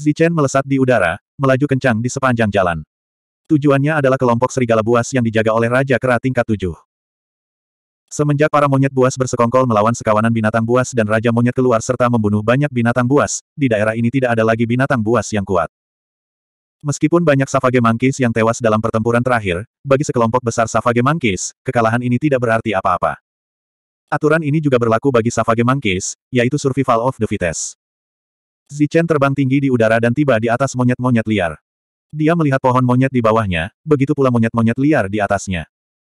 Zichen melesat di udara, melaju kencang di sepanjang jalan. Tujuannya adalah kelompok serigala buas yang dijaga oleh Raja Kera tingkat tujuh. Semenjak para monyet buas bersekongkol melawan sekawanan binatang buas dan Raja Monyet keluar serta membunuh banyak binatang buas, di daerah ini tidak ada lagi binatang buas yang kuat. Meskipun banyak Savage Mangkis yang tewas dalam pertempuran terakhir, bagi sekelompok besar Savage Mangkis, kekalahan ini tidak berarti apa-apa. Aturan ini juga berlaku bagi Savage Mangkis, yaitu Survival of the Fittest. Zichen terbang tinggi di udara dan tiba di atas monyet-monyet liar. Dia melihat pohon monyet di bawahnya, begitu pula monyet-monyet liar di atasnya.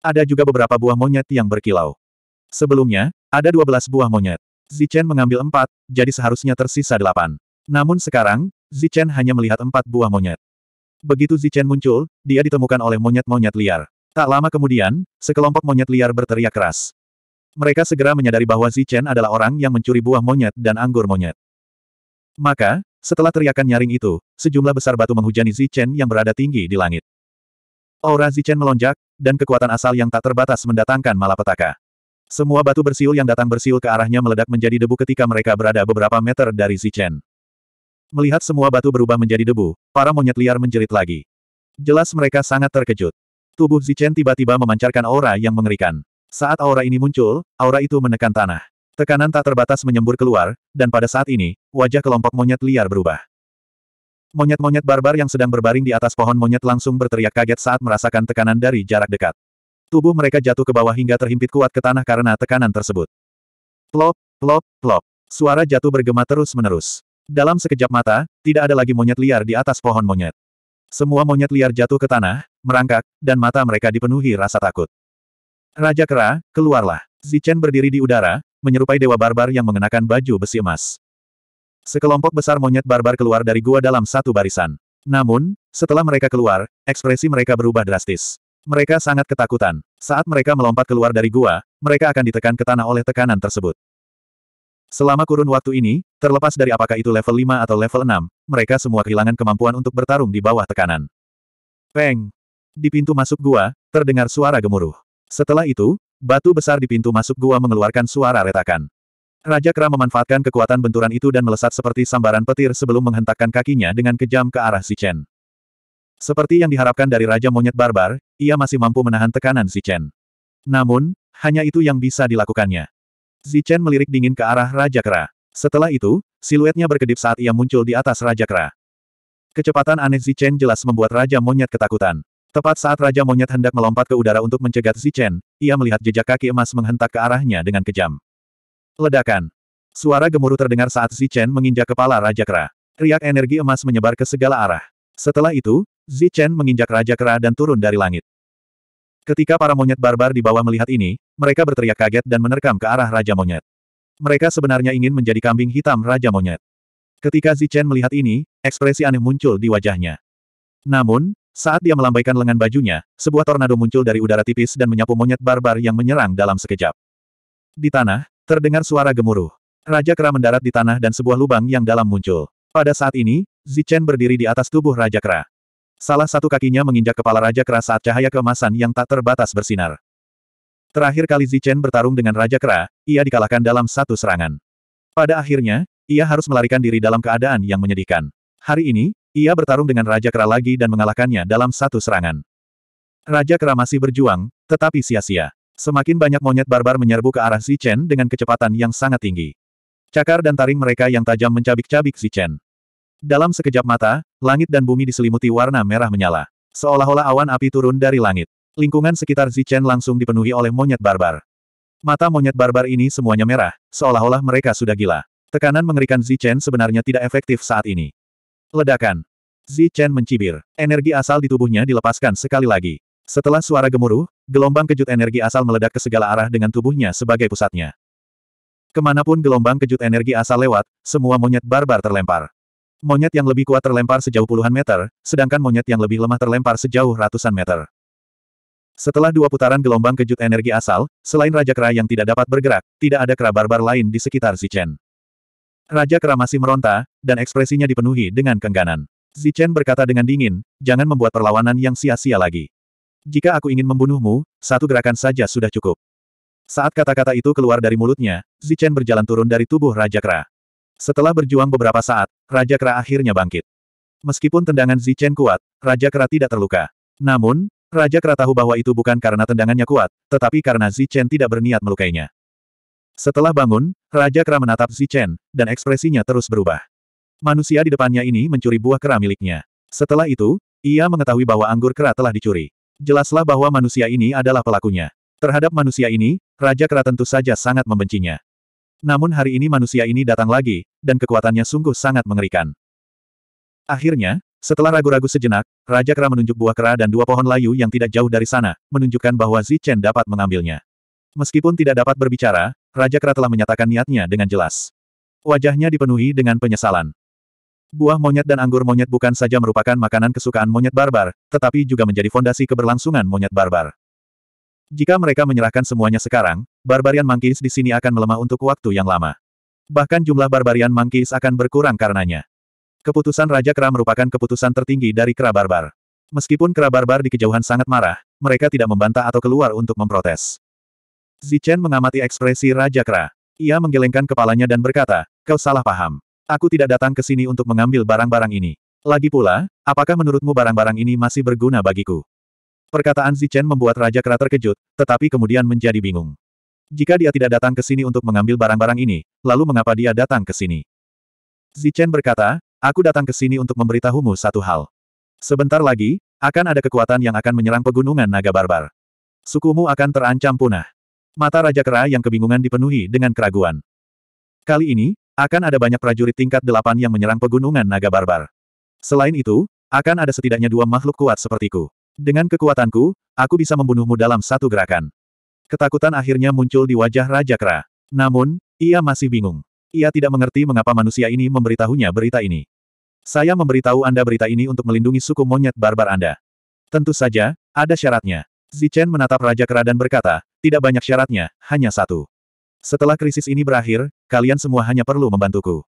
Ada juga beberapa buah monyet yang berkilau. Sebelumnya, ada 12 buah monyet. Zichen mengambil empat, jadi seharusnya tersisa delapan. Namun sekarang, Zichen hanya melihat empat buah monyet. Begitu Zichen muncul, dia ditemukan oleh monyet-monyet liar. Tak lama kemudian, sekelompok monyet liar berteriak keras. Mereka segera menyadari bahwa Zichen adalah orang yang mencuri buah monyet dan anggur monyet. Maka, setelah teriakan nyaring itu, sejumlah besar batu menghujani Zichen yang berada tinggi di langit. Aura Zichen melonjak, dan kekuatan asal yang tak terbatas mendatangkan malapetaka. Semua batu bersiul yang datang bersiul ke arahnya meledak menjadi debu ketika mereka berada beberapa meter dari Zichen. Melihat semua batu berubah menjadi debu, para monyet liar menjerit lagi. Jelas mereka sangat terkejut. Tubuh Zichen tiba-tiba memancarkan aura yang mengerikan. Saat aura ini muncul, aura itu menekan tanah. Tekanan tak terbatas menyembur keluar, dan pada saat ini, wajah kelompok monyet liar berubah. Monyet-monyet barbar yang sedang berbaring di atas pohon monyet langsung berteriak kaget saat merasakan tekanan dari jarak dekat. Tubuh mereka jatuh ke bawah hingga terhimpit kuat ke tanah karena tekanan tersebut. Plop, plop, plop. Suara jatuh bergema terus-menerus. Dalam sekejap mata, tidak ada lagi monyet liar di atas pohon monyet. Semua monyet liar jatuh ke tanah, merangkak, dan mata mereka dipenuhi rasa takut. Raja Kera, keluarlah. Zichen berdiri di udara, menyerupai dewa barbar yang mengenakan baju besi emas. Sekelompok besar monyet barbar keluar dari gua dalam satu barisan. Namun, setelah mereka keluar, ekspresi mereka berubah drastis. Mereka sangat ketakutan. Saat mereka melompat keluar dari gua, mereka akan ditekan ke tanah oleh tekanan tersebut. Selama kurun waktu ini, terlepas dari apakah itu level 5 atau level 6, mereka semua kehilangan kemampuan untuk bertarung di bawah tekanan. Peng! Di pintu masuk gua, terdengar suara gemuruh. Setelah itu, Batu besar di pintu masuk gua mengeluarkan suara retakan. Raja Kera memanfaatkan kekuatan benturan itu dan melesat seperti sambaran petir sebelum menghentakkan kakinya dengan kejam ke arah Si Chen. Seperti yang diharapkan dari Raja Monyet Barbar, ia masih mampu menahan tekanan Si Chen. Namun, hanya itu yang bisa dilakukannya. Si Chen melirik dingin ke arah Raja Kera. Setelah itu, siluetnya berkedip saat ia muncul di atas Raja Kera. Kecepatan aneh Zichen jelas membuat Raja Monyet ketakutan. Tepat saat Raja Monyet hendak melompat ke udara untuk mencegat Zichen, ia melihat jejak kaki emas menghentak ke arahnya dengan kejam. Ledakan. Suara gemuruh terdengar saat Zichen menginjak kepala Raja Kera. Riak energi emas menyebar ke segala arah. Setelah itu, Zichen menginjak Raja Kera dan turun dari langit. Ketika para monyet barbar di bawah melihat ini, mereka berteriak kaget dan menerkam ke arah Raja Monyet. Mereka sebenarnya ingin menjadi kambing hitam Raja Monyet. Ketika Zichen melihat ini, ekspresi aneh muncul di wajahnya. Namun, saat dia melambaikan lengan bajunya, sebuah tornado muncul dari udara tipis dan menyapu monyet barbar yang menyerang dalam sekejap. Di tanah, terdengar suara gemuruh. Raja Kera mendarat di tanah dan sebuah lubang yang dalam muncul. Pada saat ini, Zichen berdiri di atas tubuh Raja Kera. Salah satu kakinya menginjak kepala Raja Kera saat cahaya kemasan yang tak terbatas bersinar. Terakhir kali Zichen bertarung dengan Raja Kera, ia dikalahkan dalam satu serangan. Pada akhirnya, ia harus melarikan diri dalam keadaan yang menyedihkan. Hari ini, ia bertarung dengan Raja Kera lagi dan mengalahkannya dalam satu serangan. Raja Kera masih berjuang, tetapi sia-sia. Semakin banyak monyet barbar menyerbu ke arah Zichen dengan kecepatan yang sangat tinggi. Cakar dan taring mereka yang tajam mencabik-cabik Zichen. Dalam sekejap mata, langit dan bumi diselimuti warna merah menyala. Seolah-olah awan api turun dari langit. Lingkungan sekitar Zichen langsung dipenuhi oleh monyet barbar. Mata monyet barbar ini semuanya merah, seolah-olah mereka sudah gila. Tekanan mengerikan Zichen sebenarnya tidak efektif saat ini. Ledakan. Zi Chen mencibir. Energi asal di tubuhnya dilepaskan sekali lagi. Setelah suara gemuruh, gelombang kejut energi asal meledak ke segala arah dengan tubuhnya sebagai pusatnya. Kemanapun gelombang kejut energi asal lewat, semua monyet barbar terlempar. Monyet yang lebih kuat terlempar sejauh puluhan meter, sedangkan monyet yang lebih lemah terlempar sejauh ratusan meter. Setelah dua putaran gelombang kejut energi asal, selain Raja Kera yang tidak dapat bergerak, tidak ada kera barbar lain di sekitar Zichen. Raja Kera masih meronta, dan ekspresinya dipenuhi dengan kengganan. Zichen berkata dengan dingin, jangan membuat perlawanan yang sia-sia lagi. Jika aku ingin membunuhmu, satu gerakan saja sudah cukup. Saat kata-kata itu keluar dari mulutnya, Zichen berjalan turun dari tubuh Raja Kera. Setelah berjuang beberapa saat, Raja Kera akhirnya bangkit. Meskipun tendangan Zichen kuat, Raja Kera tidak terluka. Namun, Raja Kera tahu bahwa itu bukan karena tendangannya kuat, tetapi karena Zichen tidak berniat melukainya. Setelah bangun, Raja Kera menatap Zichen, dan ekspresinya terus berubah. Manusia di depannya ini mencuri buah kera miliknya. Setelah itu, ia mengetahui bahwa anggur kera telah dicuri. Jelaslah bahwa manusia ini adalah pelakunya. Terhadap manusia ini, Raja Kera tentu saja sangat membencinya. Namun hari ini manusia ini datang lagi, dan kekuatannya sungguh sangat mengerikan. Akhirnya, setelah ragu-ragu sejenak, Raja Kera menunjuk buah kera dan dua pohon layu yang tidak jauh dari sana, menunjukkan bahwa Zichen dapat mengambilnya. Meskipun tidak dapat berbicara, Raja Kera telah menyatakan niatnya dengan jelas. Wajahnya dipenuhi dengan penyesalan. Buah monyet dan anggur monyet bukan saja merupakan makanan kesukaan monyet barbar, tetapi juga menjadi fondasi keberlangsungan monyet barbar. Jika mereka menyerahkan semuanya sekarang, barbarian mangkis di sini akan melemah untuk waktu yang lama. Bahkan jumlah barbarian mangkis akan berkurang karenanya. Keputusan Raja Kera merupakan keputusan tertinggi dari Kera Barbar. Meskipun Kera Barbar di kejauhan sangat marah, mereka tidak membantah atau keluar untuk memprotes. Zichen mengamati ekspresi Raja Kera. Ia menggelengkan kepalanya dan berkata, kau salah paham. Aku tidak datang ke sini untuk mengambil barang-barang ini. Lagi pula, apakah menurutmu barang-barang ini masih berguna bagiku? Perkataan Zichen membuat Raja Kera terkejut, tetapi kemudian menjadi bingung. Jika dia tidak datang ke sini untuk mengambil barang-barang ini, lalu mengapa dia datang ke sini? Zichen berkata, aku datang ke sini untuk memberitahumu satu hal. Sebentar lagi, akan ada kekuatan yang akan menyerang pegunungan naga barbar. Sukumu akan terancam punah. Mata Raja Kera yang kebingungan dipenuhi dengan keraguan. Kali ini, akan ada banyak prajurit tingkat delapan yang menyerang pegunungan naga barbar. Selain itu, akan ada setidaknya dua makhluk kuat sepertiku. Dengan kekuatanku, aku bisa membunuhmu dalam satu gerakan. Ketakutan akhirnya muncul di wajah Raja Kera. Namun, ia masih bingung. Ia tidak mengerti mengapa manusia ini memberitahunya berita ini. Saya memberitahu Anda berita ini untuk melindungi suku monyet barbar Anda. Tentu saja, ada syaratnya. Zichen menatap Raja Kera dan berkata, tidak banyak syaratnya, hanya satu. Setelah krisis ini berakhir, kalian semua hanya perlu membantuku.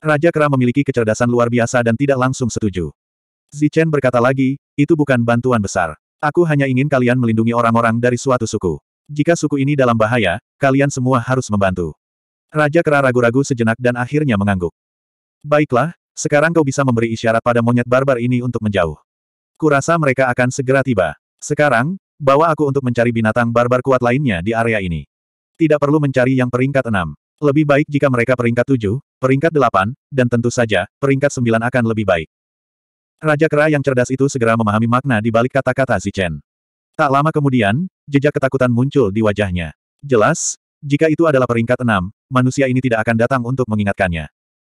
Raja Kera memiliki kecerdasan luar biasa dan tidak langsung setuju. Zichen berkata lagi, itu bukan bantuan besar. Aku hanya ingin kalian melindungi orang-orang dari suatu suku. Jika suku ini dalam bahaya, kalian semua harus membantu. Raja Kera ragu-ragu sejenak dan akhirnya mengangguk. Baiklah, sekarang kau bisa memberi isyarat pada monyet barbar ini untuk menjauh. Kurasa mereka akan segera tiba. Sekarang, bawa aku untuk mencari binatang barbar kuat lainnya di area ini. Tidak perlu mencari yang peringkat enam. Lebih baik jika mereka peringkat tujuh, peringkat delapan, dan tentu saja, peringkat sembilan akan lebih baik. Raja Kera yang cerdas itu segera memahami makna di balik kata-kata Zichen. Tak lama kemudian, jejak ketakutan muncul di wajahnya. Jelas, jika itu adalah peringkat enam, manusia ini tidak akan datang untuk mengingatkannya.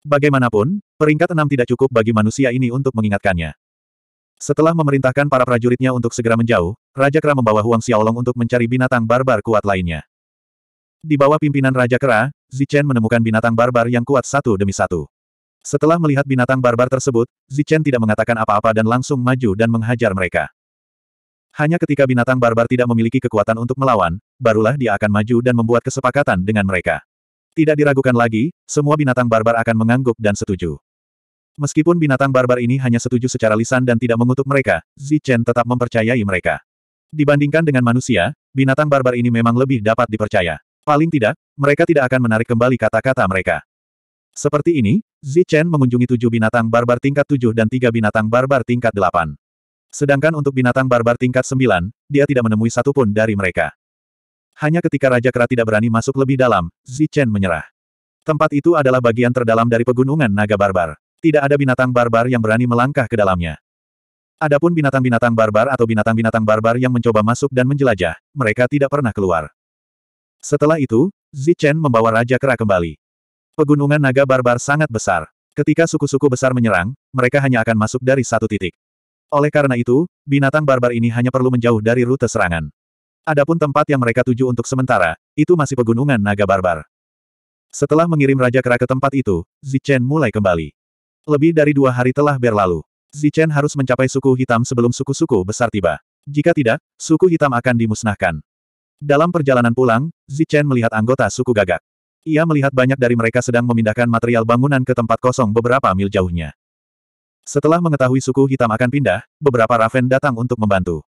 Bagaimanapun, peringkat enam tidak cukup bagi manusia ini untuk mengingatkannya. Setelah memerintahkan para prajuritnya untuk segera menjauh, Raja Kera membawa Huang Xiaolong untuk mencari binatang barbar kuat lainnya. Di bawah pimpinan Raja Kera, Zichen menemukan binatang barbar yang kuat satu demi satu. Setelah melihat binatang barbar tersebut, Zichen tidak mengatakan apa-apa dan langsung maju dan menghajar mereka. Hanya ketika binatang barbar tidak memiliki kekuatan untuk melawan, barulah dia akan maju dan membuat kesepakatan dengan mereka. Tidak diragukan lagi, semua binatang barbar akan mengangguk dan setuju. Meskipun binatang barbar ini hanya setuju secara lisan dan tidak mengutuk mereka, Zichen tetap mempercayai mereka. Dibandingkan dengan manusia, binatang barbar ini memang lebih dapat dipercaya. Paling tidak, mereka tidak akan menarik kembali kata-kata mereka. Seperti ini, Zichen mengunjungi tujuh binatang barbar tingkat tujuh dan tiga binatang barbar tingkat delapan. Sedangkan untuk binatang barbar tingkat sembilan, dia tidak menemui satupun dari mereka. Hanya ketika Raja Kera tidak berani masuk lebih dalam, Zichen menyerah. Tempat itu adalah bagian terdalam dari pegunungan naga barbar tidak ada binatang barbar yang berani melangkah ke dalamnya. Adapun binatang-binatang barbar atau binatang-binatang barbar yang mencoba masuk dan menjelajah, mereka tidak pernah keluar. Setelah itu, Zichen membawa Raja Kera kembali. Pegunungan naga barbar sangat besar. Ketika suku-suku besar menyerang, mereka hanya akan masuk dari satu titik. Oleh karena itu, binatang barbar ini hanya perlu menjauh dari rute serangan. Adapun tempat yang mereka tuju untuk sementara, itu masih pegunungan naga barbar. Setelah mengirim Raja Kera ke tempat itu, Zichen mulai kembali. Lebih dari dua hari telah berlalu. Zichen harus mencapai suku hitam sebelum suku-suku besar tiba. Jika tidak, suku hitam akan dimusnahkan. Dalam perjalanan pulang, Zichen melihat anggota suku gagak. Ia melihat banyak dari mereka sedang memindahkan material bangunan ke tempat kosong beberapa mil jauhnya. Setelah mengetahui suku hitam akan pindah, beberapa Raven datang untuk membantu.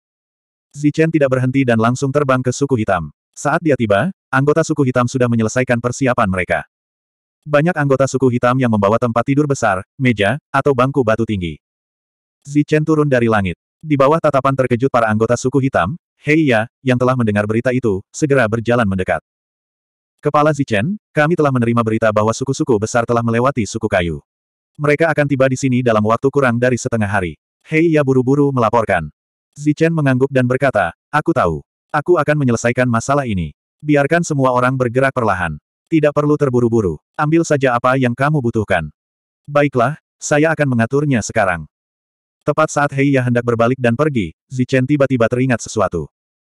Zichen tidak berhenti dan langsung terbang ke suku hitam. Saat dia tiba, anggota suku hitam sudah menyelesaikan persiapan mereka. Banyak anggota suku hitam yang membawa tempat tidur besar, meja, atau bangku batu tinggi. Zichen turun dari langit. Di bawah tatapan terkejut para anggota suku hitam, Heiya, yang telah mendengar berita itu, segera berjalan mendekat. Kepala Zichen, kami telah menerima berita bahwa suku-suku besar telah melewati suku kayu. Mereka akan tiba di sini dalam waktu kurang dari setengah hari. Heiya buru-buru melaporkan. Zichen mengangguk dan berkata, aku tahu. Aku akan menyelesaikan masalah ini. Biarkan semua orang bergerak perlahan. Tidak perlu terburu-buru. Ambil saja apa yang kamu butuhkan. Baiklah, saya akan mengaturnya sekarang. Tepat saat Heiya hendak berbalik dan pergi, Zichen tiba-tiba teringat sesuatu.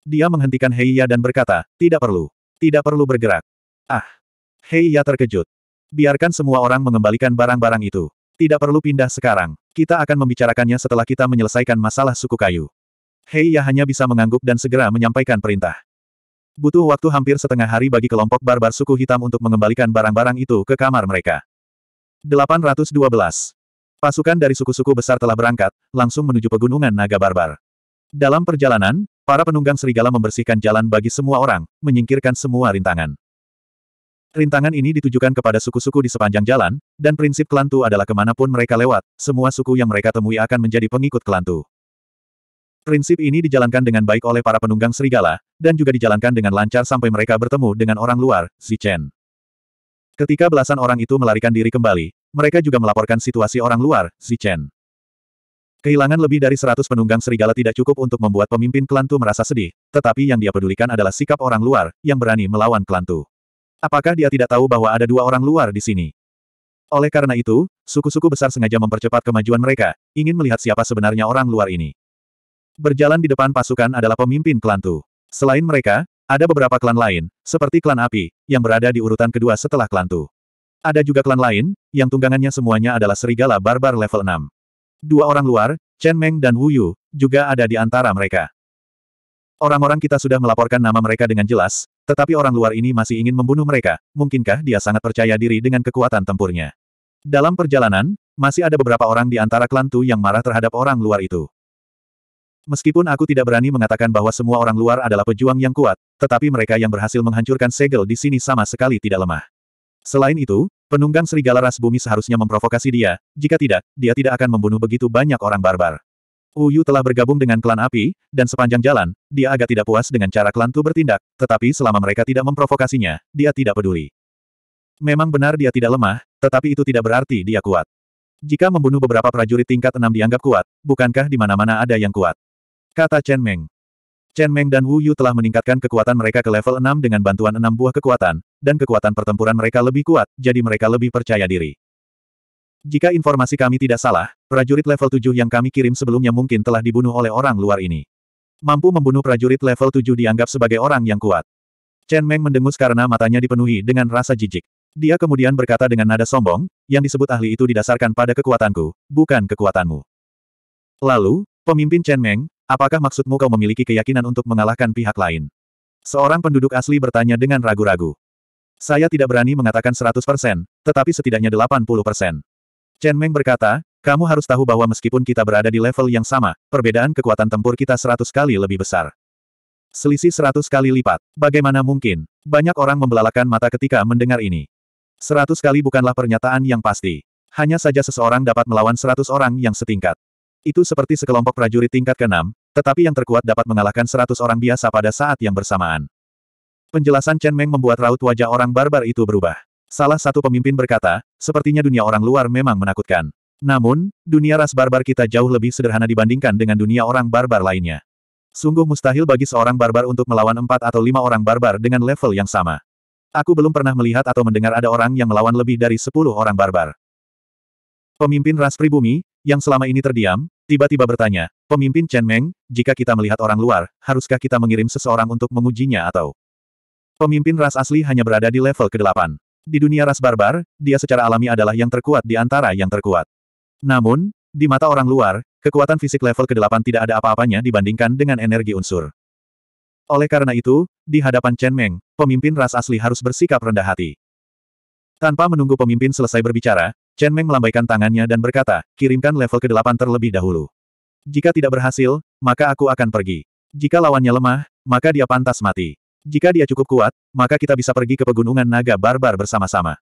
Dia menghentikan Heiya dan berkata, tidak perlu. Tidak perlu bergerak. Ah. Heiya terkejut. Biarkan semua orang mengembalikan barang-barang itu. Tidak perlu pindah sekarang. Kita akan membicarakannya setelah kita menyelesaikan masalah suku kayu. Heiya hanya bisa mengangguk dan segera menyampaikan perintah. Butuh waktu hampir setengah hari bagi kelompok barbar suku hitam untuk mengembalikan barang-barang itu ke kamar mereka. 812. Pasukan dari suku-suku besar telah berangkat, langsung menuju pegunungan naga barbar. Dalam perjalanan, para penunggang serigala membersihkan jalan bagi semua orang, menyingkirkan semua rintangan. Rintangan ini ditujukan kepada suku-suku di sepanjang jalan, dan prinsip Kelantu adalah kemanapun mereka lewat, semua suku yang mereka temui akan menjadi pengikut Kelantu. Prinsip ini dijalankan dengan baik oleh para penunggang serigala, dan juga dijalankan dengan lancar sampai mereka bertemu dengan orang luar, Zichen. Ketika belasan orang itu melarikan diri kembali, mereka juga melaporkan situasi orang luar, Zichen. Kehilangan lebih dari seratus penunggang serigala tidak cukup untuk membuat pemimpin Kelantu merasa sedih, tetapi yang dia pedulikan adalah sikap orang luar, yang berani melawan Kelantu. Apakah dia tidak tahu bahwa ada dua orang luar di sini? Oleh karena itu, suku-suku besar sengaja mempercepat kemajuan mereka, ingin melihat siapa sebenarnya orang luar ini. Berjalan di depan pasukan adalah pemimpin klan Tu. Selain mereka, ada beberapa klan lain, seperti klan api, yang berada di urutan kedua setelah klan Tu. Ada juga klan lain, yang tunggangannya semuanya adalah serigala barbar level 6. Dua orang luar, Chen Meng dan Wu Yu, juga ada di antara mereka. Orang-orang kita sudah melaporkan nama mereka dengan jelas, tetapi orang luar ini masih ingin membunuh mereka, mungkinkah dia sangat percaya diri dengan kekuatan tempurnya. Dalam perjalanan, masih ada beberapa orang di antara klan Tu yang marah terhadap orang luar itu. Meskipun aku tidak berani mengatakan bahwa semua orang luar adalah pejuang yang kuat, tetapi mereka yang berhasil menghancurkan segel di sini sama sekali tidak lemah. Selain itu, penunggang serigala ras bumi seharusnya memprovokasi dia, jika tidak, dia tidak akan membunuh begitu banyak orang barbar. Uyu telah bergabung dengan klan api, dan sepanjang jalan, dia agak tidak puas dengan cara klan Tu bertindak, tetapi selama mereka tidak memprovokasinya, dia tidak peduli. Memang benar dia tidak lemah, tetapi itu tidak berarti dia kuat. Jika membunuh beberapa prajurit tingkat enam dianggap kuat, bukankah di mana-mana ada yang kuat? Kata Chen Meng. Chen Meng dan Wu Yu telah meningkatkan kekuatan mereka ke level 6 dengan bantuan 6 buah kekuatan, dan kekuatan pertempuran mereka lebih kuat, jadi mereka lebih percaya diri. Jika informasi kami tidak salah, prajurit level 7 yang kami kirim sebelumnya mungkin telah dibunuh oleh orang luar ini. Mampu membunuh prajurit level 7 dianggap sebagai orang yang kuat. Chen Meng mendengus karena matanya dipenuhi dengan rasa jijik. Dia kemudian berkata dengan nada sombong, yang disebut ahli itu didasarkan pada kekuatanku, bukan kekuatanmu. Lalu, pemimpin Chen Meng, Apakah maksudmu kau memiliki keyakinan untuk mengalahkan pihak lain? Seorang penduduk asli bertanya dengan ragu-ragu. Saya tidak berani mengatakan 100%, tetapi setidaknya 80%. Chen Meng berkata, kamu harus tahu bahwa meskipun kita berada di level yang sama, perbedaan kekuatan tempur kita 100 kali lebih besar. Selisih 100 kali lipat. Bagaimana mungkin? Banyak orang membelalakan mata ketika mendengar ini. 100 kali bukanlah pernyataan yang pasti. Hanya saja seseorang dapat melawan 100 orang yang setingkat. Itu seperti sekelompok prajurit tingkat ke-6, tetapi yang terkuat dapat mengalahkan seratus orang biasa pada saat yang bersamaan. Penjelasan Chen Meng membuat raut wajah orang barbar itu berubah. Salah satu pemimpin berkata, sepertinya dunia orang luar memang menakutkan. Namun, dunia ras barbar kita jauh lebih sederhana dibandingkan dengan dunia orang barbar lainnya. Sungguh mustahil bagi seorang barbar untuk melawan empat atau lima orang barbar dengan level yang sama. Aku belum pernah melihat atau mendengar ada orang yang melawan lebih dari sepuluh orang barbar. Pemimpin ras pribumi, yang selama ini terdiam, tiba-tiba bertanya, pemimpin Chen Meng, jika kita melihat orang luar, haruskah kita mengirim seseorang untuk mengujinya atau? Pemimpin ras asli hanya berada di level ke-8. Di dunia ras barbar, dia secara alami adalah yang terkuat di antara yang terkuat. Namun, di mata orang luar, kekuatan fisik level ke-8 tidak ada apa-apanya dibandingkan dengan energi unsur. Oleh karena itu, di hadapan Chen Meng, pemimpin ras asli harus bersikap rendah hati. Tanpa menunggu pemimpin selesai berbicara, Chen Meng melambaikan tangannya dan berkata, kirimkan level ke-8 terlebih dahulu. Jika tidak berhasil, maka aku akan pergi. Jika lawannya lemah, maka dia pantas mati. Jika dia cukup kuat, maka kita bisa pergi ke pegunungan naga barbar bersama-sama.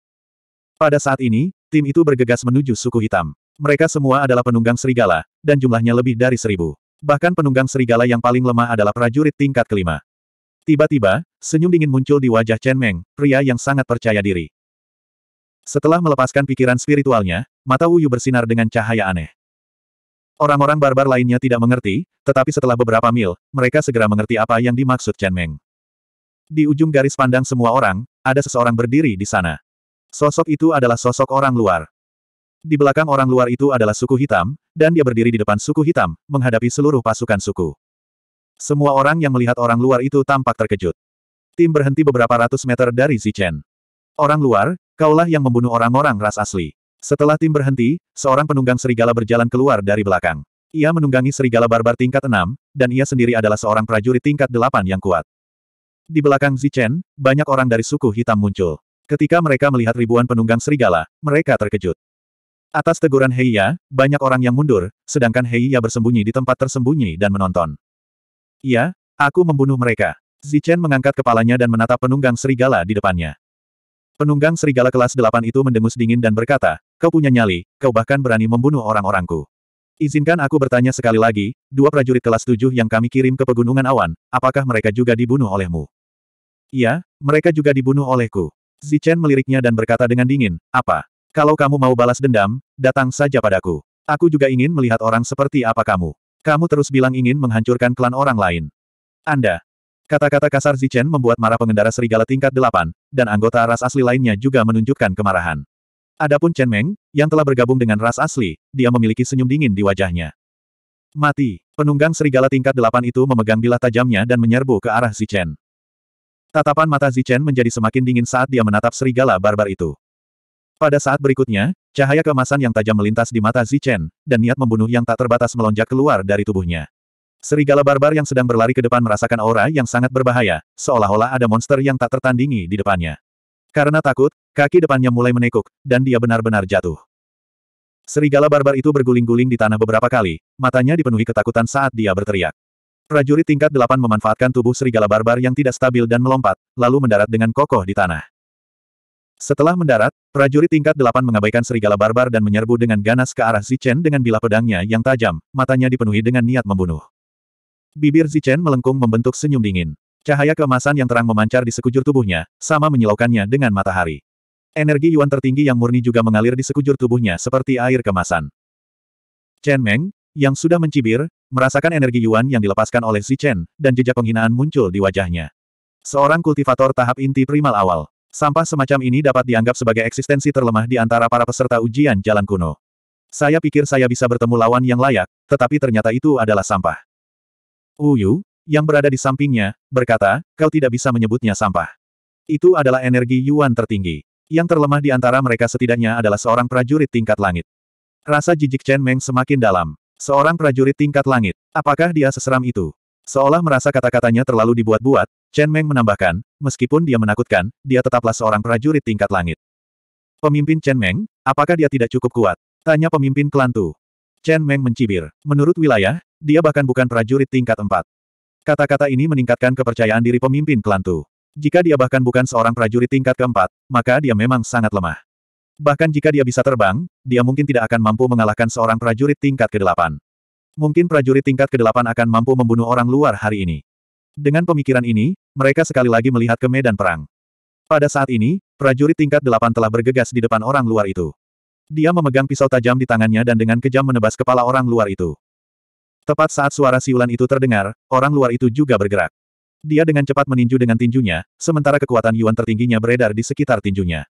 Pada saat ini, tim itu bergegas menuju suku hitam. Mereka semua adalah penunggang serigala, dan jumlahnya lebih dari seribu. Bahkan penunggang serigala yang paling lemah adalah prajurit tingkat kelima. Tiba-tiba, senyum dingin muncul di wajah Chen Meng, pria yang sangat percaya diri. Setelah melepaskan pikiran spiritualnya, mata Wuyu bersinar dengan cahaya aneh. Orang-orang barbar lainnya tidak mengerti, tetapi setelah beberapa mil, mereka segera mengerti apa yang dimaksud Chen Meng. Di ujung garis pandang semua orang, ada seseorang berdiri di sana. Sosok itu adalah sosok orang luar. Di belakang orang luar itu adalah suku hitam, dan dia berdiri di depan suku hitam, menghadapi seluruh pasukan suku. Semua orang yang melihat orang luar itu tampak terkejut. Tim berhenti beberapa ratus meter dari Zichen. Orang luar, Kaulah yang membunuh orang-orang ras asli. Setelah tim berhenti, seorang penunggang serigala berjalan keluar dari belakang. Ia menunggangi serigala barbar tingkat 6, dan ia sendiri adalah seorang prajurit tingkat 8 yang kuat. Di belakang Zichen, banyak orang dari suku hitam muncul. Ketika mereka melihat ribuan penunggang serigala, mereka terkejut. Atas teguran Heiya, banyak orang yang mundur, sedangkan Heiya bersembunyi di tempat tersembunyi dan menonton. Iya, aku membunuh mereka. Zichen mengangkat kepalanya dan menatap penunggang serigala di depannya. Penunggang serigala kelas delapan itu mendengus dingin dan berkata, kau punya nyali, kau bahkan berani membunuh orang-orangku. Izinkan aku bertanya sekali lagi, dua prajurit kelas tujuh yang kami kirim ke pegunungan awan, apakah mereka juga dibunuh olehmu? Iya, mereka juga dibunuh olehku. Zichen meliriknya dan berkata dengan dingin, apa? Kalau kamu mau balas dendam, datang saja padaku. Aku juga ingin melihat orang seperti apa kamu. Kamu terus bilang ingin menghancurkan klan orang lain. Anda, Kata-kata kasar Zichen membuat marah pengendara serigala tingkat delapan, dan anggota ras asli lainnya juga menunjukkan kemarahan. Adapun Chen Meng, yang telah bergabung dengan ras asli, dia memiliki senyum dingin di wajahnya. Mati, penunggang serigala tingkat delapan itu memegang bilah tajamnya dan menyerbu ke arah Zichen. Tatapan mata Zichen menjadi semakin dingin saat dia menatap serigala barbar itu. Pada saat berikutnya, cahaya kemasan yang tajam melintas di mata Zichen, dan niat membunuh yang tak terbatas melonjak keluar dari tubuhnya. Serigala barbar yang sedang berlari ke depan merasakan aura yang sangat berbahaya, seolah-olah ada monster yang tak tertandingi di depannya. Karena takut, kaki depannya mulai menekuk, dan dia benar-benar jatuh. Serigala barbar itu berguling-guling di tanah beberapa kali, matanya dipenuhi ketakutan saat dia berteriak. Prajurit tingkat delapan memanfaatkan tubuh serigala barbar yang tidak stabil dan melompat, lalu mendarat dengan kokoh di tanah. Setelah mendarat, prajurit tingkat delapan mengabaikan serigala barbar dan menyerbu dengan ganas ke arah Zichen dengan bilah pedangnya yang tajam, matanya dipenuhi dengan niat membunuh. Bibir Zichen melengkung membentuk senyum dingin. Cahaya keemasan yang terang memancar di sekujur tubuhnya, sama menyilaukannya dengan matahari. Energi Yuan tertinggi yang murni juga mengalir di sekujur tubuhnya seperti air kemasan. Chen Meng, yang sudah mencibir, merasakan energi Yuan yang dilepaskan oleh Zichen, dan jejak penghinaan muncul di wajahnya. Seorang kultivator tahap inti primal awal. Sampah semacam ini dapat dianggap sebagai eksistensi terlemah di antara para peserta ujian jalan kuno. Saya pikir saya bisa bertemu lawan yang layak, tetapi ternyata itu adalah sampah. Uyu, yang berada di sampingnya, berkata, kau tidak bisa menyebutnya sampah. Itu adalah energi Yuan tertinggi. Yang terlemah di antara mereka setidaknya adalah seorang prajurit tingkat langit. Rasa jijik Chen Meng semakin dalam. Seorang prajurit tingkat langit. Apakah dia seseram itu? Seolah merasa kata-katanya terlalu dibuat-buat, Chen Meng menambahkan, meskipun dia menakutkan, dia tetaplah seorang prajurit tingkat langit. Pemimpin Chen Meng, apakah dia tidak cukup kuat? Tanya pemimpin Kelantu. Chen Meng mencibir. Menurut wilayah, dia bahkan bukan prajurit tingkat empat. Kata-kata ini meningkatkan kepercayaan diri pemimpin klan Tu. Jika dia bahkan bukan seorang prajurit tingkat keempat, maka dia memang sangat lemah. Bahkan jika dia bisa terbang, dia mungkin tidak akan mampu mengalahkan seorang prajurit tingkat ke-8. Mungkin prajurit tingkat ke-8 akan mampu membunuh orang luar hari ini. Dengan pemikiran ini, mereka sekali lagi melihat ke medan perang. Pada saat ini, prajurit tingkat 8 telah bergegas di depan orang luar itu. Dia memegang pisau tajam di tangannya dan dengan kejam menebas kepala orang luar itu. Tepat saat suara siulan itu terdengar, orang luar itu juga bergerak. Dia dengan cepat meninju dengan tinjunya, sementara kekuatan Yuan tertingginya beredar di sekitar tinjunya.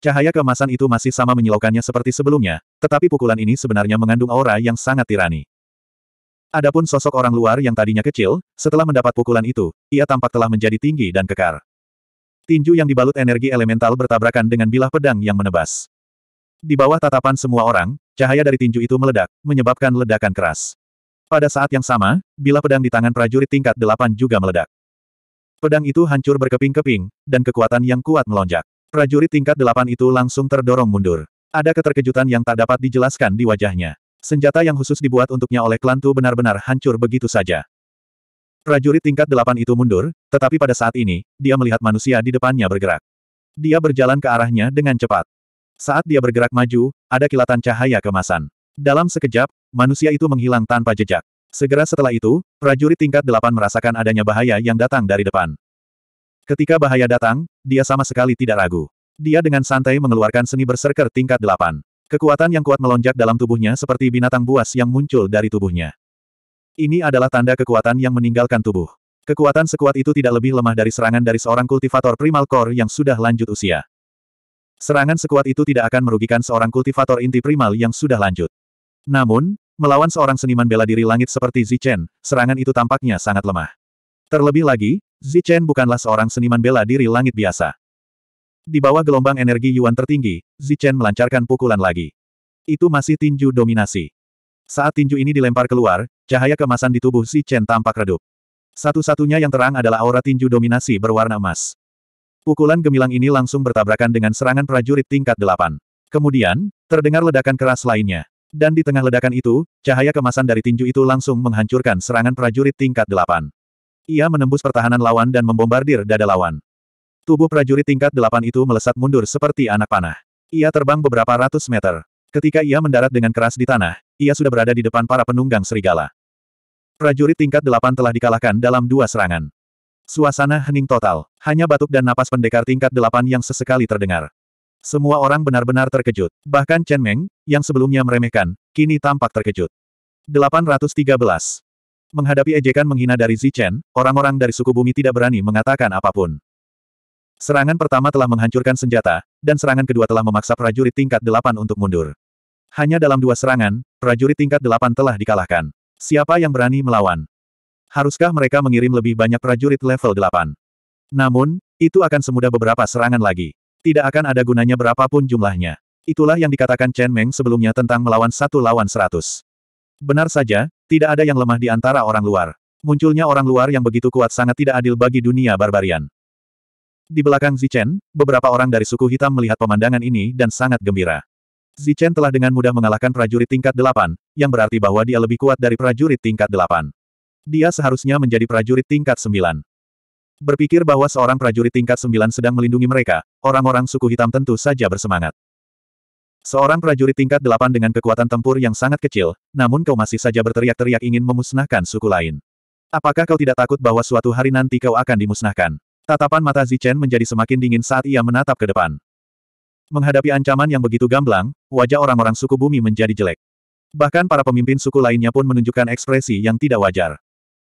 Cahaya kemasan itu masih sama menyilaukannya seperti sebelumnya, tetapi pukulan ini sebenarnya mengandung aura yang sangat tirani. Adapun sosok orang luar yang tadinya kecil, setelah mendapat pukulan itu, ia tampak telah menjadi tinggi dan kekar. Tinju yang dibalut energi elemental bertabrakan dengan bilah pedang yang menebas. Di bawah tatapan semua orang, cahaya dari tinju itu meledak, menyebabkan ledakan keras. Pada saat yang sama, bila pedang di tangan prajurit tingkat delapan juga meledak. Pedang itu hancur berkeping-keping, dan kekuatan yang kuat melonjak. Prajurit tingkat delapan itu langsung terdorong mundur. Ada keterkejutan yang tak dapat dijelaskan di wajahnya. Senjata yang khusus dibuat untuknya oleh Klan klantu benar-benar hancur begitu saja. Prajurit tingkat delapan itu mundur, tetapi pada saat ini, dia melihat manusia di depannya bergerak. Dia berjalan ke arahnya dengan cepat. Saat dia bergerak maju, ada kilatan cahaya kemasan. Dalam sekejap, manusia itu menghilang tanpa jejak. Segera setelah itu, prajurit tingkat delapan merasakan adanya bahaya yang datang dari depan. Ketika bahaya datang, dia sama sekali tidak ragu. Dia dengan santai mengeluarkan seni berserker tingkat delapan. Kekuatan yang kuat melonjak dalam tubuhnya seperti binatang buas yang muncul dari tubuhnya. Ini adalah tanda kekuatan yang meninggalkan tubuh. Kekuatan sekuat itu tidak lebih lemah dari serangan dari seorang kultivator primal core yang sudah lanjut usia. Serangan sekuat itu tidak akan merugikan seorang kultivator inti primal yang sudah lanjut. Namun, melawan seorang seniman bela diri langit seperti Zichen, serangan itu tampaknya sangat lemah. Terlebih lagi, Zichen bukanlah seorang seniman bela diri langit biasa. Di bawah gelombang energi Yuan tertinggi, Zichen melancarkan pukulan lagi. Itu masih tinju dominasi. Saat tinju ini dilempar keluar, cahaya kemasan di tubuh Zichen tampak redup. Satu-satunya yang terang adalah aura tinju dominasi berwarna emas. Pukulan gemilang ini langsung bertabrakan dengan serangan prajurit tingkat delapan. Kemudian, terdengar ledakan keras lainnya. Dan di tengah ledakan itu, cahaya kemasan dari tinju itu langsung menghancurkan serangan prajurit tingkat delapan. Ia menembus pertahanan lawan dan membombardir dada lawan. Tubuh prajurit tingkat delapan itu melesat mundur seperti anak panah. Ia terbang beberapa ratus meter. Ketika ia mendarat dengan keras di tanah, ia sudah berada di depan para penunggang serigala. Prajurit tingkat delapan telah dikalahkan dalam dua serangan. Suasana hening total, hanya batuk dan napas pendekar tingkat delapan yang sesekali terdengar. Semua orang benar-benar terkejut, bahkan Chen Meng, yang sebelumnya meremehkan, kini tampak terkejut. 813. Menghadapi ejekan menghina dari Zichen, orang-orang dari suku bumi tidak berani mengatakan apapun. Serangan pertama telah menghancurkan senjata, dan serangan kedua telah memaksa prajurit tingkat delapan untuk mundur. Hanya dalam dua serangan, prajurit tingkat delapan telah dikalahkan. Siapa yang berani melawan? haruskah mereka mengirim lebih banyak prajurit level 8? Namun, itu akan semudah beberapa serangan lagi. Tidak akan ada gunanya berapapun jumlahnya. Itulah yang dikatakan Chen Meng sebelumnya tentang melawan satu lawan seratus. Benar saja, tidak ada yang lemah di antara orang luar. Munculnya orang luar yang begitu kuat sangat tidak adil bagi dunia barbarian. Di belakang Zichen, beberapa orang dari suku hitam melihat pemandangan ini dan sangat gembira. Zichen telah dengan mudah mengalahkan prajurit tingkat delapan, yang berarti bahwa dia lebih kuat dari prajurit tingkat delapan. Dia seharusnya menjadi prajurit tingkat sembilan. Berpikir bahwa seorang prajurit tingkat sembilan sedang melindungi mereka, orang-orang suku hitam tentu saja bersemangat. Seorang prajurit tingkat delapan dengan kekuatan tempur yang sangat kecil, namun kau masih saja berteriak-teriak ingin memusnahkan suku lain. Apakah kau tidak takut bahwa suatu hari nanti kau akan dimusnahkan? Tatapan mata Zichen menjadi semakin dingin saat ia menatap ke depan. Menghadapi ancaman yang begitu gamblang, wajah orang-orang suku bumi menjadi jelek. Bahkan para pemimpin suku lainnya pun menunjukkan ekspresi yang tidak wajar.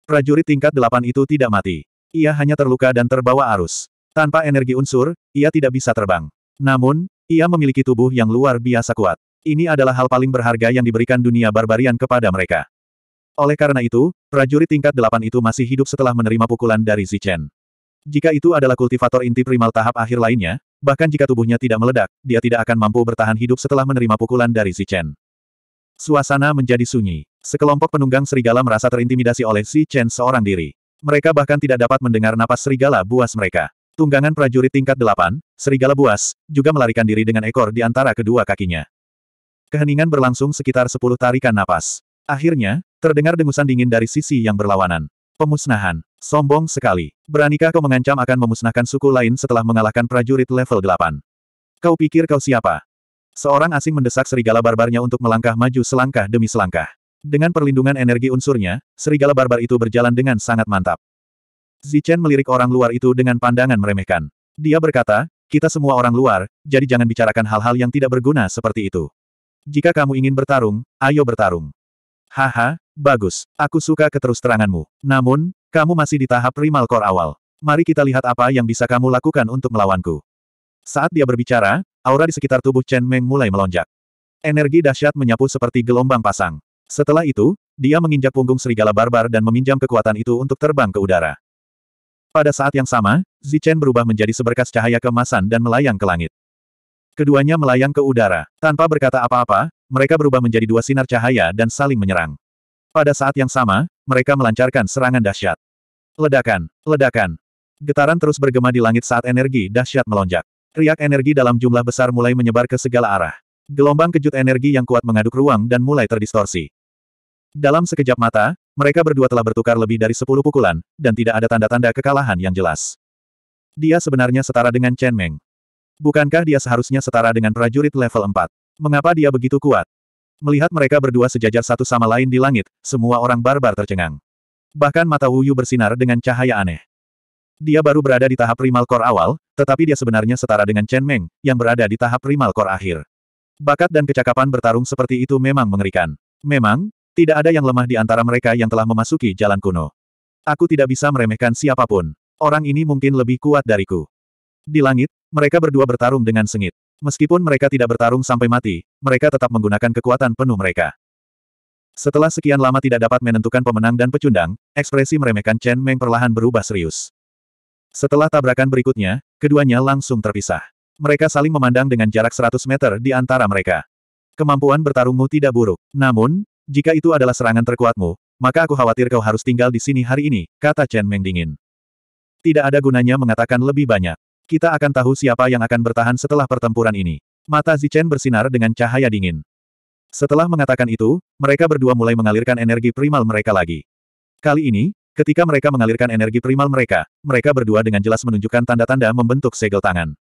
Prajurit tingkat delapan itu tidak mati. Ia hanya terluka dan terbawa arus. Tanpa energi unsur, ia tidak bisa terbang. Namun, ia memiliki tubuh yang luar biasa kuat. Ini adalah hal paling berharga yang diberikan dunia barbarian kepada mereka. Oleh karena itu, prajurit tingkat delapan itu masih hidup setelah menerima pukulan dari Zichen. Jika itu adalah kultivator inti primal tahap akhir lainnya, bahkan jika tubuhnya tidak meledak, dia tidak akan mampu bertahan hidup setelah menerima pukulan dari Zichen. Suasana menjadi sunyi. Sekelompok penunggang serigala merasa terintimidasi oleh Si Chen seorang diri. Mereka bahkan tidak dapat mendengar napas serigala buas mereka. Tunggangan prajurit tingkat delapan, serigala buas, juga melarikan diri dengan ekor di antara kedua kakinya. Keheningan berlangsung sekitar sepuluh tarikan napas. Akhirnya, terdengar dengusan dingin dari sisi yang berlawanan. Pemusnahan. Sombong sekali. Beranikah kau mengancam akan memusnahkan suku lain setelah mengalahkan prajurit level delapan? Kau pikir kau siapa? Seorang asing mendesak serigala barbarnya untuk melangkah maju selangkah demi selangkah. Dengan perlindungan energi unsurnya, serigala barbar itu berjalan dengan sangat mantap. Zichen melirik orang luar itu dengan pandangan meremehkan. Dia berkata, kita semua orang luar, jadi jangan bicarakan hal-hal yang tidak berguna seperti itu. Jika kamu ingin bertarung, ayo bertarung. Haha, bagus. Aku suka keterus teranganmu. Namun, kamu masih di tahap primal core awal. Mari kita lihat apa yang bisa kamu lakukan untuk melawanku. Saat dia berbicara, Aura di sekitar tubuh Chen Meng mulai melonjak. Energi dahsyat menyapu seperti gelombang pasang. Setelah itu, dia menginjak punggung serigala barbar dan meminjam kekuatan itu untuk terbang ke udara. Pada saat yang sama, Zichen berubah menjadi seberkas cahaya kemasan dan melayang ke langit. Keduanya melayang ke udara. Tanpa berkata apa-apa, mereka berubah menjadi dua sinar cahaya dan saling menyerang. Pada saat yang sama, mereka melancarkan serangan dahsyat. Ledakan, ledakan. Getaran terus bergema di langit saat energi dahsyat melonjak. Riak energi dalam jumlah besar mulai menyebar ke segala arah. Gelombang kejut energi yang kuat mengaduk ruang dan mulai terdistorsi. Dalam sekejap mata, mereka berdua telah bertukar lebih dari sepuluh pukulan, dan tidak ada tanda-tanda kekalahan yang jelas. Dia sebenarnya setara dengan Chen Meng. Bukankah dia seharusnya setara dengan prajurit level 4? Mengapa dia begitu kuat? Melihat mereka berdua sejajar satu sama lain di langit, semua orang barbar tercengang. Bahkan mata Wu Yu bersinar dengan cahaya aneh. Dia baru berada di tahap primal core awal, tetapi dia sebenarnya setara dengan Chen Meng, yang berada di tahap primal core akhir. Bakat dan kecakapan bertarung seperti itu memang mengerikan. Memang, tidak ada yang lemah di antara mereka yang telah memasuki jalan kuno. Aku tidak bisa meremehkan siapapun. Orang ini mungkin lebih kuat dariku. Di langit, mereka berdua bertarung dengan sengit. Meskipun mereka tidak bertarung sampai mati, mereka tetap menggunakan kekuatan penuh mereka. Setelah sekian lama tidak dapat menentukan pemenang dan pecundang, ekspresi meremehkan Chen Meng perlahan berubah serius. Setelah tabrakan berikutnya, keduanya langsung terpisah. Mereka saling memandang dengan jarak 100 meter di antara mereka. Kemampuan bertarungmu tidak buruk. Namun, jika itu adalah serangan terkuatmu, maka aku khawatir kau harus tinggal di sini hari ini, kata Chen Meng dingin. Tidak ada gunanya mengatakan lebih banyak. Kita akan tahu siapa yang akan bertahan setelah pertempuran ini. Mata Zichen bersinar dengan cahaya dingin. Setelah mengatakan itu, mereka berdua mulai mengalirkan energi primal mereka lagi. Kali ini, Ketika mereka mengalirkan energi primal mereka, mereka berdua dengan jelas menunjukkan tanda-tanda membentuk segel tangan.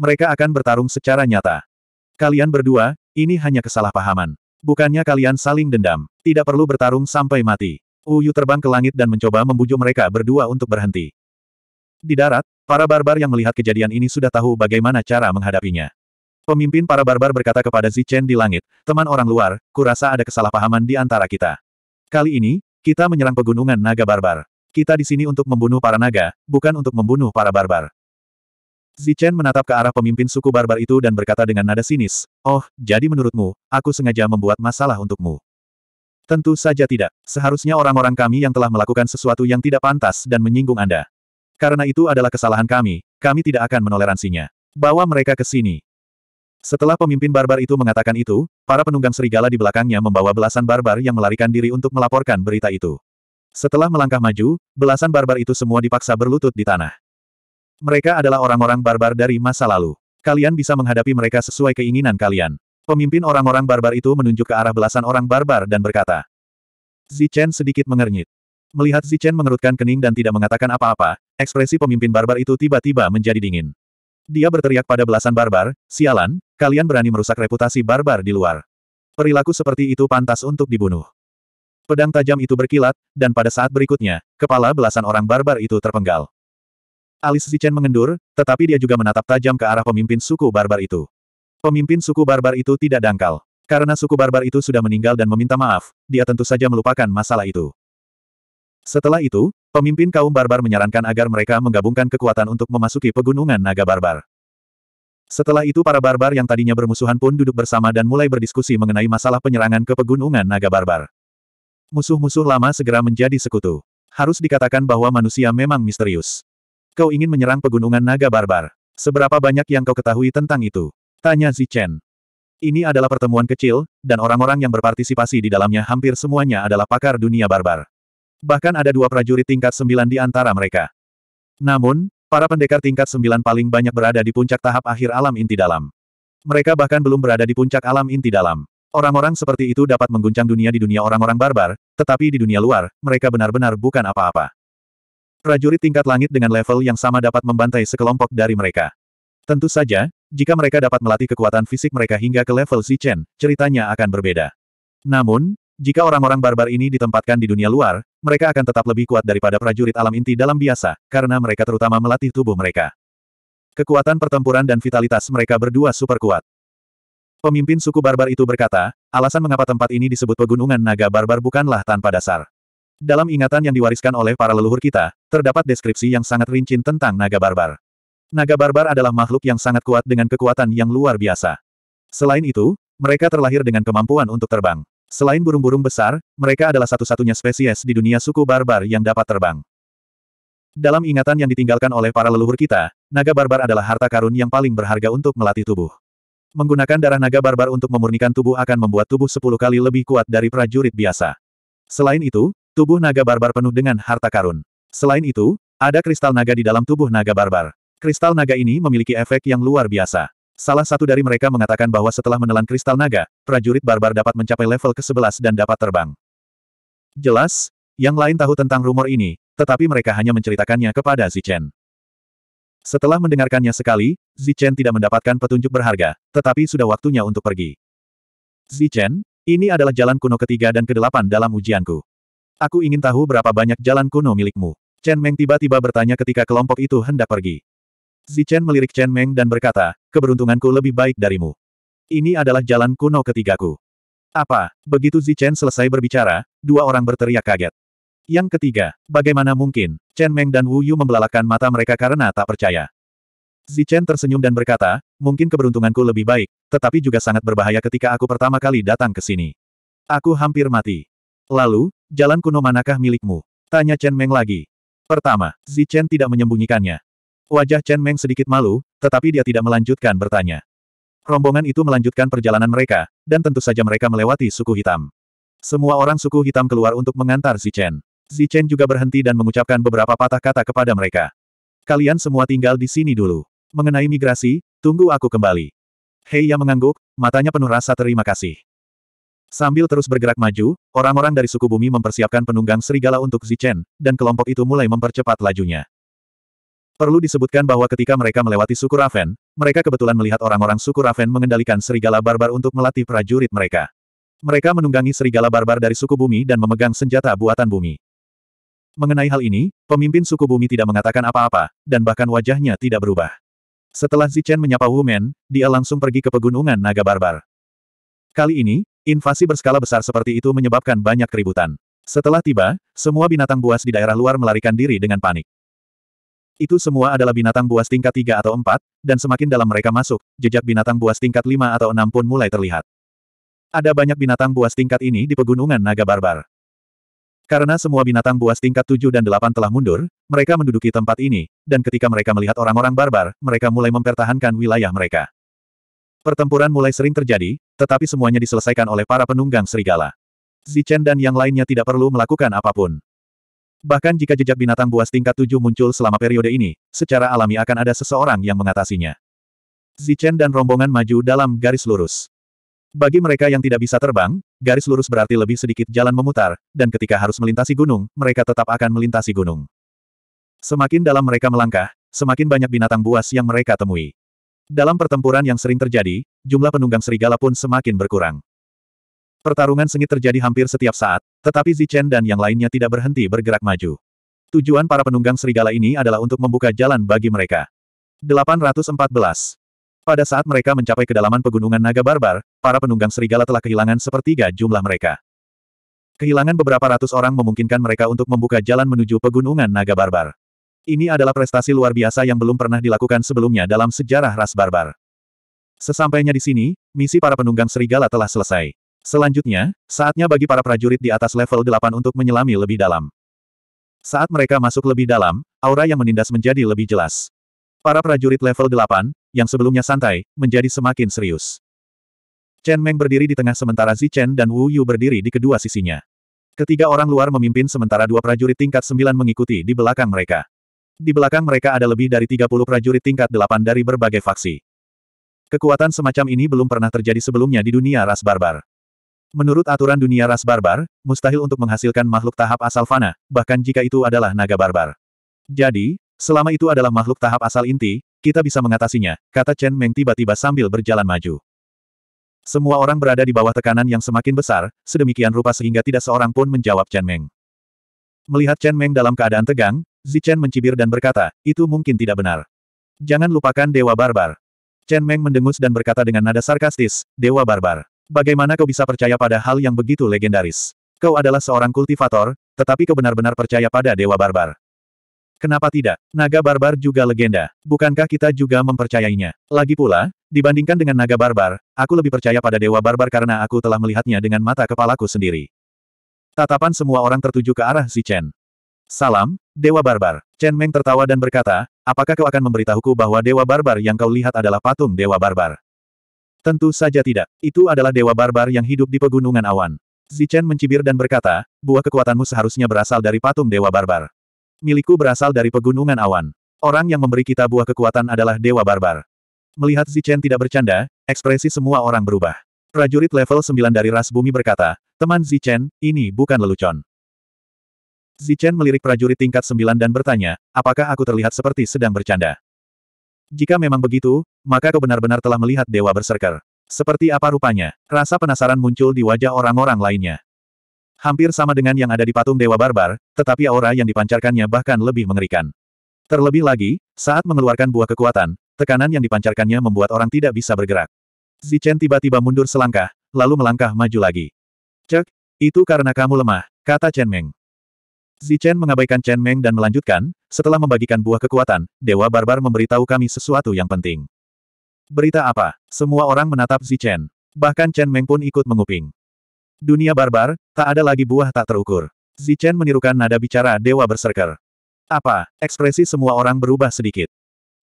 Mereka akan bertarung secara nyata. Kalian berdua, ini hanya kesalahpahaman. Bukannya kalian saling dendam. Tidak perlu bertarung sampai mati. Uyu terbang ke langit dan mencoba membujuk mereka berdua untuk berhenti. Di darat, para barbar yang melihat kejadian ini sudah tahu bagaimana cara menghadapinya. Pemimpin para barbar berkata kepada Zichen di langit, teman orang luar, kurasa ada kesalahpahaman di antara kita. Kali ini, kita menyerang pegunungan naga barbar. Kita di sini untuk membunuh para naga, bukan untuk membunuh para barbar. Zichen menatap ke arah pemimpin suku barbar itu dan berkata dengan nada sinis, Oh, jadi menurutmu, aku sengaja membuat masalah untukmu. Tentu saja tidak. Seharusnya orang-orang kami yang telah melakukan sesuatu yang tidak pantas dan menyinggung Anda. Karena itu adalah kesalahan kami, kami tidak akan menoleransinya. Bawa mereka ke sini. Setelah pemimpin barbar itu mengatakan itu, para penunggang serigala di belakangnya membawa belasan barbar yang melarikan diri untuk melaporkan berita itu. Setelah melangkah maju, belasan barbar itu semua dipaksa berlutut di tanah. Mereka adalah orang-orang barbar dari masa lalu. Kalian bisa menghadapi mereka sesuai keinginan kalian. Pemimpin orang-orang barbar itu menunjuk ke arah belasan orang barbar dan berkata. Zichen sedikit mengernyit. Melihat Zichen mengerutkan kening dan tidak mengatakan apa-apa, ekspresi pemimpin barbar itu tiba-tiba menjadi dingin. Dia berteriak pada belasan barbar, sialan, kalian berani merusak reputasi barbar di luar. Perilaku seperti itu pantas untuk dibunuh. Pedang tajam itu berkilat, dan pada saat berikutnya, kepala belasan orang barbar itu terpenggal. Alis Zichen mengendur, tetapi dia juga menatap tajam ke arah pemimpin suku barbar itu. Pemimpin suku barbar itu tidak dangkal. Karena suku barbar itu sudah meninggal dan meminta maaf, dia tentu saja melupakan masalah itu. Setelah itu, pemimpin kaum barbar menyarankan agar mereka menggabungkan kekuatan untuk memasuki pegunungan naga barbar. Setelah itu para barbar yang tadinya bermusuhan pun duduk bersama dan mulai berdiskusi mengenai masalah penyerangan ke pegunungan naga barbar. Musuh-musuh lama segera menjadi sekutu. Harus dikatakan bahwa manusia memang misterius. Kau ingin menyerang pegunungan naga barbar. Seberapa banyak yang kau ketahui tentang itu? Tanya Zichen. Ini adalah pertemuan kecil, dan orang-orang yang berpartisipasi di dalamnya hampir semuanya adalah pakar dunia barbar. Bahkan ada dua prajurit tingkat sembilan di antara mereka. Namun, para pendekar tingkat sembilan paling banyak berada di puncak tahap akhir alam inti dalam. Mereka bahkan belum berada di puncak alam inti dalam. Orang-orang seperti itu dapat mengguncang dunia di dunia orang-orang barbar, tetapi di dunia luar, mereka benar-benar bukan apa-apa. Prajurit tingkat langit dengan level yang sama dapat membantai sekelompok dari mereka. Tentu saja, jika mereka dapat melatih kekuatan fisik mereka hingga ke level Zichen, ceritanya akan berbeda. Namun, jika orang-orang barbar ini ditempatkan di dunia luar, mereka akan tetap lebih kuat daripada prajurit alam inti dalam biasa, karena mereka terutama melatih tubuh mereka. Kekuatan pertempuran dan vitalitas mereka berdua super kuat. Pemimpin suku barbar itu berkata, alasan mengapa tempat ini disebut pegunungan naga barbar bukanlah tanpa dasar. Dalam ingatan yang diwariskan oleh para leluhur kita, terdapat deskripsi yang sangat rinci tentang naga barbar. Naga barbar adalah makhluk yang sangat kuat dengan kekuatan yang luar biasa. Selain itu, mereka terlahir dengan kemampuan untuk terbang. Selain burung-burung besar, mereka adalah satu-satunya spesies di dunia suku barbar yang dapat terbang. Dalam ingatan yang ditinggalkan oleh para leluhur kita, naga barbar adalah harta karun yang paling berharga untuk melatih tubuh. Menggunakan darah naga barbar untuk memurnikan tubuh akan membuat tubuh 10 kali lebih kuat dari prajurit biasa. Selain itu, tubuh naga barbar penuh dengan harta karun. Selain itu, ada kristal naga di dalam tubuh naga barbar. Kristal naga ini memiliki efek yang luar biasa. Salah satu dari mereka mengatakan bahwa setelah menelan kristal naga, prajurit barbar dapat mencapai level ke-11 dan dapat terbang. Jelas, yang lain tahu tentang rumor ini, tetapi mereka hanya menceritakannya kepada Zichen. Setelah mendengarkannya sekali, Zichen tidak mendapatkan petunjuk berharga, tetapi sudah waktunya untuk pergi. Zichen, ini adalah jalan kuno ketiga dan kedelapan dalam ujianku. Aku ingin tahu berapa banyak jalan kuno milikmu. Chen Meng tiba-tiba bertanya ketika kelompok itu hendak pergi. Zichen melirik Chen Meng dan berkata, keberuntunganku lebih baik darimu. Ini adalah jalan kuno ketigaku. Apa? Begitu Zichen selesai berbicara, dua orang berteriak kaget. Yang ketiga, bagaimana mungkin? Chen Meng dan Wu Yu membelalakan mata mereka karena tak percaya. Zichen tersenyum dan berkata, mungkin keberuntunganku lebih baik, tetapi juga sangat berbahaya ketika aku pertama kali datang ke sini. Aku hampir mati. Lalu, jalan kuno manakah milikmu? Tanya Chen Meng lagi. Pertama, Zichen tidak menyembunyikannya. Wajah Chen Meng sedikit malu, tetapi dia tidak melanjutkan bertanya. Rombongan itu melanjutkan perjalanan mereka, dan tentu saja mereka melewati suku hitam. Semua orang suku hitam keluar untuk mengantar Chen. Zichen. Chen juga berhenti dan mengucapkan beberapa patah kata kepada mereka. Kalian semua tinggal di sini dulu. Mengenai migrasi, tunggu aku kembali. Hei Heiya mengangguk, matanya penuh rasa terima kasih. Sambil terus bergerak maju, orang-orang dari suku bumi mempersiapkan penunggang serigala untuk Zichen, dan kelompok itu mulai mempercepat lajunya. Perlu disebutkan bahwa ketika mereka melewati suku Raven, mereka kebetulan melihat orang-orang suku Raven mengendalikan serigala barbar untuk melatih prajurit mereka. Mereka menunggangi serigala barbar dari suku bumi dan memegang senjata buatan bumi. Mengenai hal ini, pemimpin suku bumi tidak mengatakan apa-apa, dan bahkan wajahnya tidak berubah. Setelah Zichen menyapa Wu dia langsung pergi ke pegunungan naga barbar. Kali ini, invasi berskala besar seperti itu menyebabkan banyak keributan. Setelah tiba, semua binatang buas di daerah luar melarikan diri dengan panik. Itu semua adalah binatang buas tingkat 3 atau 4, dan semakin dalam mereka masuk, jejak binatang buas tingkat 5 atau 6 pun mulai terlihat. Ada banyak binatang buas tingkat ini di pegunungan naga barbar. Karena semua binatang buas tingkat 7 dan 8 telah mundur, mereka menduduki tempat ini, dan ketika mereka melihat orang-orang barbar, mereka mulai mempertahankan wilayah mereka. Pertempuran mulai sering terjadi, tetapi semuanya diselesaikan oleh para penunggang serigala. Zichen dan yang lainnya tidak perlu melakukan apapun. Bahkan jika jejak binatang buas tingkat tujuh muncul selama periode ini, secara alami akan ada seseorang yang mengatasinya. Zichen dan rombongan maju dalam garis lurus. Bagi mereka yang tidak bisa terbang, garis lurus berarti lebih sedikit jalan memutar, dan ketika harus melintasi gunung, mereka tetap akan melintasi gunung. Semakin dalam mereka melangkah, semakin banyak binatang buas yang mereka temui. Dalam pertempuran yang sering terjadi, jumlah penunggang serigala pun semakin berkurang. Pertarungan sengit terjadi hampir setiap saat, tetapi Zichen dan yang lainnya tidak berhenti bergerak maju. Tujuan para penunggang serigala ini adalah untuk membuka jalan bagi mereka. 814. Pada saat mereka mencapai kedalaman pegunungan naga barbar, para penunggang serigala telah kehilangan sepertiga jumlah mereka. Kehilangan beberapa ratus orang memungkinkan mereka untuk membuka jalan menuju pegunungan naga barbar. Ini adalah prestasi luar biasa yang belum pernah dilakukan sebelumnya dalam sejarah ras barbar. Sesampainya di sini, misi para penunggang serigala telah selesai. Selanjutnya, saatnya bagi para prajurit di atas level 8 untuk menyelami lebih dalam. Saat mereka masuk lebih dalam, aura yang menindas menjadi lebih jelas. Para prajurit level 8, yang sebelumnya santai, menjadi semakin serius. Chen Meng berdiri di tengah sementara Zi Chen dan Wu Yu berdiri di kedua sisinya. Ketiga orang luar memimpin sementara dua prajurit tingkat 9 mengikuti di belakang mereka. Di belakang mereka ada lebih dari 30 prajurit tingkat 8 dari berbagai faksi. Kekuatan semacam ini belum pernah terjadi sebelumnya di dunia ras barbar. Menurut aturan dunia ras barbar, mustahil untuk menghasilkan makhluk tahap asal fana, bahkan jika itu adalah naga barbar. Jadi, selama itu adalah makhluk tahap asal inti, kita bisa mengatasinya, kata Chen Meng tiba-tiba sambil berjalan maju. Semua orang berada di bawah tekanan yang semakin besar, sedemikian rupa sehingga tidak seorang pun menjawab Chen Meng. Melihat Chen Meng dalam keadaan tegang, Zichen mencibir dan berkata, itu mungkin tidak benar. Jangan lupakan Dewa Barbar. Chen Meng mendengus dan berkata dengan nada sarkastis, Dewa Barbar. Bagaimana kau bisa percaya pada hal yang begitu legendaris? Kau adalah seorang kultivator, tetapi kau benar-benar percaya pada Dewa Barbar. Kenapa tidak? Naga Barbar juga legenda. Bukankah kita juga mempercayainya? Lagi pula, dibandingkan dengan Naga Barbar, aku lebih percaya pada Dewa Barbar karena aku telah melihatnya dengan mata kepalaku sendiri. Tatapan semua orang tertuju ke arah si Chen. Salam, Dewa Barbar. Chen Meng tertawa dan berkata, apakah kau akan memberitahuku bahwa Dewa Barbar yang kau lihat adalah patung Dewa Barbar? Tentu saja tidak. Itu adalah dewa barbar yang hidup di pegunungan awan. Zichen mencibir dan berkata, buah kekuatanmu seharusnya berasal dari patung dewa barbar. Milikku berasal dari pegunungan awan. Orang yang memberi kita buah kekuatan adalah dewa barbar. Melihat Zichen tidak bercanda, ekspresi semua orang berubah. Prajurit level 9 dari ras bumi berkata, teman Zichen, ini bukan lelucon. Zichen melirik prajurit tingkat 9 dan bertanya, apakah aku terlihat seperti sedang bercanda? Jika memang begitu, maka kau benar-benar telah melihat dewa berserker. Seperti apa rupanya? Rasa penasaran muncul di wajah orang-orang lainnya. Hampir sama dengan yang ada di patung Dewa Barbar, tetapi aura yang dipancarkannya bahkan lebih mengerikan. Terlebih lagi, saat mengeluarkan buah kekuatan, tekanan yang dipancarkannya membuat orang tidak bisa bergerak. Zichen tiba-tiba mundur selangkah, lalu melangkah maju lagi. Cek, itu karena kamu lemah, kata Chen Meng. Zichen mengabaikan Chen Meng dan melanjutkan, setelah membagikan buah kekuatan, Dewa Barbar memberitahu kami sesuatu yang penting. Berita apa? Semua orang menatap Zichen. Bahkan Chen Meng pun ikut menguping. Dunia barbar, tak ada lagi buah tak terukur. Zichen menirukan nada bicara Dewa Berserker. Apa? Ekspresi semua orang berubah sedikit.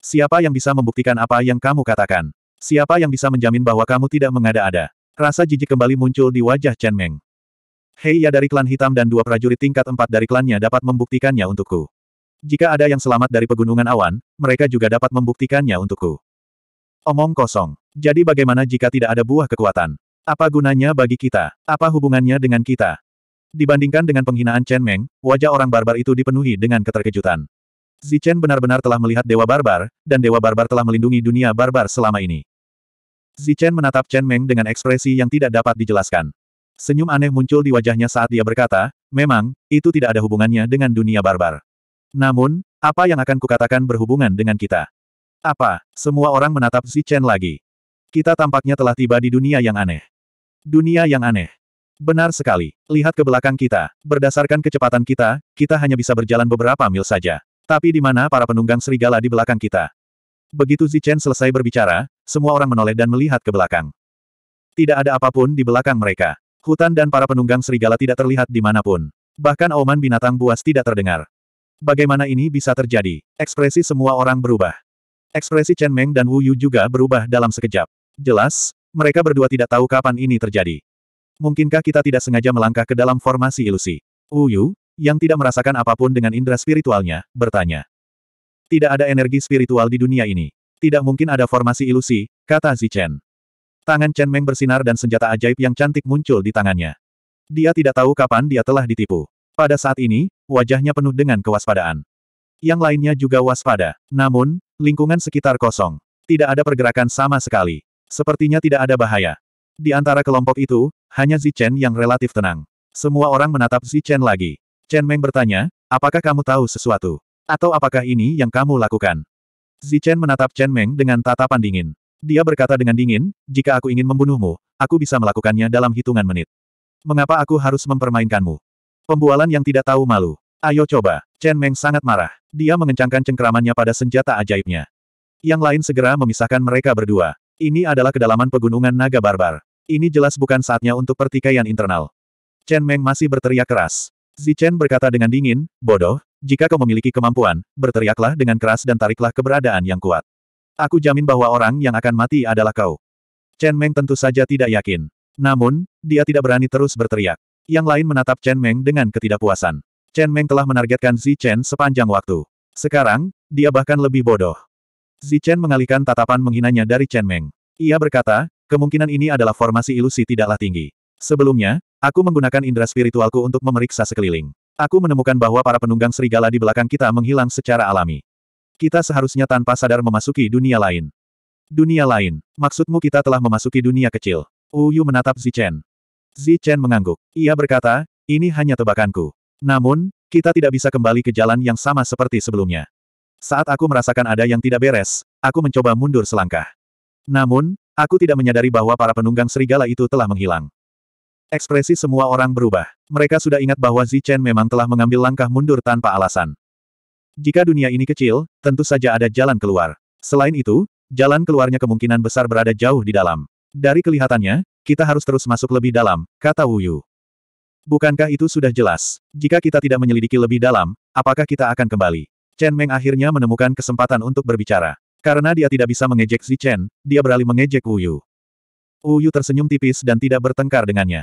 Siapa yang bisa membuktikan apa yang kamu katakan? Siapa yang bisa menjamin bahwa kamu tidak mengada-ada? Rasa jijik kembali muncul di wajah Chen Meng. Hei, ya dari klan hitam dan dua prajurit tingkat empat dari klannya dapat membuktikannya untukku. Jika ada yang selamat dari pegunungan awan, mereka juga dapat membuktikannya untukku. Omong kosong. Jadi bagaimana jika tidak ada buah kekuatan? Apa gunanya bagi kita? Apa hubungannya dengan kita? Dibandingkan dengan penghinaan Chen Meng, wajah orang barbar itu dipenuhi dengan keterkejutan. Zichen benar-benar telah melihat Dewa Barbar, dan Dewa Barbar telah melindungi dunia barbar selama ini. Zichen menatap Chen Meng dengan ekspresi yang tidak dapat dijelaskan. Senyum aneh muncul di wajahnya saat dia berkata, memang, itu tidak ada hubungannya dengan dunia barbar. Namun, apa yang akan kukatakan berhubungan dengan kita? Apa? Semua orang menatap Zi Chen lagi. Kita tampaknya telah tiba di dunia yang aneh. Dunia yang aneh. Benar sekali. Lihat ke belakang kita. Berdasarkan kecepatan kita, kita hanya bisa berjalan beberapa mil saja. Tapi di mana para penunggang serigala di belakang kita? Begitu Chen selesai berbicara, semua orang menoleh dan melihat ke belakang. Tidak ada apapun di belakang mereka. Hutan dan para penunggang serigala tidak terlihat di dimanapun. Bahkan auman binatang buas tidak terdengar. Bagaimana ini bisa terjadi? Ekspresi semua orang berubah. Ekspresi Chen Meng dan Wu Yu juga berubah dalam sekejap. Jelas, mereka berdua tidak tahu kapan ini terjadi. Mungkinkah kita tidak sengaja melangkah ke dalam formasi ilusi? Wu Yu, yang tidak merasakan apapun dengan indera spiritualnya, bertanya. Tidak ada energi spiritual di dunia ini. Tidak mungkin ada formasi ilusi, kata Zichen. Tangan Chen Meng bersinar dan senjata ajaib yang cantik muncul di tangannya. Dia tidak tahu kapan dia telah ditipu. Pada saat ini, wajahnya penuh dengan kewaspadaan. Yang lainnya juga waspada. Namun, lingkungan sekitar kosong. Tidak ada pergerakan sama sekali. Sepertinya tidak ada bahaya. Di antara kelompok itu, hanya Zichen yang relatif tenang. Semua orang menatap Zichen lagi. Chen Meng bertanya, apakah kamu tahu sesuatu? Atau apakah ini yang kamu lakukan? Zichen menatap Chen Meng dengan tatapan dingin. Dia berkata dengan dingin, jika aku ingin membunuhmu, aku bisa melakukannya dalam hitungan menit. Mengapa aku harus mempermainkanmu? Pembualan yang tidak tahu malu. Ayo coba. Chen Meng sangat marah. Dia mengencangkan cengkeramannya pada senjata ajaibnya. Yang lain segera memisahkan mereka berdua. Ini adalah kedalaman pegunungan naga barbar. Ini jelas bukan saatnya untuk pertikaian internal. Chen Meng masih berteriak keras. Zi Chen berkata dengan dingin, bodoh, jika kau memiliki kemampuan, berteriaklah dengan keras dan tariklah keberadaan yang kuat. Aku jamin bahwa orang yang akan mati adalah kau. Chen Meng tentu saja tidak yakin. Namun, dia tidak berani terus berteriak. Yang lain menatap Chen Meng dengan ketidakpuasan. Chen Meng telah menargetkan Zi Chen sepanjang waktu. Sekarang, dia bahkan lebih bodoh. Zi Chen mengalihkan tatapan menghinanya dari Chen Meng. Ia berkata, kemungkinan ini adalah formasi ilusi tidaklah tinggi. Sebelumnya, aku menggunakan indera spiritualku untuk memeriksa sekeliling. Aku menemukan bahwa para penunggang serigala di belakang kita menghilang secara alami. Kita seharusnya tanpa sadar memasuki dunia lain. Dunia lain. Maksudmu kita telah memasuki dunia kecil. Uyu menatap Zichen. Zichen mengangguk. Ia berkata, ini hanya tebakanku. Namun, kita tidak bisa kembali ke jalan yang sama seperti sebelumnya. Saat aku merasakan ada yang tidak beres, aku mencoba mundur selangkah. Namun, aku tidak menyadari bahwa para penunggang serigala itu telah menghilang. Ekspresi semua orang berubah. Mereka sudah ingat bahwa Zichen memang telah mengambil langkah mundur tanpa alasan. Jika dunia ini kecil, tentu saja ada jalan keluar. Selain itu, jalan keluarnya kemungkinan besar berada jauh di dalam. Dari kelihatannya, kita harus terus masuk lebih dalam, kata Wuyu. Bukankah itu sudah jelas? Jika kita tidak menyelidiki lebih dalam, apakah kita akan kembali? Chen Meng akhirnya menemukan kesempatan untuk berbicara. Karena dia tidak bisa mengejek Zi Chen, dia beralih mengejek Wuyu. Wuyu tersenyum tipis dan tidak bertengkar dengannya.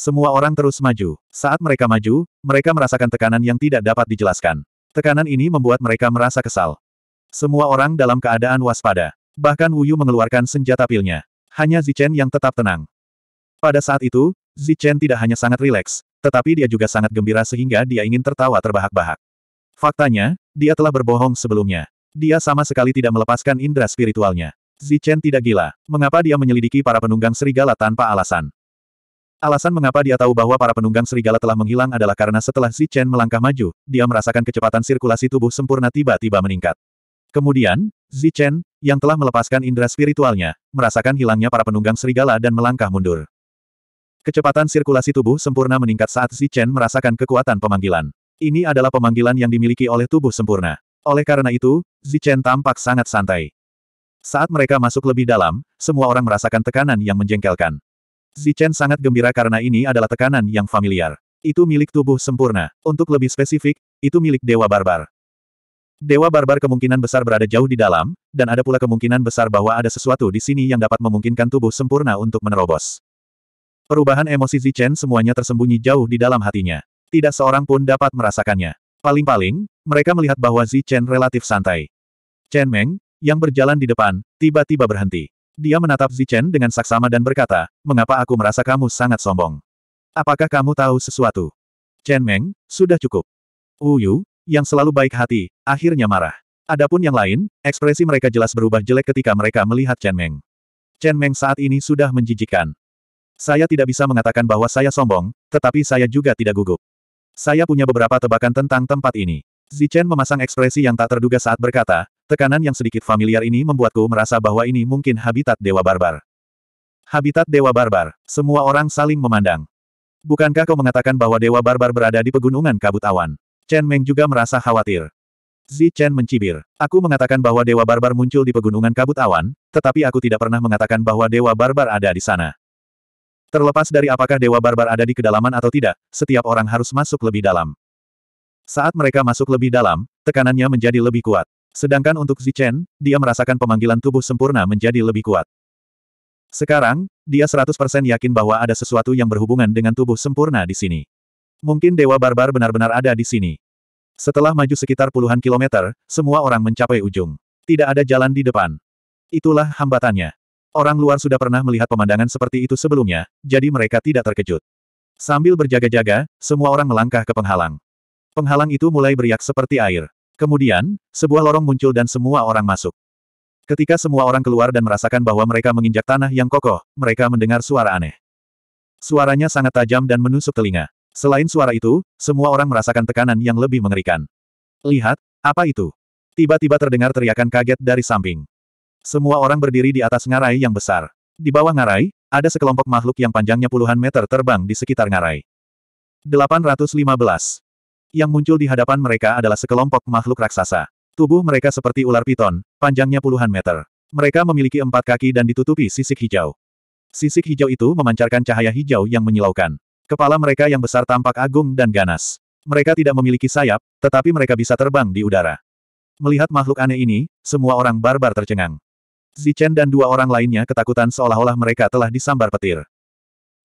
Semua orang terus maju. Saat mereka maju, mereka merasakan tekanan yang tidak dapat dijelaskan. Tekanan ini membuat mereka merasa kesal. Semua orang dalam keadaan waspada. Bahkan Wu Yu mengeluarkan senjata pilnya. Hanya Zichen yang tetap tenang. Pada saat itu, Zichen tidak hanya sangat rileks, tetapi dia juga sangat gembira sehingga dia ingin tertawa terbahak-bahak. Faktanya, dia telah berbohong sebelumnya. Dia sama sekali tidak melepaskan indera spiritualnya. Zichen tidak gila. Mengapa dia menyelidiki para penunggang serigala tanpa alasan? Alasan mengapa dia tahu bahwa para penunggang serigala telah menghilang adalah karena setelah Zi Chen melangkah maju, dia merasakan kecepatan sirkulasi tubuh sempurna tiba-tiba meningkat. Kemudian, Zi Chen, yang telah melepaskan indera spiritualnya, merasakan hilangnya para penunggang serigala dan melangkah mundur. Kecepatan sirkulasi tubuh sempurna meningkat saat Zi Chen merasakan kekuatan pemanggilan. Ini adalah pemanggilan yang dimiliki oleh tubuh sempurna. Oleh karena itu, Zi Chen tampak sangat santai. Saat mereka masuk lebih dalam, semua orang merasakan tekanan yang menjengkelkan. Zichen sangat gembira karena ini adalah tekanan yang familiar. Itu milik tubuh sempurna. Untuk lebih spesifik, itu milik Dewa Barbar. Dewa Barbar kemungkinan besar berada jauh di dalam, dan ada pula kemungkinan besar bahwa ada sesuatu di sini yang dapat memungkinkan tubuh sempurna untuk menerobos. Perubahan emosi Zichen semuanya tersembunyi jauh di dalam hatinya. Tidak seorang pun dapat merasakannya. Paling-paling, mereka melihat bahwa Zichen relatif santai. Chen Meng, yang berjalan di depan, tiba-tiba berhenti. Dia menatap Zichen dengan saksama dan berkata, mengapa aku merasa kamu sangat sombong? Apakah kamu tahu sesuatu? Chen Meng, sudah cukup. Wu Yu, yang selalu baik hati, akhirnya marah. Adapun yang lain, ekspresi mereka jelas berubah jelek ketika mereka melihat Chen Meng. Chen Meng saat ini sudah menjijikan. Saya tidak bisa mengatakan bahwa saya sombong, tetapi saya juga tidak gugup. Saya punya beberapa tebakan tentang tempat ini. Zichen memasang ekspresi yang tak terduga saat berkata, Tekanan yang sedikit familiar ini membuatku merasa bahwa ini mungkin habitat Dewa Barbar. Habitat Dewa Barbar, semua orang saling memandang. Bukankah kau mengatakan bahwa Dewa Barbar berada di pegunungan kabut awan? Chen Meng juga merasa khawatir. Zi Chen mencibir. Aku mengatakan bahwa Dewa Barbar muncul di pegunungan kabut awan, tetapi aku tidak pernah mengatakan bahwa Dewa Barbar ada di sana. Terlepas dari apakah Dewa Barbar ada di kedalaman atau tidak, setiap orang harus masuk lebih dalam. Saat mereka masuk lebih dalam, tekanannya menjadi lebih kuat. Sedangkan untuk Zichen, dia merasakan pemanggilan tubuh sempurna menjadi lebih kuat. Sekarang, dia 100% yakin bahwa ada sesuatu yang berhubungan dengan tubuh sempurna di sini. Mungkin Dewa Barbar benar-benar ada di sini. Setelah maju sekitar puluhan kilometer, semua orang mencapai ujung. Tidak ada jalan di depan. Itulah hambatannya. Orang luar sudah pernah melihat pemandangan seperti itu sebelumnya, jadi mereka tidak terkejut. Sambil berjaga-jaga, semua orang melangkah ke penghalang. Penghalang itu mulai beriak seperti air. Kemudian, sebuah lorong muncul dan semua orang masuk. Ketika semua orang keluar dan merasakan bahwa mereka menginjak tanah yang kokoh, mereka mendengar suara aneh. Suaranya sangat tajam dan menusuk telinga. Selain suara itu, semua orang merasakan tekanan yang lebih mengerikan. Lihat, apa itu? Tiba-tiba terdengar teriakan kaget dari samping. Semua orang berdiri di atas ngarai yang besar. Di bawah ngarai, ada sekelompok makhluk yang panjangnya puluhan meter terbang di sekitar ngarai. 815. Yang muncul di hadapan mereka adalah sekelompok makhluk raksasa. Tubuh mereka seperti ular piton, panjangnya puluhan meter. Mereka memiliki empat kaki dan ditutupi sisik hijau. Sisik hijau itu memancarkan cahaya hijau yang menyilaukan. Kepala mereka yang besar tampak agung dan ganas. Mereka tidak memiliki sayap, tetapi mereka bisa terbang di udara. Melihat makhluk aneh ini, semua orang barbar tercengang. Zichen dan dua orang lainnya ketakutan seolah-olah mereka telah disambar petir.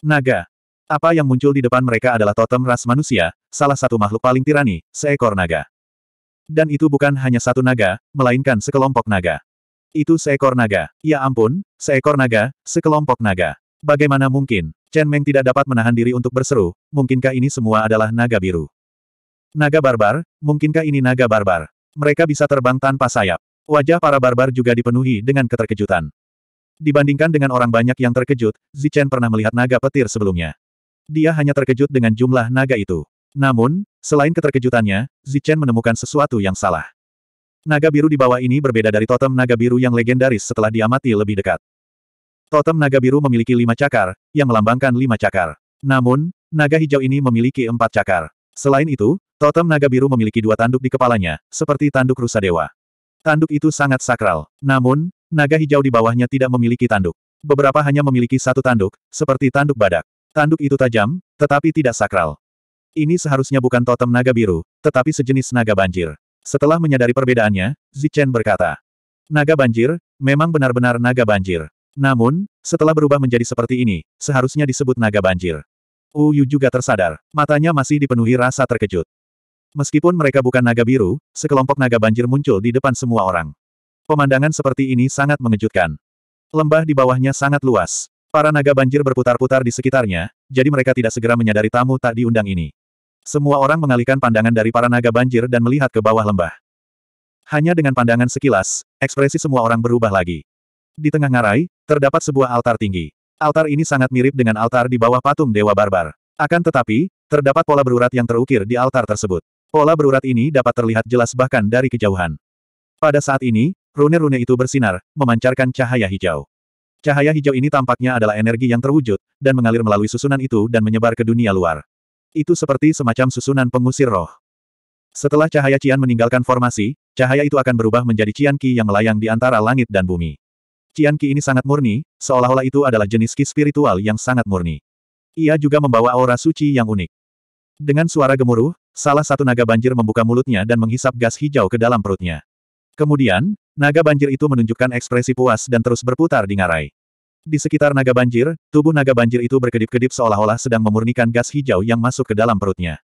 Naga, apa yang muncul di depan mereka adalah totem ras manusia, salah satu makhluk paling tirani, seekor naga. Dan itu bukan hanya satu naga, melainkan sekelompok naga. Itu seekor naga. Ya ampun, seekor naga, sekelompok naga. Bagaimana mungkin? Chen Meng tidak dapat menahan diri untuk berseru, mungkinkah ini semua adalah naga biru? Naga barbar, mungkinkah ini naga barbar? Mereka bisa terbang tanpa sayap. Wajah para barbar juga dipenuhi dengan keterkejutan. Dibandingkan dengan orang banyak yang terkejut, Zichen pernah melihat naga petir sebelumnya. Dia hanya terkejut dengan jumlah naga itu. Namun, selain keterkejutannya, Zichen menemukan sesuatu yang salah. Naga biru di bawah ini berbeda dari totem naga biru yang legendaris setelah diamati lebih dekat. Totem naga biru memiliki lima cakar, yang melambangkan lima cakar. Namun, naga hijau ini memiliki empat cakar. Selain itu, totem naga biru memiliki dua tanduk di kepalanya, seperti tanduk rusa dewa. Tanduk itu sangat sakral. Namun, naga hijau di bawahnya tidak memiliki tanduk. Beberapa hanya memiliki satu tanduk, seperti tanduk badak. Tanduk itu tajam, tetapi tidak sakral. Ini seharusnya bukan totem naga biru, tetapi sejenis naga banjir. Setelah menyadari perbedaannya, Zichen berkata, Naga banjir, memang benar-benar naga banjir. Namun, setelah berubah menjadi seperti ini, seharusnya disebut naga banjir. Uyu juga tersadar, matanya masih dipenuhi rasa terkejut. Meskipun mereka bukan naga biru, sekelompok naga banjir muncul di depan semua orang. Pemandangan seperti ini sangat mengejutkan. Lembah di bawahnya sangat luas. Para naga banjir berputar-putar di sekitarnya, jadi mereka tidak segera menyadari tamu tak diundang ini. Semua orang mengalihkan pandangan dari para naga banjir dan melihat ke bawah lembah. Hanya dengan pandangan sekilas, ekspresi semua orang berubah lagi. Di tengah ngarai, terdapat sebuah altar tinggi. Altar ini sangat mirip dengan altar di bawah patung Dewa Barbar. Akan tetapi, terdapat pola berurat yang terukir di altar tersebut. Pola berurat ini dapat terlihat jelas bahkan dari kejauhan. Pada saat ini, rune-rune itu bersinar, memancarkan cahaya hijau. Cahaya hijau ini tampaknya adalah energi yang terwujud, dan mengalir melalui susunan itu dan menyebar ke dunia luar. Itu seperti semacam susunan pengusir roh. Setelah cahaya Cian meninggalkan formasi, cahaya itu akan berubah menjadi Cian Qi yang melayang di antara langit dan bumi. Cian Qi ini sangat murni, seolah-olah itu adalah jenis Qi spiritual yang sangat murni. Ia juga membawa aura suci yang unik. Dengan suara gemuruh, salah satu naga banjir membuka mulutnya dan menghisap gas hijau ke dalam perutnya. Kemudian, naga banjir itu menunjukkan ekspresi puas dan terus berputar di ngarai. Di sekitar naga banjir, tubuh naga banjir itu berkedip-kedip seolah-olah sedang memurnikan gas hijau yang masuk ke dalam perutnya.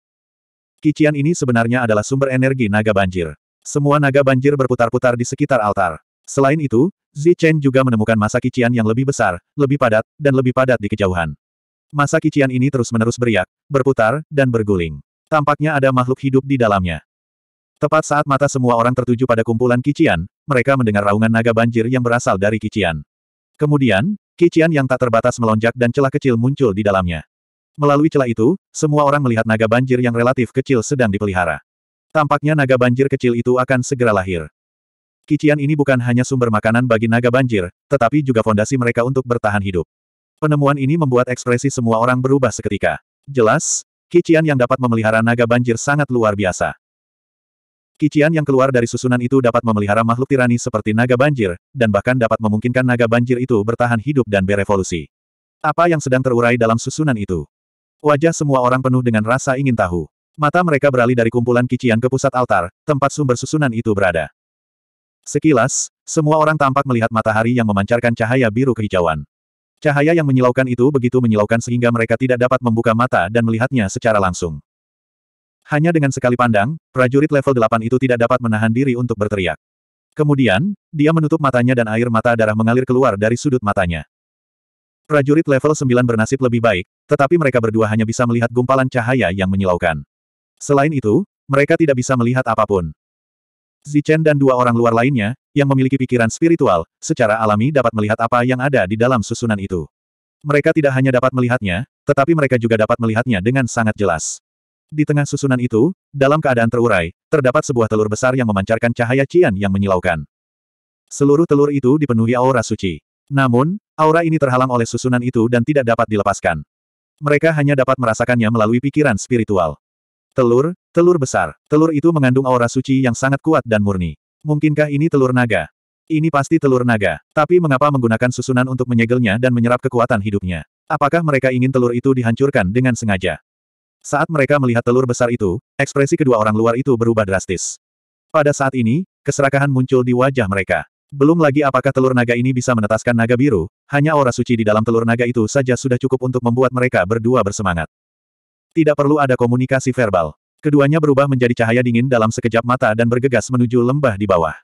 Kician ini sebenarnya adalah sumber energi naga banjir. Semua naga banjir berputar-putar di sekitar altar. Selain itu, Zi Chen juga menemukan masa kician yang lebih besar, lebih padat, dan lebih padat di kejauhan. Masa kician ini terus-menerus beriak, berputar, dan berguling. Tampaknya ada makhluk hidup di dalamnya. Tepat saat mata semua orang tertuju pada kumpulan kician, mereka mendengar raungan naga banjir yang berasal dari kician. Kemudian, kician yang tak terbatas melonjak dan celah kecil muncul di dalamnya. Melalui celah itu, semua orang melihat naga banjir yang relatif kecil sedang dipelihara. Tampaknya naga banjir kecil itu akan segera lahir. Kician ini bukan hanya sumber makanan bagi naga banjir, tetapi juga fondasi mereka untuk bertahan hidup. Penemuan ini membuat ekspresi semua orang berubah seketika. Jelas, kician yang dapat memelihara naga banjir sangat luar biasa. Kician yang keluar dari susunan itu dapat memelihara makhluk tirani seperti naga banjir, dan bahkan dapat memungkinkan naga banjir itu bertahan hidup dan berevolusi. Apa yang sedang terurai dalam susunan itu? Wajah semua orang penuh dengan rasa ingin tahu. Mata mereka beralih dari kumpulan kician ke pusat altar, tempat sumber susunan itu berada. Sekilas, semua orang tampak melihat matahari yang memancarkan cahaya biru kehijauan. Cahaya yang menyilaukan itu begitu menyilaukan sehingga mereka tidak dapat membuka mata dan melihatnya secara langsung. Hanya dengan sekali pandang, prajurit level 8 itu tidak dapat menahan diri untuk berteriak. Kemudian, dia menutup matanya dan air mata darah mengalir keluar dari sudut matanya. Prajurit level 9 bernasib lebih baik, tetapi mereka berdua hanya bisa melihat gumpalan cahaya yang menyilaukan. Selain itu, mereka tidak bisa melihat apapun. Zichen dan dua orang luar lainnya, yang memiliki pikiran spiritual, secara alami dapat melihat apa yang ada di dalam susunan itu. Mereka tidak hanya dapat melihatnya, tetapi mereka juga dapat melihatnya dengan sangat jelas. Di tengah susunan itu, dalam keadaan terurai, terdapat sebuah telur besar yang memancarkan cahaya cian yang menyilaukan. Seluruh telur itu dipenuhi aura suci. Namun, aura ini terhalang oleh susunan itu dan tidak dapat dilepaskan. Mereka hanya dapat merasakannya melalui pikiran spiritual. Telur, telur besar. Telur itu mengandung aura suci yang sangat kuat dan murni. Mungkinkah ini telur naga? Ini pasti telur naga. Tapi mengapa menggunakan susunan untuk menyegelnya dan menyerap kekuatan hidupnya? Apakah mereka ingin telur itu dihancurkan dengan sengaja? Saat mereka melihat telur besar itu, ekspresi kedua orang luar itu berubah drastis. Pada saat ini, keserakahan muncul di wajah mereka. Belum lagi apakah telur naga ini bisa menetaskan naga biru, hanya aura suci di dalam telur naga itu saja sudah cukup untuk membuat mereka berdua bersemangat. Tidak perlu ada komunikasi verbal. Keduanya berubah menjadi cahaya dingin dalam sekejap mata dan bergegas menuju lembah di bawah.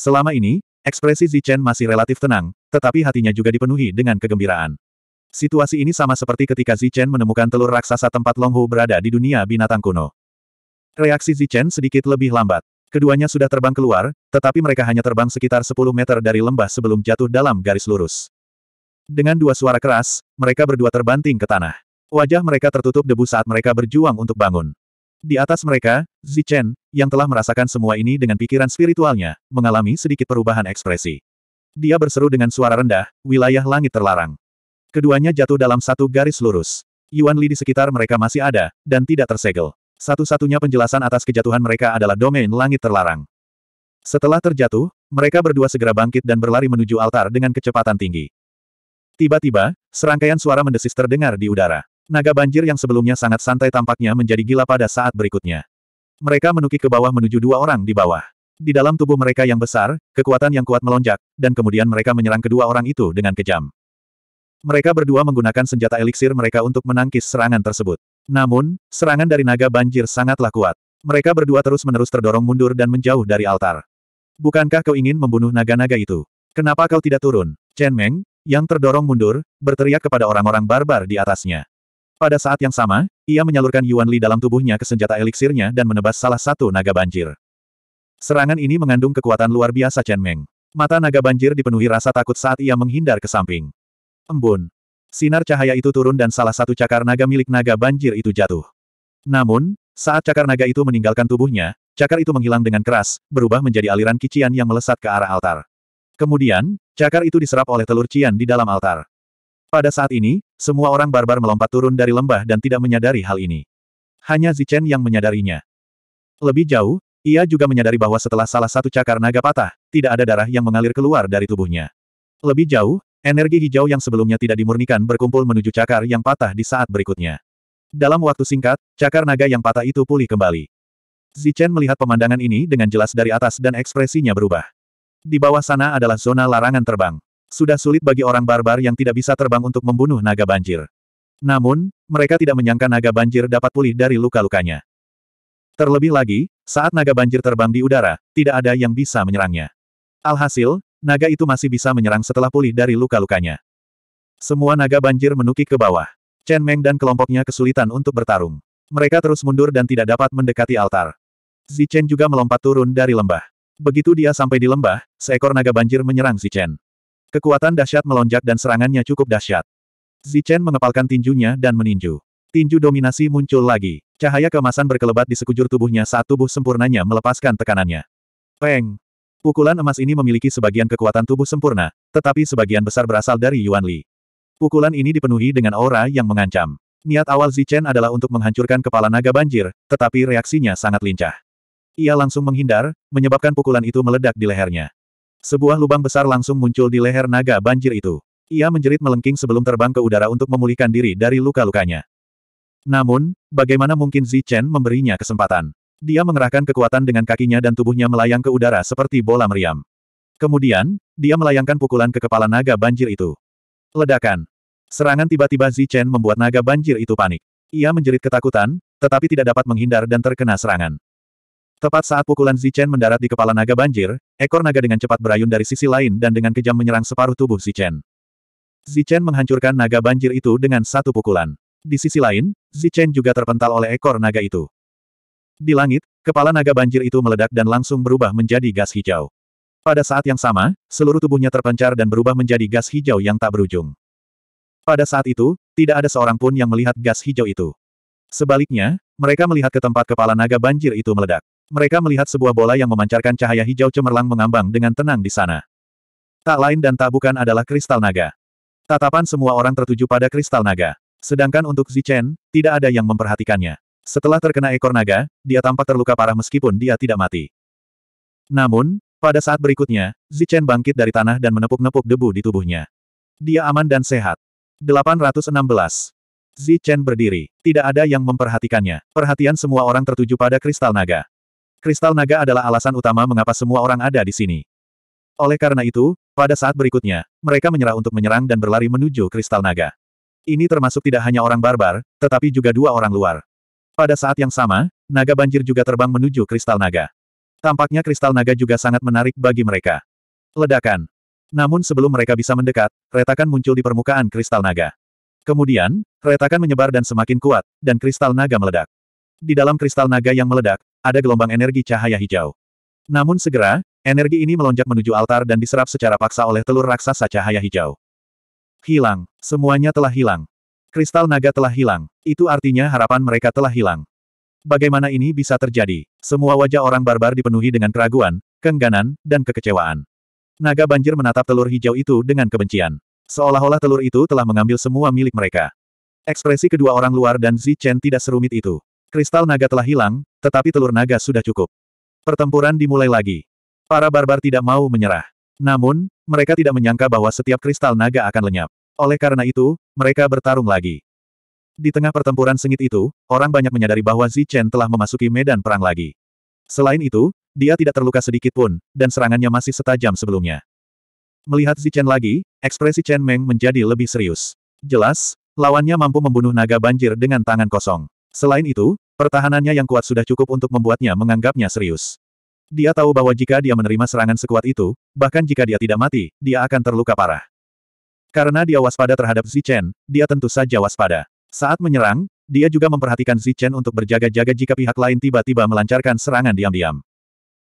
Selama ini, ekspresi Zichen masih relatif tenang, tetapi hatinya juga dipenuhi dengan kegembiraan. Situasi ini sama seperti ketika Zichen menemukan telur raksasa tempat Longhu berada di dunia binatang kuno. Reaksi Zichen sedikit lebih lambat. Keduanya sudah terbang keluar, tetapi mereka hanya terbang sekitar 10 meter dari lembah sebelum jatuh dalam garis lurus. Dengan dua suara keras, mereka berdua terbanting ke tanah. Wajah mereka tertutup debu saat mereka berjuang untuk bangun. Di atas mereka, Zichen, yang telah merasakan semua ini dengan pikiran spiritualnya, mengalami sedikit perubahan ekspresi. Dia berseru dengan suara rendah, wilayah langit terlarang. Keduanya jatuh dalam satu garis lurus. Yuan Li di sekitar mereka masih ada, dan tidak tersegel. Satu-satunya penjelasan atas kejatuhan mereka adalah domain langit terlarang. Setelah terjatuh, mereka berdua segera bangkit dan berlari menuju altar dengan kecepatan tinggi. Tiba-tiba, serangkaian suara mendesis terdengar di udara. Naga banjir yang sebelumnya sangat santai tampaknya menjadi gila pada saat berikutnya. Mereka menukik ke bawah menuju dua orang di bawah. Di dalam tubuh mereka yang besar, kekuatan yang kuat melonjak, dan kemudian mereka menyerang kedua orang itu dengan kejam. Mereka berdua menggunakan senjata eliksir mereka untuk menangkis serangan tersebut. Namun, serangan dari naga banjir sangatlah kuat. Mereka berdua terus-menerus terdorong mundur dan menjauh dari altar. Bukankah kau ingin membunuh naga-naga itu? Kenapa kau tidak turun? Chen Meng, yang terdorong mundur, berteriak kepada orang-orang barbar di atasnya. Pada saat yang sama, ia menyalurkan Yuan Li dalam tubuhnya ke senjata eliksirnya dan menebas salah satu naga banjir. Serangan ini mengandung kekuatan luar biasa Chen Meng. Mata naga banjir dipenuhi rasa takut saat ia menghindar ke samping. Embun. Sinar cahaya itu turun dan salah satu cakar naga milik naga banjir itu jatuh. Namun, saat cakar naga itu meninggalkan tubuhnya, cakar itu menghilang dengan keras, berubah menjadi aliran kician yang melesat ke arah altar. Kemudian, cakar itu diserap oleh telur cian di dalam altar. Pada saat ini, semua orang barbar melompat turun dari lembah dan tidak menyadari hal ini. Hanya Zichen yang menyadarinya. Lebih jauh, ia juga menyadari bahwa setelah salah satu cakar naga patah, tidak ada darah yang mengalir keluar dari tubuhnya. Lebih jauh, Energi hijau yang sebelumnya tidak dimurnikan berkumpul menuju cakar yang patah di saat berikutnya. Dalam waktu singkat, cakar naga yang patah itu pulih kembali. Zichen melihat pemandangan ini dengan jelas dari atas dan ekspresinya berubah. Di bawah sana adalah zona larangan terbang. Sudah sulit bagi orang barbar yang tidak bisa terbang untuk membunuh naga banjir. Namun, mereka tidak menyangka naga banjir dapat pulih dari luka-lukanya. Terlebih lagi, saat naga banjir terbang di udara, tidak ada yang bisa menyerangnya. Alhasil, Naga itu masih bisa menyerang setelah pulih dari luka-lukanya. Semua naga banjir menukik ke bawah. Chen Meng dan kelompoknya kesulitan untuk bertarung. Mereka terus mundur dan tidak dapat mendekati altar. Zichen juga melompat turun dari lembah. Begitu dia sampai di lembah, seekor naga banjir menyerang Zichen. Kekuatan dahsyat melonjak dan serangannya cukup dahsyat. Zichen mengepalkan tinjunya dan meninju. Tinju dominasi muncul lagi. Cahaya kemasan berkelebat di sekujur tubuhnya saat tubuh sempurnanya melepaskan tekanannya. Peng! Pukulan emas ini memiliki sebagian kekuatan tubuh sempurna, tetapi sebagian besar berasal dari Yuan Li. Pukulan ini dipenuhi dengan aura yang mengancam. Niat awal Zichen adalah untuk menghancurkan kepala naga banjir, tetapi reaksinya sangat lincah. Ia langsung menghindar, menyebabkan pukulan itu meledak di lehernya. Sebuah lubang besar langsung muncul di leher naga banjir itu. Ia menjerit melengking sebelum terbang ke udara untuk memulihkan diri dari luka-lukanya. Namun, bagaimana mungkin Zichen memberinya kesempatan? Dia mengerahkan kekuatan dengan kakinya dan tubuhnya melayang ke udara seperti bola meriam. Kemudian, dia melayangkan pukulan ke kepala naga banjir itu. Ledakan. Serangan tiba-tiba Zichen membuat naga banjir itu panik. Ia menjerit ketakutan, tetapi tidak dapat menghindar dan terkena serangan. Tepat saat pukulan Zichen mendarat di kepala naga banjir, ekor naga dengan cepat berayun dari sisi lain dan dengan kejam menyerang separuh tubuh Zichen. Zichen menghancurkan naga banjir itu dengan satu pukulan. Di sisi lain, Zichen juga terpental oleh ekor naga itu. Di langit, kepala naga banjir itu meledak dan langsung berubah menjadi gas hijau. Pada saat yang sama, seluruh tubuhnya terpencar dan berubah menjadi gas hijau yang tak berujung. Pada saat itu, tidak ada seorang pun yang melihat gas hijau itu. Sebaliknya, mereka melihat ke tempat kepala naga banjir itu meledak. Mereka melihat sebuah bola yang memancarkan cahaya hijau cemerlang mengambang dengan tenang di sana. Tak lain dan tak bukan adalah kristal naga. Tatapan semua orang tertuju pada kristal naga. Sedangkan untuk Zichen, tidak ada yang memperhatikannya. Setelah terkena ekor naga, dia tampak terluka parah meskipun dia tidak mati. Namun, pada saat berikutnya, Zichen bangkit dari tanah dan menepuk-nepuk debu di tubuhnya. Dia aman dan sehat. 816. Zichen berdiri. Tidak ada yang memperhatikannya. Perhatian semua orang tertuju pada kristal naga. Kristal naga adalah alasan utama mengapa semua orang ada di sini. Oleh karena itu, pada saat berikutnya, mereka menyerah untuk menyerang dan berlari menuju kristal naga. Ini termasuk tidak hanya orang barbar, tetapi juga dua orang luar. Pada saat yang sama, naga banjir juga terbang menuju kristal naga. Tampaknya kristal naga juga sangat menarik bagi mereka. Ledakan. Namun sebelum mereka bisa mendekat, retakan muncul di permukaan kristal naga. Kemudian, retakan menyebar dan semakin kuat, dan kristal naga meledak. Di dalam kristal naga yang meledak, ada gelombang energi cahaya hijau. Namun segera, energi ini melonjak menuju altar dan diserap secara paksa oleh telur raksasa cahaya hijau. Hilang, semuanya telah hilang. Kristal naga telah hilang. Itu artinya harapan mereka telah hilang. Bagaimana ini bisa terjadi? Semua wajah orang barbar dipenuhi dengan keraguan, kengganan, dan kekecewaan. Naga banjir menatap telur hijau itu dengan kebencian. Seolah-olah telur itu telah mengambil semua milik mereka. Ekspresi kedua orang luar dan Zi Chen tidak serumit itu. Kristal naga telah hilang, tetapi telur naga sudah cukup. Pertempuran dimulai lagi. Para barbar tidak mau menyerah. Namun, mereka tidak menyangka bahwa setiap kristal naga akan lenyap. Oleh karena itu, mereka bertarung lagi. Di tengah pertempuran sengit itu, orang banyak menyadari bahwa Zichen telah memasuki medan perang lagi. Selain itu, dia tidak terluka sedikit pun, dan serangannya masih setajam sebelumnya. Melihat Zichen lagi, ekspresi Chen Meng menjadi lebih serius. Jelas, lawannya mampu membunuh naga banjir dengan tangan kosong. Selain itu, pertahanannya yang kuat sudah cukup untuk membuatnya menganggapnya serius. Dia tahu bahwa jika dia menerima serangan sekuat itu, bahkan jika dia tidak mati, dia akan terluka parah. Karena dia waspada terhadap Zichen, dia tentu saja waspada. Saat menyerang, dia juga memperhatikan Zichen untuk berjaga-jaga jika pihak lain tiba-tiba melancarkan serangan diam-diam.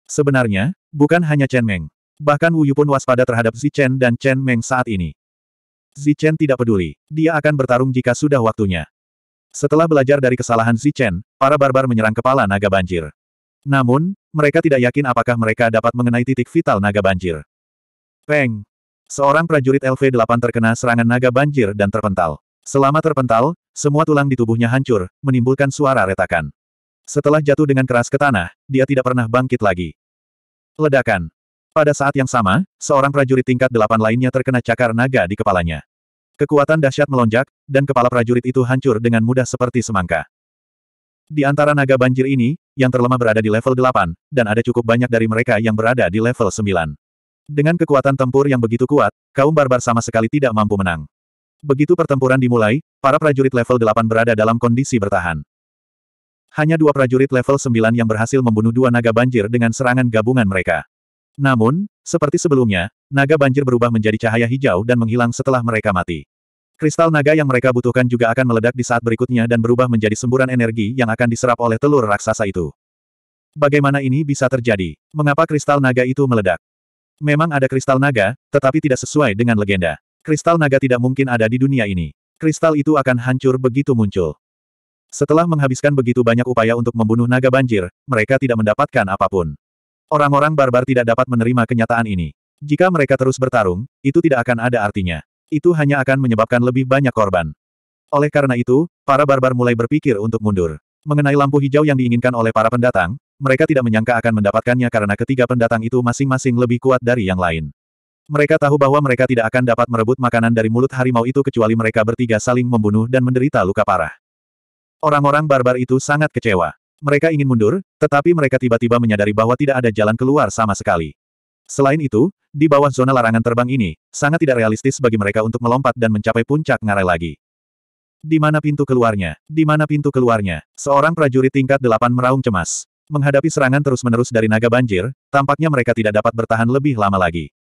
Sebenarnya, bukan hanya Chen Meng. Bahkan Wu Yu pun waspada terhadap Zichen dan Chen Meng saat ini. Zichen tidak peduli. Dia akan bertarung jika sudah waktunya. Setelah belajar dari kesalahan Zichen, para barbar menyerang kepala naga banjir. Namun, mereka tidak yakin apakah mereka dapat mengenai titik vital naga banjir. Peng! Seorang prajurit LV-8 terkena serangan naga banjir dan terpental. Selama terpental, semua tulang di tubuhnya hancur, menimbulkan suara retakan. Setelah jatuh dengan keras ke tanah, dia tidak pernah bangkit lagi. Ledakan. Pada saat yang sama, seorang prajurit tingkat delapan lainnya terkena cakar naga di kepalanya. Kekuatan dahsyat melonjak, dan kepala prajurit itu hancur dengan mudah seperti semangka. Di antara naga banjir ini, yang terlemah berada di level 8, dan ada cukup banyak dari mereka yang berada di level 9. Dengan kekuatan tempur yang begitu kuat, kaum barbar sama sekali tidak mampu menang. Begitu pertempuran dimulai, para prajurit level 8 berada dalam kondisi bertahan. Hanya dua prajurit level 9 yang berhasil membunuh dua naga banjir dengan serangan gabungan mereka. Namun, seperti sebelumnya, naga banjir berubah menjadi cahaya hijau dan menghilang setelah mereka mati. Kristal naga yang mereka butuhkan juga akan meledak di saat berikutnya dan berubah menjadi semburan energi yang akan diserap oleh telur raksasa itu. Bagaimana ini bisa terjadi? Mengapa kristal naga itu meledak? Memang ada kristal naga, tetapi tidak sesuai dengan legenda. Kristal naga tidak mungkin ada di dunia ini. Kristal itu akan hancur begitu muncul. Setelah menghabiskan begitu banyak upaya untuk membunuh naga banjir, mereka tidak mendapatkan apapun. Orang-orang barbar tidak dapat menerima kenyataan ini. Jika mereka terus bertarung, itu tidak akan ada artinya. Itu hanya akan menyebabkan lebih banyak korban. Oleh karena itu, para barbar mulai berpikir untuk mundur. Mengenai lampu hijau yang diinginkan oleh para pendatang, mereka tidak menyangka akan mendapatkannya karena ketiga pendatang itu masing-masing lebih kuat dari yang lain. Mereka tahu bahwa mereka tidak akan dapat merebut makanan dari mulut harimau itu kecuali mereka bertiga saling membunuh dan menderita luka parah. Orang-orang barbar itu sangat kecewa. Mereka ingin mundur, tetapi mereka tiba-tiba menyadari bahwa tidak ada jalan keluar sama sekali. Selain itu, di bawah zona larangan terbang ini, sangat tidak realistis bagi mereka untuk melompat dan mencapai puncak ngarai lagi. Di mana pintu keluarnya? Di mana pintu keluarnya? Seorang prajurit tingkat delapan meraung cemas. Menghadapi serangan terus-menerus dari naga banjir, tampaknya mereka tidak dapat bertahan lebih lama lagi.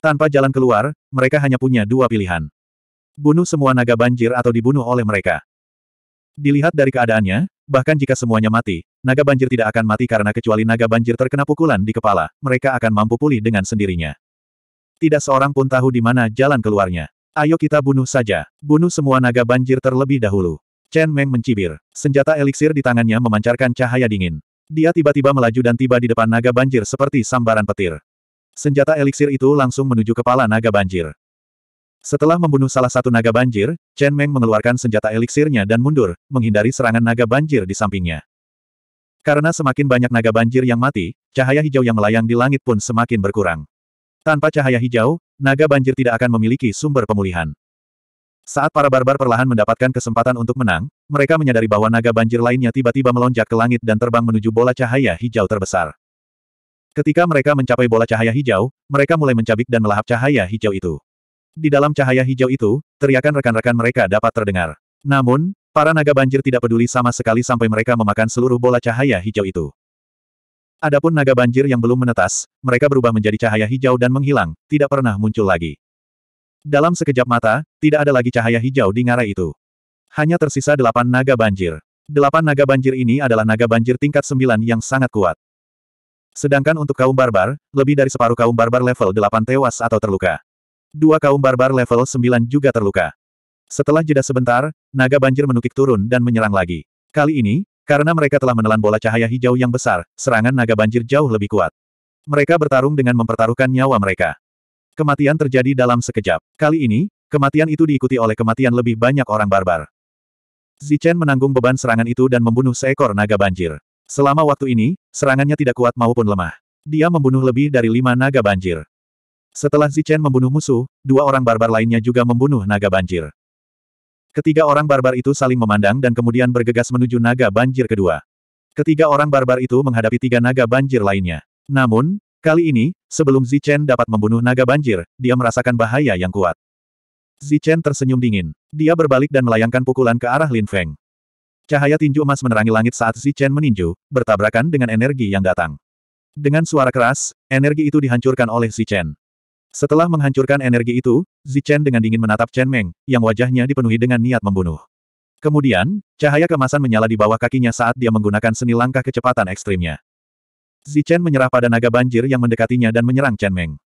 Tanpa jalan keluar, mereka hanya punya dua pilihan. Bunuh semua naga banjir atau dibunuh oleh mereka. Dilihat dari keadaannya, bahkan jika semuanya mati, naga banjir tidak akan mati karena kecuali naga banjir terkena pukulan di kepala, mereka akan mampu pulih dengan sendirinya. Tidak seorang pun tahu di mana jalan keluarnya. Ayo kita bunuh saja. Bunuh semua naga banjir terlebih dahulu. Chen Meng mencibir. Senjata eliksir di tangannya memancarkan cahaya dingin. Dia tiba-tiba melaju dan tiba di depan naga banjir seperti sambaran petir. Senjata eliksir itu langsung menuju kepala naga banjir. Setelah membunuh salah satu naga banjir, Chen Meng mengeluarkan senjata eliksirnya dan mundur, menghindari serangan naga banjir di sampingnya. Karena semakin banyak naga banjir yang mati, cahaya hijau yang melayang di langit pun semakin berkurang. Tanpa cahaya hijau, naga banjir tidak akan memiliki sumber pemulihan. Saat para barbar perlahan mendapatkan kesempatan untuk menang, mereka menyadari bahwa naga banjir lainnya tiba-tiba melonjak ke langit dan terbang menuju bola cahaya hijau terbesar. Ketika mereka mencapai bola cahaya hijau, mereka mulai mencabik dan melahap cahaya hijau itu. Di dalam cahaya hijau itu, teriakan rekan-rekan mereka dapat terdengar. Namun, para naga banjir tidak peduli sama sekali sampai mereka memakan seluruh bola cahaya hijau itu. Adapun naga banjir yang belum menetas, mereka berubah menjadi cahaya hijau dan menghilang, tidak pernah muncul lagi. Dalam sekejap mata, tidak ada lagi cahaya hijau di ngarai itu. Hanya tersisa delapan naga banjir. Delapan naga banjir ini adalah naga banjir tingkat sembilan yang sangat kuat. Sedangkan untuk kaum barbar, lebih dari separuh kaum barbar level delapan tewas atau terluka. Dua kaum barbar level sembilan juga terluka. Setelah jeda sebentar, naga banjir menukik turun dan menyerang lagi. Kali ini, karena mereka telah menelan bola cahaya hijau yang besar, serangan naga banjir jauh lebih kuat. Mereka bertarung dengan mempertaruhkan nyawa mereka. Kematian terjadi dalam sekejap. Kali ini, kematian itu diikuti oleh kematian lebih banyak orang barbar. Zichen menanggung beban serangan itu dan membunuh seekor naga banjir. Selama waktu ini, serangannya tidak kuat maupun lemah. Dia membunuh lebih dari lima naga banjir. Setelah Zichen membunuh musuh, dua orang barbar lainnya juga membunuh naga banjir. Ketiga orang barbar itu saling memandang dan kemudian bergegas menuju naga banjir kedua. Ketiga orang barbar itu menghadapi tiga naga banjir lainnya. Namun, kali ini, sebelum Zichen dapat membunuh naga banjir, dia merasakan bahaya yang kuat. Zichen tersenyum dingin. Dia berbalik dan melayangkan pukulan ke arah Lin Feng. Cahaya tinju emas menerangi langit saat Zichen meninju, bertabrakan dengan energi yang datang. Dengan suara keras, energi itu dihancurkan oleh Zichen. Setelah menghancurkan energi itu, Zichen dengan dingin menatap Chen Meng, yang wajahnya dipenuhi dengan niat membunuh. Kemudian, cahaya kemasan menyala di bawah kakinya saat dia menggunakan seni langkah kecepatan ekstrimnya. Zichen menyerah pada naga banjir yang mendekatinya dan menyerang Chen Meng.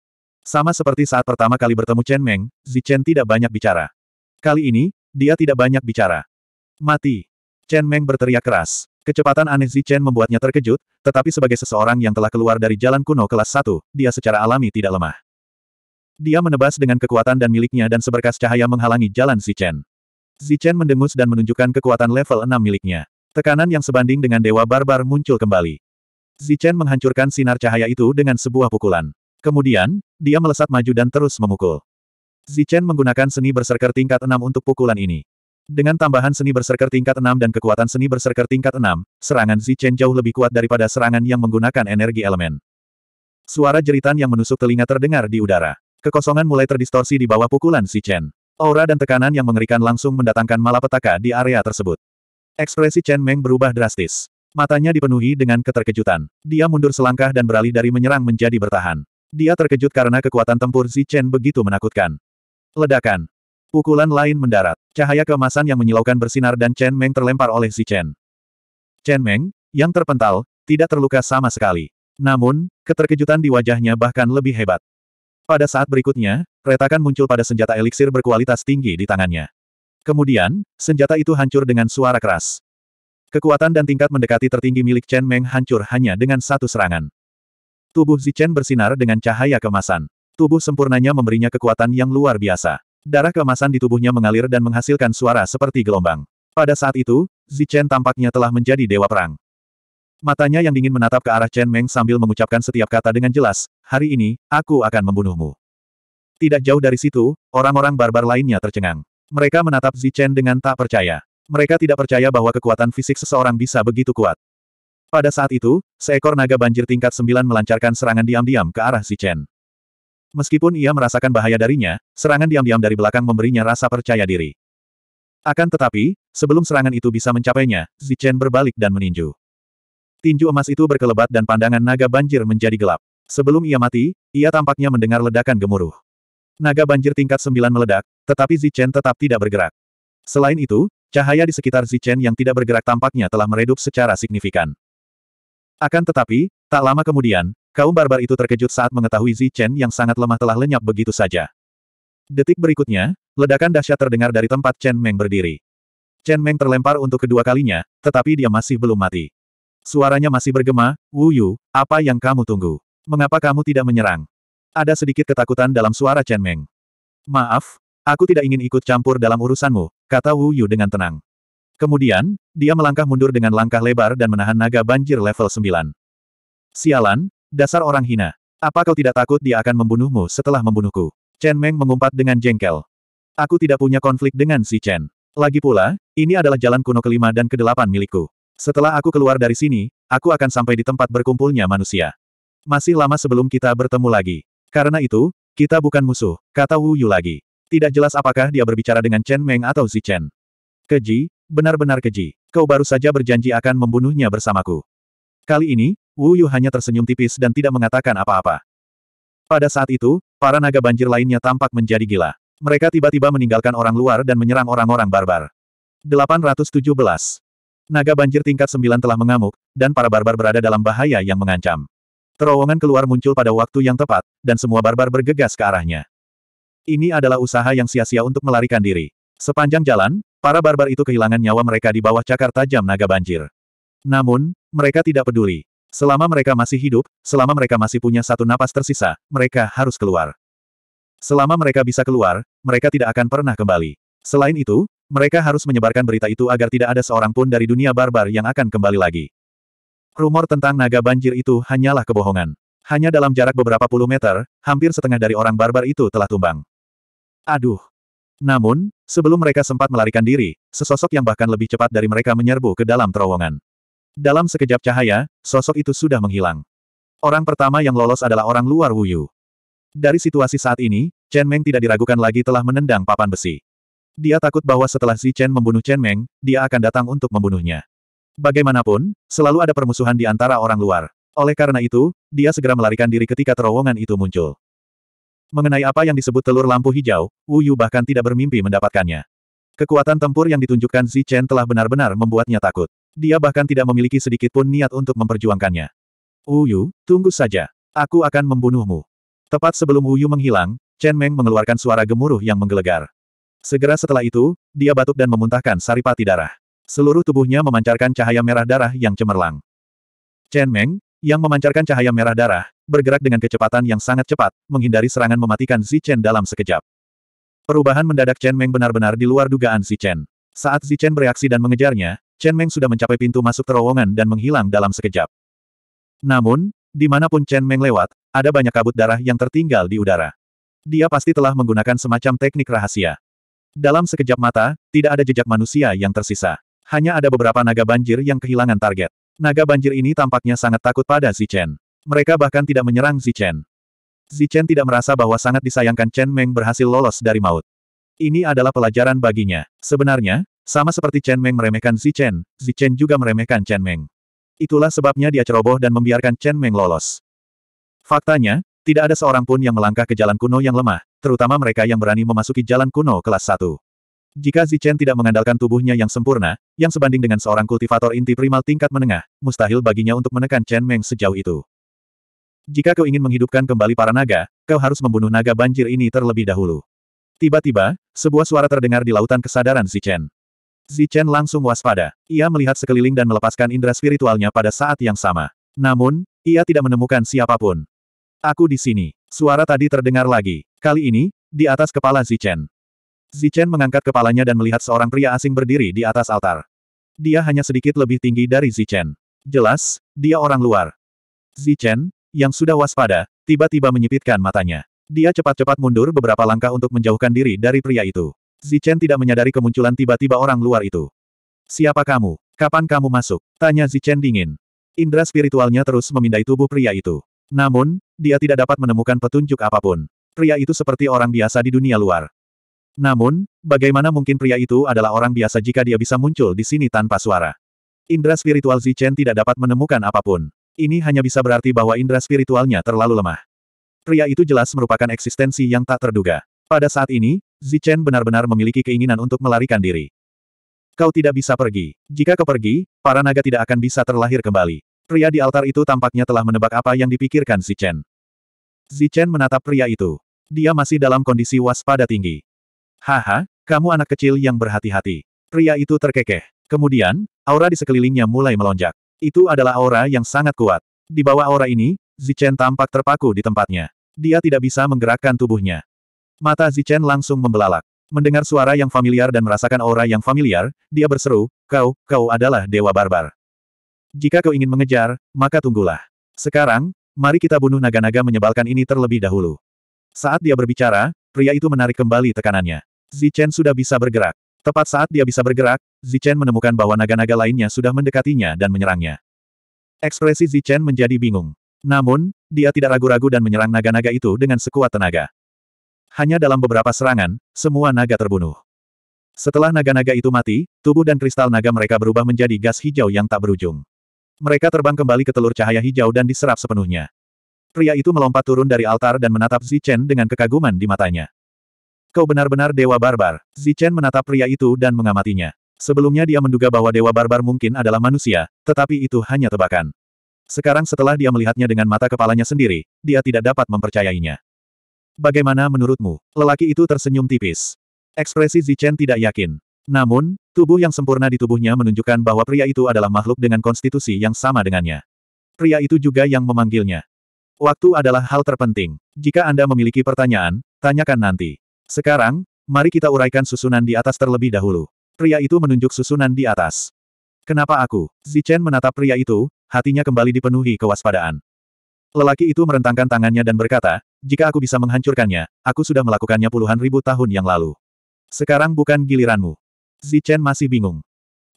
Sama seperti saat pertama kali bertemu Chen Meng, Zichen tidak banyak bicara. Kali ini, dia tidak banyak bicara. Mati. Chen Meng berteriak keras. Kecepatan aneh Zichen membuatnya terkejut, tetapi sebagai seseorang yang telah keluar dari jalan kuno kelas 1, dia secara alami tidak lemah. Dia menebas dengan kekuatan dan miliknya dan seberkas cahaya menghalangi jalan Zichen. Zichen mendengus dan menunjukkan kekuatan level 6 miliknya. Tekanan yang sebanding dengan Dewa Barbar muncul kembali. Zichen menghancurkan sinar cahaya itu dengan sebuah pukulan. Kemudian, dia melesat maju dan terus memukul. Zichen menggunakan seni berserker tingkat 6 untuk pukulan ini. Dengan tambahan seni berserker tingkat 6 dan kekuatan seni berserker tingkat 6, serangan Zichen jauh lebih kuat daripada serangan yang menggunakan energi elemen. Suara jeritan yang menusuk telinga terdengar di udara. Kekosongan mulai terdistorsi di bawah pukulan Zichen. Aura dan tekanan yang mengerikan langsung mendatangkan malapetaka di area tersebut. Ekspresi Chen Meng berubah drastis. Matanya dipenuhi dengan keterkejutan. Dia mundur selangkah dan beralih dari menyerang menjadi bertahan. Dia terkejut karena kekuatan tempur Zichen begitu menakutkan. Ledakan. Pukulan lain mendarat. Cahaya kemasan yang menyilaukan bersinar dan Chen Meng terlempar oleh Zichen. Chen Meng, yang terpental, tidak terluka sama sekali. Namun, keterkejutan di wajahnya bahkan lebih hebat. Pada saat berikutnya, retakan muncul pada senjata eliksir berkualitas tinggi di tangannya. Kemudian, senjata itu hancur dengan suara keras. Kekuatan dan tingkat mendekati tertinggi milik Chen Meng hancur hanya dengan satu serangan. Tubuh Zichen bersinar dengan cahaya kemasan. Tubuh sempurnanya memberinya kekuatan yang luar biasa. Darah kemasan di tubuhnya mengalir dan menghasilkan suara seperti gelombang. Pada saat itu, Zichen tampaknya telah menjadi dewa perang. Matanya yang dingin menatap ke arah Chen Meng sambil mengucapkan setiap kata dengan jelas, hari ini, aku akan membunuhmu. Tidak jauh dari situ, orang-orang barbar lainnya tercengang. Mereka menatap Zichen dengan tak percaya. Mereka tidak percaya bahwa kekuatan fisik seseorang bisa begitu kuat. Pada saat itu, seekor naga banjir tingkat sembilan melancarkan serangan diam-diam ke arah si Chen. Meskipun ia merasakan bahaya darinya, serangan diam-diam dari belakang memberinya rasa percaya diri. Akan tetapi, sebelum serangan itu bisa mencapainya, Zichen berbalik dan meninju. Tinju emas itu berkelebat dan pandangan naga banjir menjadi gelap. Sebelum ia mati, ia tampaknya mendengar ledakan gemuruh. Naga banjir tingkat sembilan meledak, tetapi Zichen tetap tidak bergerak. Selain itu, cahaya di sekitar Zichen yang tidak bergerak tampaknya telah meredup secara signifikan. Akan tetapi, tak lama kemudian, kaum barbar itu terkejut saat mengetahui Zi Chen yang sangat lemah telah lenyap begitu saja. Detik berikutnya, ledakan dahsyat terdengar dari tempat Chen Meng berdiri. Chen Meng terlempar untuk kedua kalinya, tetapi dia masih belum mati. Suaranya masih bergema, Wu Yu, apa yang kamu tunggu? Mengapa kamu tidak menyerang? Ada sedikit ketakutan dalam suara Chen Meng. Maaf, aku tidak ingin ikut campur dalam urusanmu, kata Wu Yu dengan tenang. Kemudian, dia melangkah mundur dengan langkah lebar dan menahan naga banjir level 9. Sialan, dasar orang hina. Apa kau tidak takut dia akan membunuhmu setelah membunuhku? Chen Meng mengumpat dengan jengkel. Aku tidak punya konflik dengan si Chen. Lagi pula, ini adalah jalan kuno kelima dan kedelapan milikku. Setelah aku keluar dari sini, aku akan sampai di tempat berkumpulnya manusia. Masih lama sebelum kita bertemu lagi. Karena itu, kita bukan musuh, kata Wu Yu lagi. Tidak jelas apakah dia berbicara dengan Chen Meng atau Zi Chen. Keji, Benar-benar keji. Kau baru saja berjanji akan membunuhnya bersamaku. Kali ini, Wu Yu hanya tersenyum tipis dan tidak mengatakan apa-apa. Pada saat itu, para naga banjir lainnya tampak menjadi gila. Mereka tiba-tiba meninggalkan orang luar dan menyerang orang-orang barbar. 817. Naga banjir tingkat 9 telah mengamuk, dan para barbar berada dalam bahaya yang mengancam. Terowongan keluar muncul pada waktu yang tepat, dan semua barbar bergegas ke arahnya. Ini adalah usaha yang sia-sia untuk melarikan diri. Sepanjang jalan, Para barbar itu kehilangan nyawa mereka di bawah cakar tajam naga banjir. Namun, mereka tidak peduli. Selama mereka masih hidup, selama mereka masih punya satu napas tersisa, mereka harus keluar. Selama mereka bisa keluar, mereka tidak akan pernah kembali. Selain itu, mereka harus menyebarkan berita itu agar tidak ada seorang pun dari dunia barbar yang akan kembali lagi. Rumor tentang naga banjir itu hanyalah kebohongan. Hanya dalam jarak beberapa puluh meter, hampir setengah dari orang barbar itu telah tumbang. Aduh, namun, sebelum mereka sempat melarikan diri, sesosok yang bahkan lebih cepat dari mereka menyerbu ke dalam terowongan. Dalam sekejap cahaya, sosok itu sudah menghilang. Orang pertama yang lolos adalah orang luar Wuyu. Dari situasi saat ini, Chen Meng tidak diragukan lagi telah menendang papan besi. Dia takut bahwa setelah si Chen membunuh Chen Meng, dia akan datang untuk membunuhnya. Bagaimanapun, selalu ada permusuhan di antara orang luar. Oleh karena itu, dia segera melarikan diri ketika terowongan itu muncul. Mengenai apa yang disebut telur lampu hijau, Wu Yu bahkan tidak bermimpi mendapatkannya. Kekuatan tempur yang ditunjukkan Zi Chen telah benar-benar membuatnya takut. Dia bahkan tidak memiliki sedikit pun niat untuk memperjuangkannya. Wu Yu, tunggu saja. Aku akan membunuhmu. Tepat sebelum Wu Yu menghilang, Chen Meng mengeluarkan suara gemuruh yang menggelegar. Segera setelah itu, dia batuk dan memuntahkan saripati darah. Seluruh tubuhnya memancarkan cahaya merah darah yang cemerlang. Chen Meng, yang memancarkan cahaya merah darah, bergerak dengan kecepatan yang sangat cepat, menghindari serangan mematikan Zichen dalam sekejap. Perubahan mendadak Chen Meng benar-benar di luar dugaan Zichen. Saat Zichen bereaksi dan mengejarnya, Chen Meng sudah mencapai pintu masuk terowongan dan menghilang dalam sekejap. Namun, dimanapun Chen Meng lewat, ada banyak kabut darah yang tertinggal di udara. Dia pasti telah menggunakan semacam teknik rahasia. Dalam sekejap mata, tidak ada jejak manusia yang tersisa. Hanya ada beberapa naga banjir yang kehilangan target. Naga banjir ini tampaknya sangat takut pada Zichen. Mereka bahkan tidak menyerang Zichen. Zichen tidak merasa bahwa sangat disayangkan Chen Meng berhasil lolos dari maut. Ini adalah pelajaran baginya. Sebenarnya, sama seperti Chen Meng meremehkan Zichen, Zichen juga meremehkan Chen Meng. Itulah sebabnya dia ceroboh dan membiarkan Chen Meng lolos. Faktanya, tidak ada seorang pun yang melangkah ke jalan kuno yang lemah, terutama mereka yang berani memasuki jalan kuno kelas 1. Jika Zichen tidak mengandalkan tubuhnya yang sempurna, yang sebanding dengan seorang kultivator inti primal tingkat menengah, mustahil baginya untuk menekan Chen Meng sejauh itu. Jika kau ingin menghidupkan kembali para naga, kau harus membunuh naga banjir ini terlebih dahulu. Tiba-tiba, sebuah suara terdengar di lautan kesadaran Zichen. Zichen langsung waspada. Ia melihat sekeliling dan melepaskan indera spiritualnya pada saat yang sama. Namun, ia tidak menemukan siapapun. Aku di sini. Suara tadi terdengar lagi. Kali ini, di atas kepala Zichen. Zichen mengangkat kepalanya dan melihat seorang pria asing berdiri di atas altar. Dia hanya sedikit lebih tinggi dari Zichen. Jelas, dia orang luar. Zichen, yang sudah waspada, tiba-tiba menyipitkan matanya. Dia cepat-cepat mundur beberapa langkah untuk menjauhkan diri dari pria itu. Zichen tidak menyadari kemunculan tiba-tiba orang luar itu. Siapa kamu? Kapan kamu masuk? Tanya Zichen dingin. Indra spiritualnya terus memindai tubuh pria itu. Namun, dia tidak dapat menemukan petunjuk apapun. Pria itu seperti orang biasa di dunia luar. Namun, bagaimana mungkin pria itu adalah orang biasa jika dia bisa muncul di sini tanpa suara? Indra spiritual Zichen tidak dapat menemukan apapun. Ini hanya bisa berarti bahwa indra spiritualnya terlalu lemah. Pria itu jelas merupakan eksistensi yang tak terduga. Pada saat ini, Zichen benar-benar memiliki keinginan untuk melarikan diri. Kau tidak bisa pergi. Jika kau pergi, para naga tidak akan bisa terlahir kembali. Pria di altar itu tampaknya telah menebak apa yang dipikirkan Zichen. Zichen menatap pria itu. Dia masih dalam kondisi waspada tinggi. Haha, kamu anak kecil yang berhati-hati. Pria itu terkekeh. Kemudian, aura di sekelilingnya mulai melonjak. Itu adalah aura yang sangat kuat. Di bawah aura ini, Zichen tampak terpaku di tempatnya. Dia tidak bisa menggerakkan tubuhnya. Mata Zichen langsung membelalak. Mendengar suara yang familiar dan merasakan aura yang familiar, dia berseru, kau, kau adalah Dewa Barbar. Jika kau ingin mengejar, maka tunggulah. Sekarang, mari kita bunuh naga-naga menyebalkan ini terlebih dahulu. Saat dia berbicara, pria itu menarik kembali tekanannya. Zichen sudah bisa bergerak. Tepat saat dia bisa bergerak, Zichen menemukan bahwa naga-naga lainnya sudah mendekatinya dan menyerangnya. Ekspresi Zichen menjadi bingung. Namun, dia tidak ragu-ragu dan menyerang naga-naga itu dengan sekuat tenaga. Hanya dalam beberapa serangan, semua naga terbunuh. Setelah naga-naga itu mati, tubuh dan kristal naga mereka berubah menjadi gas hijau yang tak berujung. Mereka terbang kembali ke telur cahaya hijau dan diserap sepenuhnya. Pria itu melompat turun dari altar dan menatap Zichen dengan kekaguman di matanya. Kau benar-benar dewa barbar. Zichen menatap pria itu dan mengamatinya. Sebelumnya dia menduga bahwa dewa barbar mungkin adalah manusia, tetapi itu hanya tebakan. Sekarang setelah dia melihatnya dengan mata kepalanya sendiri, dia tidak dapat mempercayainya. Bagaimana menurutmu? Lelaki itu tersenyum tipis. Ekspresi Zichen tidak yakin. Namun, tubuh yang sempurna di tubuhnya menunjukkan bahwa pria itu adalah makhluk dengan konstitusi yang sama dengannya. Pria itu juga yang memanggilnya. Waktu adalah hal terpenting. Jika Anda memiliki pertanyaan, tanyakan nanti. Sekarang, mari kita uraikan susunan di atas terlebih dahulu. Pria itu menunjuk susunan di atas. Kenapa aku? Zichen menatap pria itu, hatinya kembali dipenuhi kewaspadaan. Lelaki itu merentangkan tangannya dan berkata, jika aku bisa menghancurkannya, aku sudah melakukannya puluhan ribu tahun yang lalu. Sekarang bukan giliranmu. Zichen masih bingung.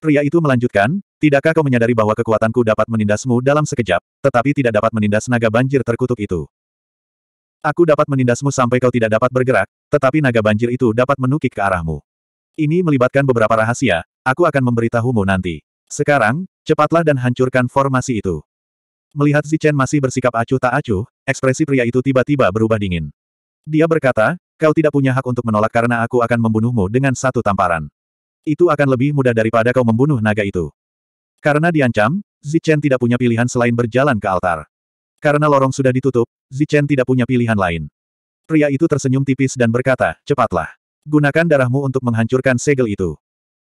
Pria itu melanjutkan, tidakkah kau menyadari bahwa kekuatanku dapat menindasmu dalam sekejap, tetapi tidak dapat menindas naga banjir terkutuk itu. Aku dapat menindasmu sampai kau tidak dapat bergerak, tetapi naga banjir itu dapat menukik ke arahmu. Ini melibatkan beberapa rahasia, aku akan memberitahumu nanti. Sekarang, cepatlah dan hancurkan formasi itu. Melihat Zichen masih bersikap acuh tak acuh, ekspresi pria itu tiba-tiba berubah dingin. Dia berkata, kau tidak punya hak untuk menolak karena aku akan membunuhmu dengan satu tamparan. Itu akan lebih mudah daripada kau membunuh naga itu. Karena diancam, Zichen tidak punya pilihan selain berjalan ke altar. Karena lorong sudah ditutup, Zichen tidak punya pilihan lain. Pria itu tersenyum tipis dan berkata, cepatlah. Gunakan darahmu untuk menghancurkan segel itu.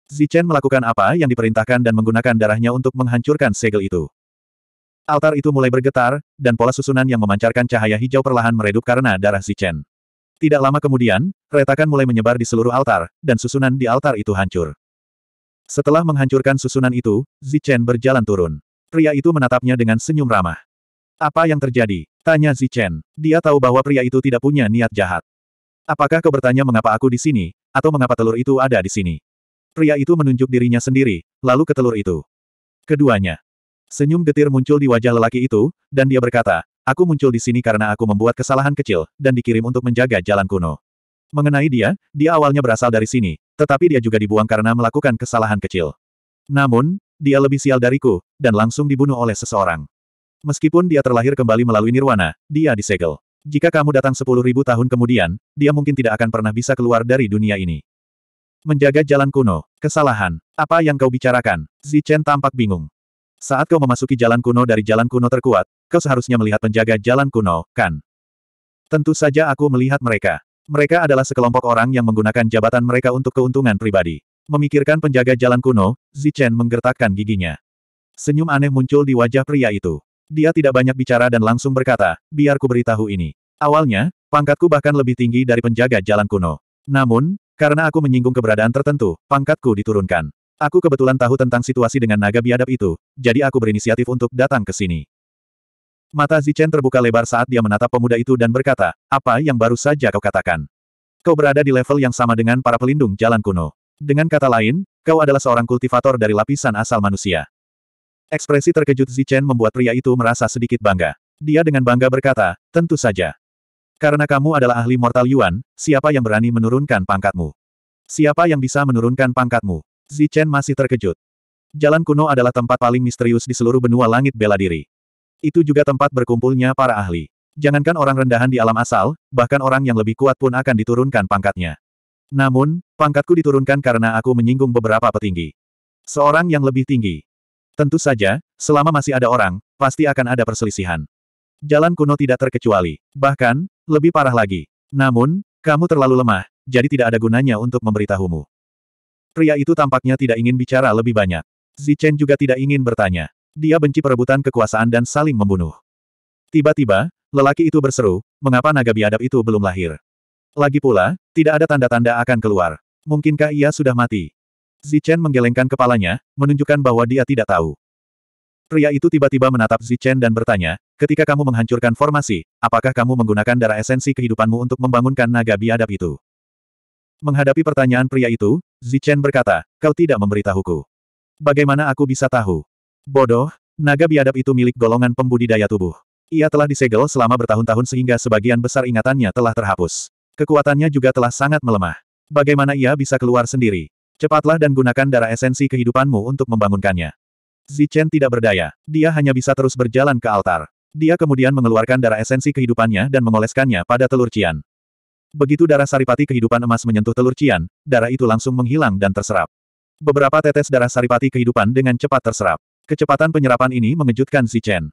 Zichen melakukan apa yang diperintahkan dan menggunakan darahnya untuk menghancurkan segel itu. Altar itu mulai bergetar, dan pola susunan yang memancarkan cahaya hijau perlahan meredup karena darah Zichen. Tidak lama kemudian, retakan mulai menyebar di seluruh altar, dan susunan di altar itu hancur. Setelah menghancurkan susunan itu, Zichen berjalan turun. Pria itu menatapnya dengan senyum ramah. Apa yang terjadi? Tanya Zichen. Dia tahu bahwa pria itu tidak punya niat jahat. Apakah kau bertanya mengapa aku di sini, atau mengapa telur itu ada di sini? Pria itu menunjuk dirinya sendiri, lalu ke telur itu. Keduanya. Senyum getir muncul di wajah lelaki itu, dan dia berkata, Aku muncul di sini karena aku membuat kesalahan kecil, dan dikirim untuk menjaga jalan kuno. Mengenai dia, dia awalnya berasal dari sini, tetapi dia juga dibuang karena melakukan kesalahan kecil. Namun, dia lebih sial dariku, dan langsung dibunuh oleh seseorang. Meskipun dia terlahir kembali melalui nirwana, dia disegel. Jika kamu datang sepuluh ribu tahun kemudian, dia mungkin tidak akan pernah bisa keluar dari dunia ini. Menjaga jalan kuno. Kesalahan. Apa yang kau bicarakan? Zichen tampak bingung. Saat kau memasuki jalan kuno dari jalan kuno terkuat, kau seharusnya melihat penjaga jalan kuno, kan? Tentu saja aku melihat mereka. Mereka adalah sekelompok orang yang menggunakan jabatan mereka untuk keuntungan pribadi. Memikirkan penjaga jalan kuno, Zichen menggertakkan giginya. Senyum aneh muncul di wajah pria itu. Dia tidak banyak bicara dan langsung berkata, biar ku beritahu ini. Awalnya, pangkatku bahkan lebih tinggi dari penjaga jalan kuno. Namun, karena aku menyinggung keberadaan tertentu, pangkatku diturunkan. Aku kebetulan tahu tentang situasi dengan naga biadab itu, jadi aku berinisiatif untuk datang ke sini. Mata Zichen terbuka lebar saat dia menatap pemuda itu dan berkata, apa yang baru saja kau katakan? Kau berada di level yang sama dengan para pelindung jalan kuno. Dengan kata lain, kau adalah seorang kultivator dari lapisan asal manusia. Ekspresi terkejut Zichen membuat pria itu merasa sedikit bangga. Dia dengan bangga berkata, tentu saja. Karena kamu adalah ahli mortal Yuan, siapa yang berani menurunkan pangkatmu? Siapa yang bisa menurunkan pangkatmu? Zichen masih terkejut. Jalan kuno adalah tempat paling misterius di seluruh benua langit bela diri. Itu juga tempat berkumpulnya para ahli. Jangankan orang rendahan di alam asal, bahkan orang yang lebih kuat pun akan diturunkan pangkatnya. Namun, pangkatku diturunkan karena aku menyinggung beberapa petinggi. Seorang yang lebih tinggi. Tentu saja, selama masih ada orang, pasti akan ada perselisihan. Jalan kuno tidak terkecuali. Bahkan, lebih parah lagi. Namun, kamu terlalu lemah, jadi tidak ada gunanya untuk memberitahumu. Pria itu tampaknya tidak ingin bicara lebih banyak. Zichen juga tidak ingin bertanya. Dia benci perebutan kekuasaan dan saling membunuh. Tiba-tiba, lelaki itu berseru, mengapa naga biadab itu belum lahir? Lagi pula, tidak ada tanda-tanda akan keluar. Mungkinkah ia sudah mati? Zichen menggelengkan kepalanya, menunjukkan bahwa dia tidak tahu. Pria itu tiba-tiba menatap Zichen dan bertanya, ketika kamu menghancurkan formasi, apakah kamu menggunakan darah esensi kehidupanmu untuk membangunkan naga biadab itu? Menghadapi pertanyaan pria itu, Zichen berkata, kau tidak memberitahuku. Bagaimana aku bisa tahu? Bodoh, naga biadab itu milik golongan pembudidaya tubuh. Ia telah disegel selama bertahun-tahun sehingga sebagian besar ingatannya telah terhapus. Kekuatannya juga telah sangat melemah. Bagaimana ia bisa keluar sendiri? Cepatlah dan gunakan darah esensi kehidupanmu untuk membangunkannya. Zichen tidak berdaya. Dia hanya bisa terus berjalan ke altar. Dia kemudian mengeluarkan darah esensi kehidupannya dan mengoleskannya pada telur cian. Begitu darah saripati kehidupan emas menyentuh telur cian, darah itu langsung menghilang dan terserap. Beberapa tetes darah saripati kehidupan dengan cepat terserap. Kecepatan penyerapan ini mengejutkan Zichen.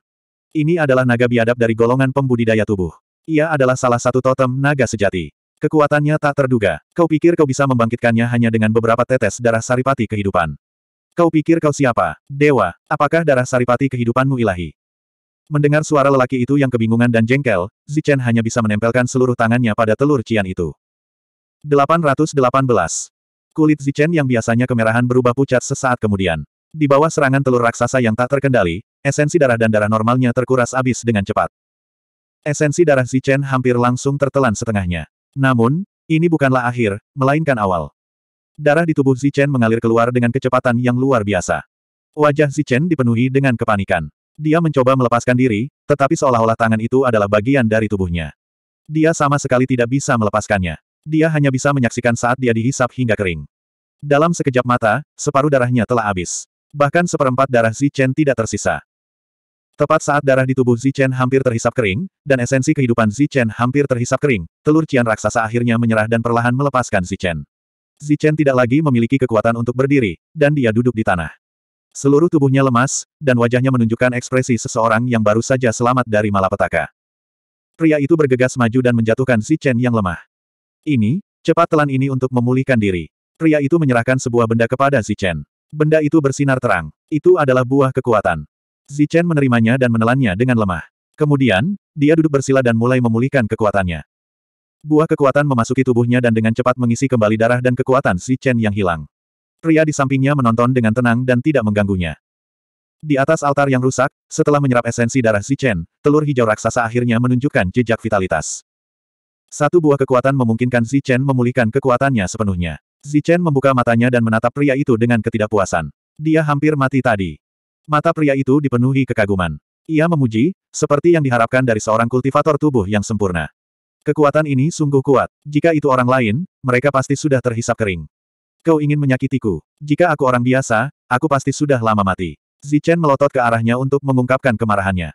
Ini adalah naga biadab dari golongan pembudidaya tubuh. Ia adalah salah satu totem naga sejati. Kekuatannya tak terduga. Kau pikir kau bisa membangkitkannya hanya dengan beberapa tetes darah saripati kehidupan. Kau pikir kau siapa? Dewa, apakah darah saripati kehidupanmu ilahi? Mendengar suara lelaki itu yang kebingungan dan jengkel, Zichen hanya bisa menempelkan seluruh tangannya pada telur cian itu. 818. Kulit Zichen yang biasanya kemerahan berubah pucat sesaat kemudian. Di bawah serangan telur raksasa yang tak terkendali, esensi darah dan darah normalnya terkuras abis dengan cepat. Esensi darah Zichen hampir langsung tertelan setengahnya. Namun, ini bukanlah akhir, melainkan awal. Darah di tubuh Zichen mengalir keluar dengan kecepatan yang luar biasa. Wajah Zichen dipenuhi dengan kepanikan. Dia mencoba melepaskan diri, tetapi seolah-olah tangan itu adalah bagian dari tubuhnya. Dia sama sekali tidak bisa melepaskannya. Dia hanya bisa menyaksikan saat dia dihisap hingga kering. Dalam sekejap mata, separuh darahnya telah habis. Bahkan seperempat darah Zichen tidak tersisa. Tepat saat darah di tubuh Zichen hampir terhisap kering, dan esensi kehidupan Zichen hampir terhisap kering, telur Cian raksasa akhirnya menyerah dan perlahan melepaskan Zichen. Zichen tidak lagi memiliki kekuatan untuk berdiri, dan dia duduk di tanah. Seluruh tubuhnya lemas, dan wajahnya menunjukkan ekspresi seseorang yang baru saja selamat dari malapetaka. Pria itu bergegas maju dan menjatuhkan Zichen yang lemah. Ini, cepat telan ini untuk memulihkan diri. Pria itu menyerahkan sebuah benda kepada Zichen. Benda itu bersinar terang. Itu adalah buah kekuatan. Zichen menerimanya dan menelannya dengan lemah. Kemudian, dia duduk bersila dan mulai memulihkan kekuatannya. Buah kekuatan memasuki tubuhnya dan dengan cepat mengisi kembali darah dan kekuatan Zichen yang hilang. Pria di sampingnya menonton dengan tenang dan tidak mengganggunya. Di atas altar yang rusak, setelah menyerap esensi darah Zichen, telur hijau raksasa akhirnya menunjukkan jejak vitalitas. Satu buah kekuatan memungkinkan Zichen memulihkan kekuatannya sepenuhnya. Zichen membuka matanya dan menatap pria itu dengan ketidakpuasan. Dia hampir mati tadi. Mata pria itu dipenuhi kekaguman. Ia memuji, seperti yang diharapkan dari seorang kultivator tubuh yang sempurna. Kekuatan ini sungguh kuat. Jika itu orang lain, mereka pasti sudah terhisap kering. Kau ingin menyakitiku. Jika aku orang biasa, aku pasti sudah lama mati. Zichen melotot ke arahnya untuk mengungkapkan kemarahannya.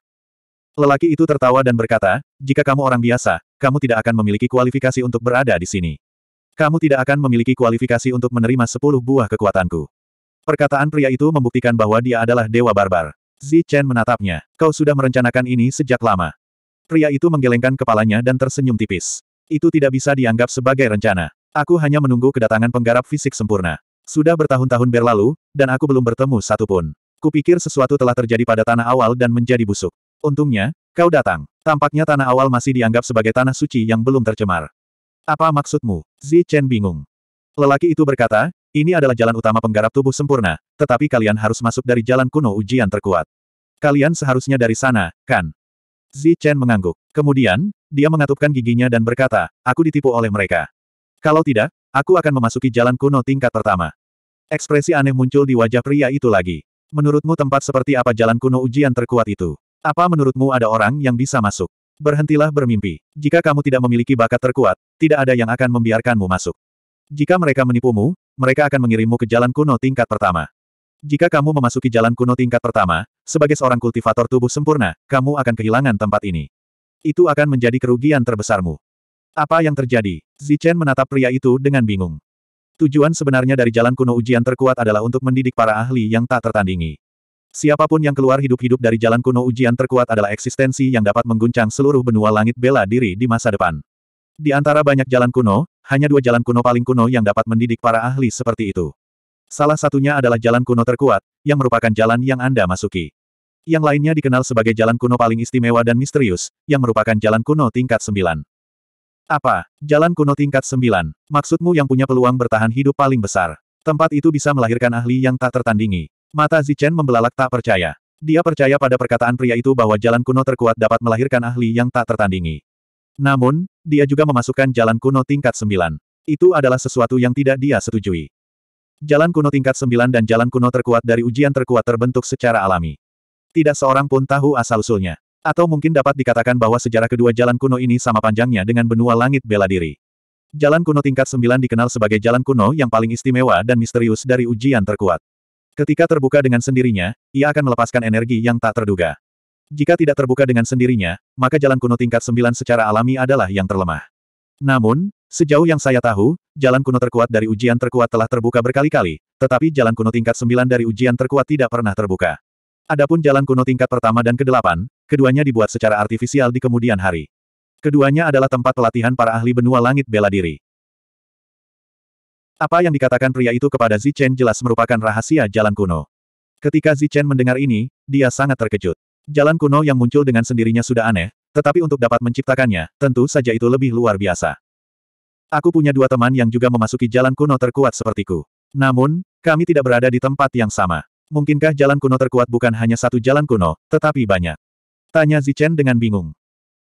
Lelaki itu tertawa dan berkata, jika kamu orang biasa, kamu tidak akan memiliki kualifikasi untuk berada di sini. Kamu tidak akan memiliki kualifikasi untuk menerima sepuluh buah kekuatanku. Perkataan pria itu membuktikan bahwa dia adalah dewa barbar. Zi Chen menatapnya. Kau sudah merencanakan ini sejak lama. Pria itu menggelengkan kepalanya dan tersenyum tipis. Itu tidak bisa dianggap sebagai rencana. Aku hanya menunggu kedatangan penggarap fisik sempurna. Sudah bertahun-tahun berlalu, dan aku belum bertemu satupun. Kupikir sesuatu telah terjadi pada tanah awal dan menjadi busuk. Untungnya, kau datang. Tampaknya tanah awal masih dianggap sebagai tanah suci yang belum tercemar. Apa maksudmu? Zi Chen bingung. Lelaki itu berkata, ini adalah jalan utama penggarap tubuh sempurna, tetapi kalian harus masuk dari jalan kuno ujian terkuat. Kalian seharusnya dari sana, kan? Zi Chen mengangguk. Kemudian, dia mengatupkan giginya dan berkata, aku ditipu oleh mereka. Kalau tidak, aku akan memasuki jalan kuno tingkat pertama. Ekspresi aneh muncul di wajah pria itu lagi. Menurutmu tempat seperti apa jalan kuno ujian terkuat itu? Apa menurutmu ada orang yang bisa masuk? Berhentilah bermimpi. Jika kamu tidak memiliki bakat terkuat, tidak ada yang akan membiarkanmu masuk. Jika mereka menipumu, mereka akan mengirimmu ke jalan kuno tingkat pertama. Jika kamu memasuki jalan kuno tingkat pertama, sebagai seorang kultivator tubuh sempurna, kamu akan kehilangan tempat ini. Itu akan menjadi kerugian terbesarmu. Apa yang terjadi? Zichen menatap pria itu dengan bingung. Tujuan sebenarnya dari jalan kuno ujian terkuat adalah untuk mendidik para ahli yang tak tertandingi. Siapapun yang keluar hidup-hidup dari jalan kuno ujian terkuat adalah eksistensi yang dapat mengguncang seluruh benua langit bela diri di masa depan. Di antara banyak jalan kuno, hanya dua jalan kuno paling kuno yang dapat mendidik para ahli seperti itu. Salah satunya adalah jalan kuno terkuat, yang merupakan jalan yang Anda masuki. Yang lainnya dikenal sebagai jalan kuno paling istimewa dan misterius, yang merupakan jalan kuno tingkat sembilan. Apa? Jalan kuno tingkat sembilan? Maksudmu yang punya peluang bertahan hidup paling besar. Tempat itu bisa melahirkan ahli yang tak tertandingi. Mata Zichen membelalak tak percaya. Dia percaya pada perkataan pria itu bahwa jalan kuno terkuat dapat melahirkan ahli yang tak tertandingi. Namun, dia juga memasukkan jalan kuno tingkat sembilan. Itu adalah sesuatu yang tidak dia setujui. Jalan kuno tingkat sembilan dan jalan kuno terkuat dari ujian terkuat terbentuk secara alami. Tidak seorang pun tahu asal-usulnya. Atau mungkin dapat dikatakan bahwa sejarah kedua jalan kuno ini sama panjangnya dengan benua langit bela diri. Jalan kuno tingkat sembilan dikenal sebagai jalan kuno yang paling istimewa dan misterius dari ujian terkuat. Ketika terbuka dengan sendirinya, ia akan melepaskan energi yang tak terduga. Jika tidak terbuka dengan sendirinya, maka jalan kuno tingkat 9 secara alami adalah yang terlemah. Namun, sejauh yang saya tahu, jalan kuno terkuat dari ujian terkuat telah terbuka berkali-kali, tetapi jalan kuno tingkat 9 dari ujian terkuat tidak pernah terbuka. Adapun jalan kuno tingkat pertama dan kedelapan, keduanya dibuat secara artifisial di kemudian hari. Keduanya adalah tempat pelatihan para ahli benua langit bela diri. Apa yang dikatakan pria itu kepada Zichen jelas merupakan rahasia jalan kuno. Ketika Zichen mendengar ini, dia sangat terkejut. Jalan kuno yang muncul dengan sendirinya sudah aneh, tetapi untuk dapat menciptakannya, tentu saja itu lebih luar biasa. Aku punya dua teman yang juga memasuki jalan kuno terkuat sepertiku. Namun, kami tidak berada di tempat yang sama. Mungkinkah jalan kuno terkuat bukan hanya satu jalan kuno, tetapi banyak? Tanya Zichen dengan bingung.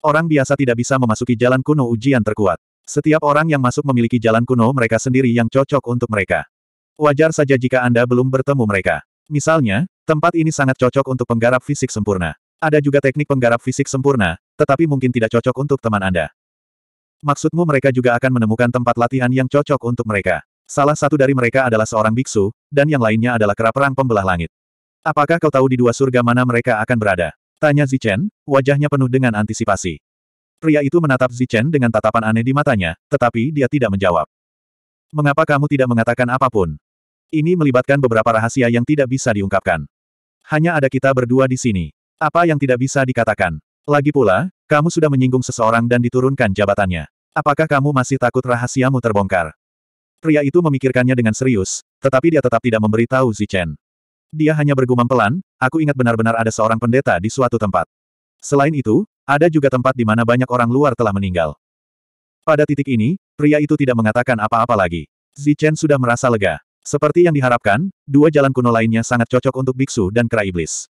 Orang biasa tidak bisa memasuki jalan kuno ujian terkuat. Setiap orang yang masuk memiliki jalan kuno mereka sendiri yang cocok untuk mereka. Wajar saja jika Anda belum bertemu mereka. Misalnya, Tempat ini sangat cocok untuk penggarap fisik sempurna. Ada juga teknik penggarap fisik sempurna, tetapi mungkin tidak cocok untuk teman Anda. Maksudmu mereka juga akan menemukan tempat latihan yang cocok untuk mereka. Salah satu dari mereka adalah seorang biksu, dan yang lainnya adalah kera perang pembelah langit. Apakah kau tahu di dua surga mana mereka akan berada? Tanya Zichen, wajahnya penuh dengan antisipasi. Pria itu menatap Zichen dengan tatapan aneh di matanya, tetapi dia tidak menjawab. Mengapa kamu tidak mengatakan apapun? Ini melibatkan beberapa rahasia yang tidak bisa diungkapkan. Hanya ada kita berdua di sini. Apa yang tidak bisa dikatakan? Lagi pula, kamu sudah menyinggung seseorang dan diturunkan jabatannya. Apakah kamu masih takut rahasiamu terbongkar? Pria itu memikirkannya dengan serius, tetapi dia tetap tidak memberitahu Zichen. Dia hanya bergumam pelan, aku ingat benar-benar ada seorang pendeta di suatu tempat. Selain itu, ada juga tempat di mana banyak orang luar telah meninggal. Pada titik ini, pria itu tidak mengatakan apa-apa lagi. Zichen sudah merasa lega. Seperti yang diharapkan, dua jalan kuno lainnya sangat cocok untuk biksu dan kera iblis.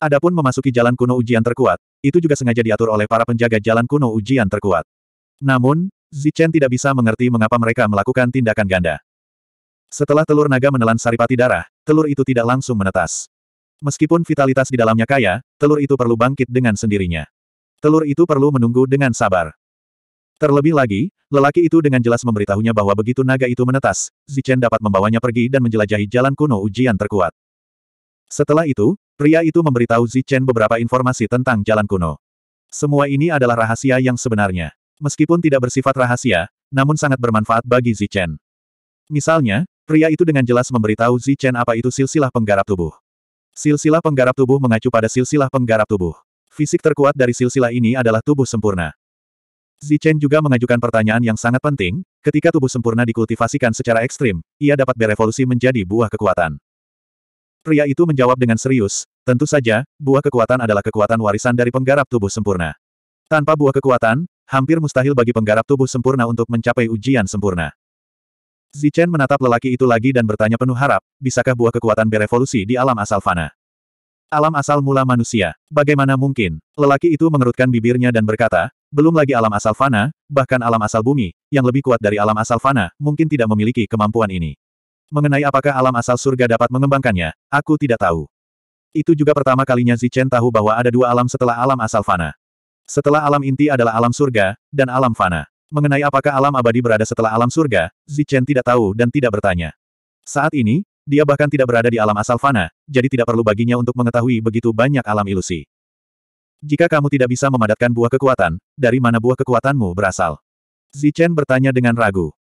Adapun memasuki jalan kuno ujian terkuat, itu juga sengaja diatur oleh para penjaga jalan kuno ujian terkuat. Namun, Zichen tidak bisa mengerti mengapa mereka melakukan tindakan ganda. Setelah telur naga menelan saripati darah, telur itu tidak langsung menetas. Meskipun vitalitas di dalamnya kaya, telur itu perlu bangkit dengan sendirinya. Telur itu perlu menunggu dengan sabar. Terlebih lagi, lelaki itu dengan jelas memberitahunya bahwa begitu naga itu menetas, Zichen dapat membawanya pergi dan menjelajahi jalan kuno ujian terkuat. Setelah itu, pria itu memberitahu Zichen beberapa informasi tentang jalan kuno. Semua ini adalah rahasia yang sebenarnya. Meskipun tidak bersifat rahasia, namun sangat bermanfaat bagi Zichen. Misalnya, pria itu dengan jelas memberitahu Zichen apa itu silsilah penggarap tubuh. Silsilah penggarap tubuh mengacu pada silsilah penggarap tubuh. Fisik terkuat dari silsilah ini adalah tubuh sempurna. Zichen juga mengajukan pertanyaan yang sangat penting, ketika tubuh sempurna dikultivasikan secara ekstrim, ia dapat berevolusi menjadi buah kekuatan. Pria itu menjawab dengan serius, tentu saja, buah kekuatan adalah kekuatan warisan dari penggarap tubuh sempurna. Tanpa buah kekuatan, hampir mustahil bagi penggarap tubuh sempurna untuk mencapai ujian sempurna. Zichen menatap lelaki itu lagi dan bertanya penuh harap, bisakah buah kekuatan berevolusi di alam asal fana? Alam asal mula manusia, bagaimana mungkin? Lelaki itu mengerutkan bibirnya dan berkata, belum lagi alam asal fana, bahkan alam asal bumi, yang lebih kuat dari alam asal fana, mungkin tidak memiliki kemampuan ini. Mengenai apakah alam asal surga dapat mengembangkannya, aku tidak tahu. Itu juga pertama kalinya Zichen tahu bahwa ada dua alam setelah alam asal fana. Setelah alam inti adalah alam surga, dan alam fana. Mengenai apakah alam abadi berada setelah alam surga, Zichen tidak tahu dan tidak bertanya. Saat ini, dia bahkan tidak berada di alam asal fana, jadi tidak perlu baginya untuk mengetahui begitu banyak alam ilusi. Jika kamu tidak bisa memadatkan buah kekuatan, dari mana buah kekuatanmu berasal? Zichen bertanya dengan ragu.